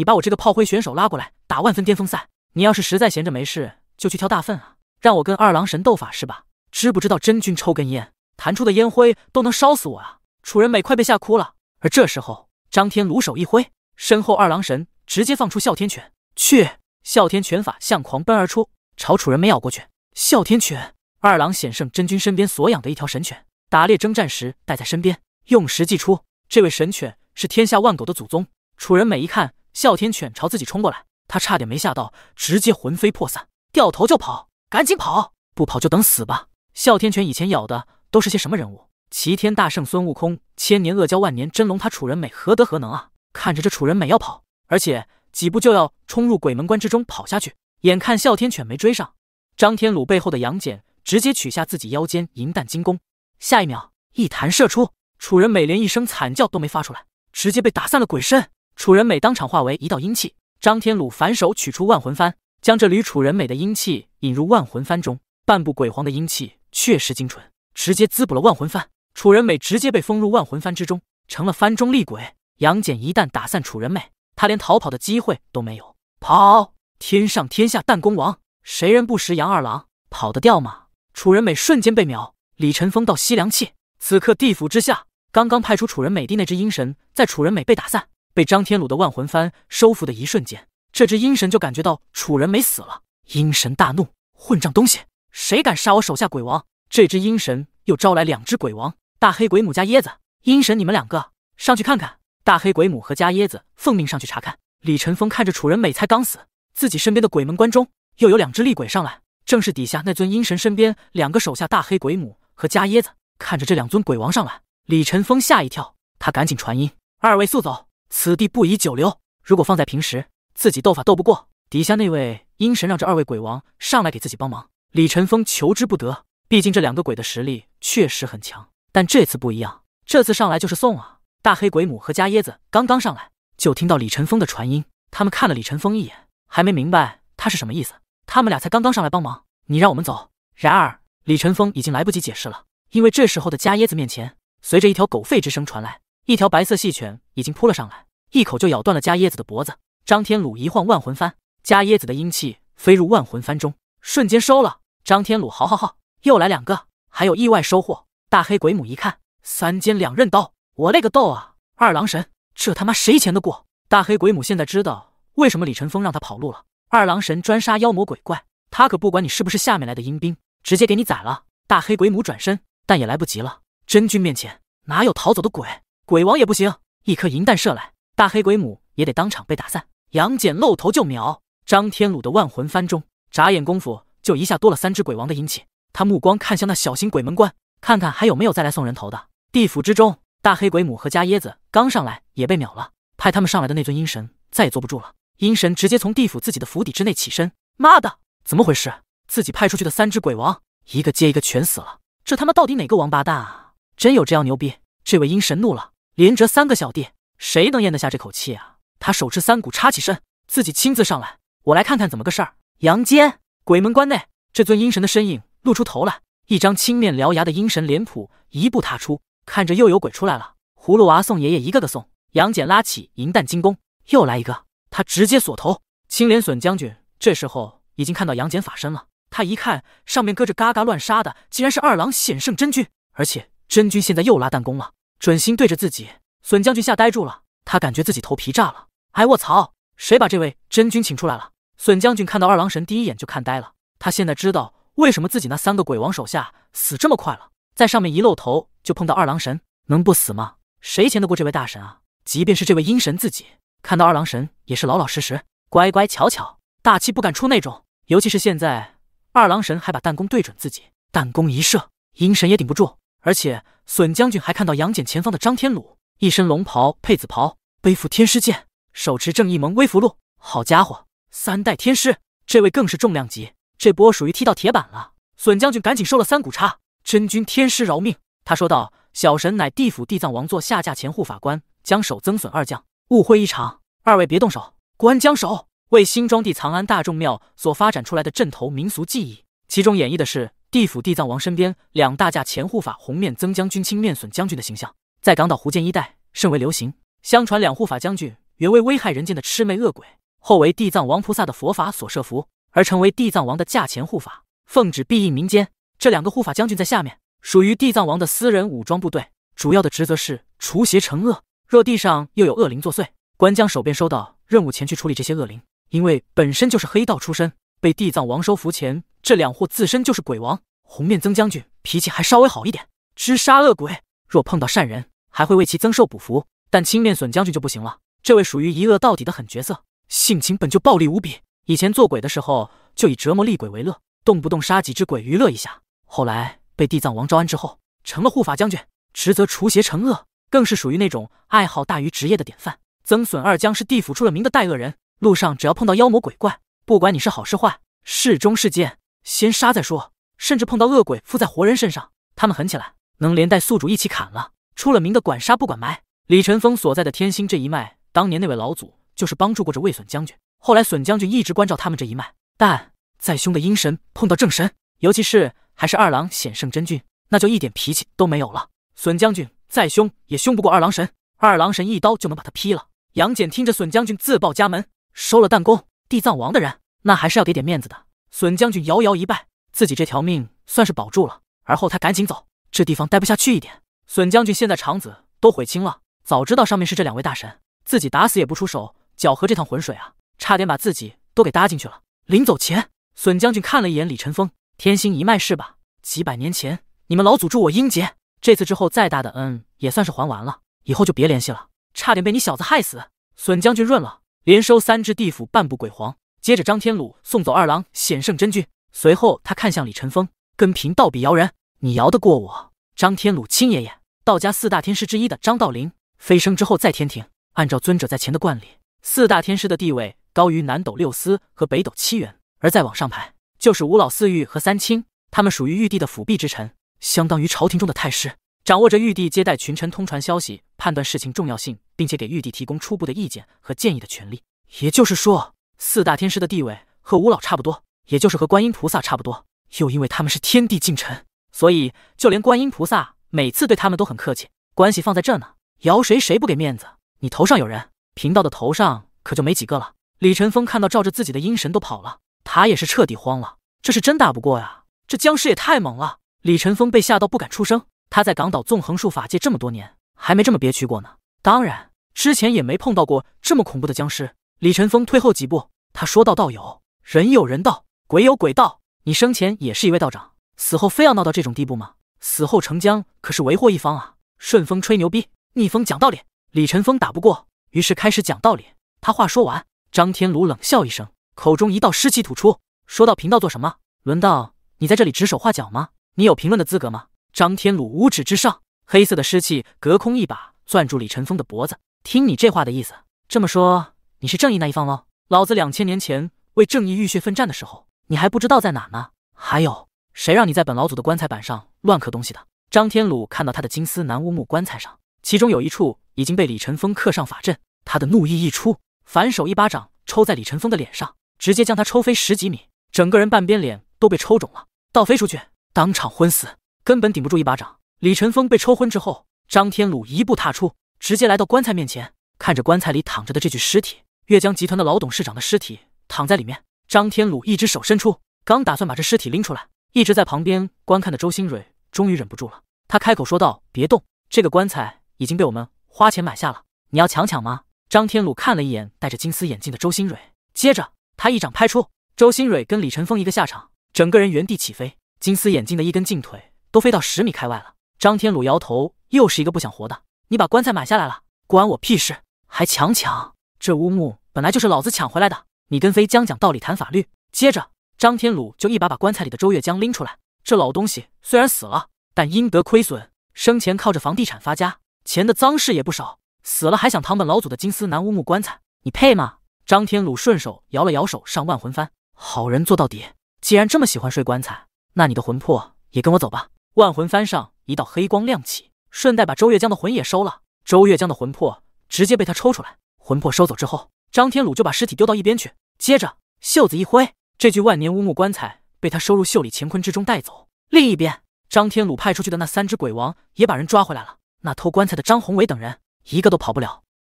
A: 你把我这个炮灰选手拉过来打万分巅峰赛，你要是实在闲着没事就去挑大粪啊！让我跟二郎神斗法是吧？知不知道真君抽根烟，弹出的烟灰都能烧死我啊！楚人美快被吓哭了。而这时候，张天卢手一挥，身后二郎神直接放出哮天犬，去！哮天犬法向狂奔而出，朝楚人美咬过去。哮天犬，二郎显圣真君身边所养的一条神犬，打猎征战时带在身边，用时即出。这位神犬是天下万狗的祖宗。楚人美一看。哮天犬朝自己冲过来，他差点没吓到，直接魂飞魄散，掉头就跑，赶紧跑，不跑就等死吧！哮天犬以前咬的都是些什么人物？齐天大圣孙悟空，千年恶蛟，万年真龙，他楚人美何德何能啊？看着这楚人美要跑，而且几步就要冲入鬼门关之中跑下去，眼看哮天犬没追上，张天鲁背后的杨戬直接取下自己腰间银弹金弓，下一秒一弹射出，楚人美连一声惨叫都没发出来，直接被打散了鬼身。楚人美当场化为一道阴气，张天鲁反手取出万魂幡，将这缕楚人美的阴气引入万魂幡中。半步鬼皇的阴气确实精纯，直接滋补了万魂幡。楚人美直接被封入万魂幡之中，成了幡中厉鬼。杨戬一旦打散楚人美，他连逃跑的机会都没有。跑！天上天下弹弓王，谁人不识杨二郎？跑得掉吗？楚人美瞬间被秒。李晨风倒吸凉气，此刻地府之下，刚刚派出楚人美的那只阴神，在楚人美被打散。被张天鲁的万魂幡收服的一瞬间，这只阴神就感觉到楚人美死了。阴神大怒：“混账东西，谁敢杀我手下鬼王？”这只阴神又招来两只鬼王，大黑鬼母加椰子。阴神，你们两个上去看看。大黑鬼母和加椰子奉命上去查看。李尘风看着楚人美才刚死，自己身边的鬼门关中又有两只厉鬼上来，正是底下那尊阴神身边两个手下，大黑鬼母和加椰子。看着这两尊鬼王上来，李晨风吓一跳，他赶紧传音：“二位速走。”此地不宜久留。如果放在平时，自己斗法斗不过底下那位阴神，让这二位鬼王上来给自己帮忙，李晨风求之不得。毕竟这两个鬼的实力确实很强，但这次不一样，这次上来就是送啊！大黑鬼母和家椰子刚刚上来，就听到李晨风的传音，他们看了李晨风一眼，还没明白他是什么意思。他们俩才刚刚上来帮忙，你让我们走。然而李晨风已经来不及解释了，因为这时候的家椰子面前，随着一条狗吠之声传来。一条白色细犬已经扑了上来，一口就咬断了加椰子的脖子。张天鲁一晃万魂幡，加椰子的阴气飞入万魂幡中，瞬间收了。张天鲁，好好好，又来两个，还有意外收获。大黑鬼母一看，三尖两刃刀，我勒个豆啊！二郎神，这他妈谁钱得过？大黑鬼母现在知道为什么李晨风让他跑路了。二郎神专杀妖魔鬼怪，他可不管你是不是下面来的阴兵，直接给你宰了。大黑鬼母转身，但也来不及了。真君面前哪有逃走的鬼？鬼王也不行，一颗银弹射来，大黑鬼母也得当场被打散。杨戬露头就秒，张天鲁的万魂幡中，眨眼功夫就一下多了三只鬼王的阴气。他目光看向那小型鬼门关，看看还有没有再来送人头的。地府之中，大黑鬼母和家椰子刚上来也被秒了。派他们上来的那尊阴神再也坐不住了，阴神直接从地府自己的府邸之内起身。妈的，怎么回事？自己派出去的三只鬼王，一个接一个全死了。这他妈到底哪个王八蛋啊？真有这样牛逼？这位阴神怒了。连折三个小弟，谁能咽得下这口气啊？他手持三股叉起身，自己亲自上来，我来看看怎么个事儿。杨坚，鬼门关内，这尊阴神的身影露出头来，一张青面獠牙的阴神脸谱，一步踏出，看着又有鬼出来了。葫芦娃送爷爷一个个送，杨戬拉起银弹金弓，又来一个，他直接锁头。青莲笋将军这时候已经看到杨戬法身了，他一看上面搁着嘎嘎乱杀的，竟然是二郎显圣真君，而且真君现在又拉弹弓了。准心对着自己，损将军吓呆住了，他感觉自己头皮炸了。哎，卧槽，谁把这位真君请出来了？损将军看到二郎神第一眼就看呆了，他现在知道为什么自己那三个鬼王手下死这么快了。在上面一露头就碰到二郎神，能不死吗？谁牵得过这位大神啊？即便是这位阴神自己看到二郎神，也是老老实实、乖乖巧巧、大气不敢出那种。尤其是现在，二郎神还把弹弓对准自己，弹弓一射，阴神也顶不住。而且，损将军还看到杨戬前方的张天禄，一身龙袍配紫袍，背负天师剑，手持正义盟威符箓。好家伙，三代天师，这位更是重量级。这波属于踢到铁板了。损将军赶紧收了三股叉。真君天师饶命，他说道：“小神乃地府地藏王座下架前护法官，江守曾损二将，误会一场。二位别动手。”关江守为新庄地藏庵大众庙所发展出来的镇头民俗技艺，其中演绎的是。地府地藏王身边两大架前护法，红面曾将军、青面损将军的形象，在港岛、福建一带甚为流行。相传，两护法将军原为危害人间的魑魅恶鬼，后为地藏王菩萨的佛法所设伏，而成为地藏王的驾前护法，奉旨庇佑民间。这两个护法将军在下面，属于地藏王的私人武装部队，主要的职责是除邪惩恶。若地上又有恶灵作祟，关将手便收到任务，前去处理这些恶灵，因为本身就是黑道出身。被地藏王收服前，这两货自身就是鬼王。红面曾将军脾气还稍微好一点，只杀恶鬼，若碰到善人，还会为其增寿补福。但青面损将军就不行了，这位属于一恶到底的狠角色，性情本就暴力无比。以前做鬼的时候，就以折磨厉鬼为乐，动不动杀几只鬼娱乐一下。后来被地藏王招安之后，成了护法将军，职责除邪惩恶，更是属于那种爱好大于职业的典范。曾隼二将是地府出了名的带恶人，路上只要碰到妖魔鬼怪。不管你是好是坏，是忠是奸，先杀再说。甚至碰到恶鬼附在活人身上，他们狠起来能连带宿主一起砍了。出了名的管杀不管埋。李晨风所在的天星这一脉，当年那位老祖就是帮助过这魏损将军。后来损将军一直关照他们这一脉。但再凶的阴神碰到正神，尤其是还是二郎显圣真君，那就一点脾气都没有了。损将军再凶也凶不过二郎神，二郎神一刀就能把他劈了。杨戬听着损将军自报家门，收了弹弓。地藏王的人，那还是要给点面子的。损将军摇摇一拜，自己这条命算是保住了。而后他赶紧走，这地方待不下去一点。损将军现在肠子都悔青了，早知道上面是这两位大神，自己打死也不出手搅和这趟浑水啊！差点把自己都给搭进去了。临走前，损将军看了一眼李晨风，天心一脉是吧？几百年前你们老祖助我英杰，这次之后再大的恩也算是还完了，以后就别联系了。差点被你小子害死，损将军润了。连收三只地府半步鬼皇，接着张天鲁送走二郎显圣真君，随后他看向李晨风，跟贫道比摇人，你摇得过我？张天鲁亲爷爷，道家四大天师之一的张道陵，飞升之后在天庭，按照尊者在前的惯例，四大天师的地位高于南斗六司和北斗七元，而再往上排就是五老四御和三清，他们属于玉帝的辅弼之臣，相当于朝廷中的太师。掌握着玉帝接待群臣、通传消息、判断事情重要性，并且给玉帝提供初步的意见和建议的权利。也就是说，四大天师的地位和吴老差不多，也就是和观音菩萨差不多。又因为他们是天地近臣，所以就连观音菩萨每次对他们都很客气。关系放在这呢，摇谁谁不给面子。你头上有人，贫道的头上可就没几个了。李晨风看到罩着自己的阴神都跑了，他也是彻底慌了。这是真打不过呀！这僵尸也太猛了！李晨风被吓到不敢出声。他在港岛纵横术法界这么多年，还没这么憋屈过呢。当然，之前也没碰到过这么恐怖的僵尸。李晨风退后几步，他说道：“道友，人有人道，鬼有鬼道。你生前也是一位道长，死后非要闹到这种地步吗？死后成江可是为祸一方啊！”顺风吹牛逼，逆风讲道理。李晨风打不过，于是开始讲道理。他话说完，张天鲁冷笑一声，口中一道尸气吐出，说道：“贫道做什么？轮到你在这里指手画脚吗？你有评论的资格吗？”张天鲁五指之上，黑色的尸气隔空一把攥住李晨风的脖子。听你这话的意思，这么说你是正义那一方喽？老子两千年前为正义浴血奋战的时候，你还不知道在哪呢？还有，谁让你在本老祖的棺材板上乱刻东西的？张天鲁看到他的金丝楠乌木棺材上，其中有一处已经被李晨风刻上法阵。他的怒意一出，反手一巴掌抽在李晨风的脸上，直接将他抽飞十几米，整个人半边脸都被抽肿了，倒飞出去，当场昏死。根本顶不住一巴掌，李晨峰被抽昏之后，张天鲁一步踏出，直接来到棺材面前，看着棺材里躺着的这具尸体——越江集团的老董事长的尸体躺在里面。张天鲁一只手伸出，刚打算把这尸体拎出来，一直在旁边观看的周新蕊终于忍不住了，他开口说道：“别动，这个棺材已经被我们花钱买下了，你要强抢吗？”张天鲁看了一眼戴着金丝眼镜的周新蕊，接着他一掌拍出，周新蕊跟李晨峰一个下场，整个人原地起飞，金丝眼镜的一根镜腿。都飞到十米开外了，张天鲁摇头，又是一个不想活的。你把棺材买下来了，关我屁事？还强抢？这乌木本来就是老子抢回来的。你跟飞江讲道理、谈法律。接着，张天鲁就一把把棺材里的周月江拎出来。这老东西虽然死了，但阴德亏损，生前靠着房地产发家，钱的脏事也不少。死了还想堂本老祖的金丝楠乌木棺材，你配吗？张天鲁顺手摇了摇手上万魂幡，好人做到底。既然这么喜欢睡棺材，那你的魂魄也跟我走吧。万魂幡上一道黑光亮起，顺带把周月江的魂也收了。周月江的魂魄直接被他抽出来。魂魄收走之后，张天鲁就把尸体丢到一边去。接着袖子一挥，这具万年乌木棺材被他收入袖里乾坤之中带走。另一边，张天鲁派出去的那三只鬼王也把人抓回来了。那偷棺材的张宏伟等人，一个都跑不了。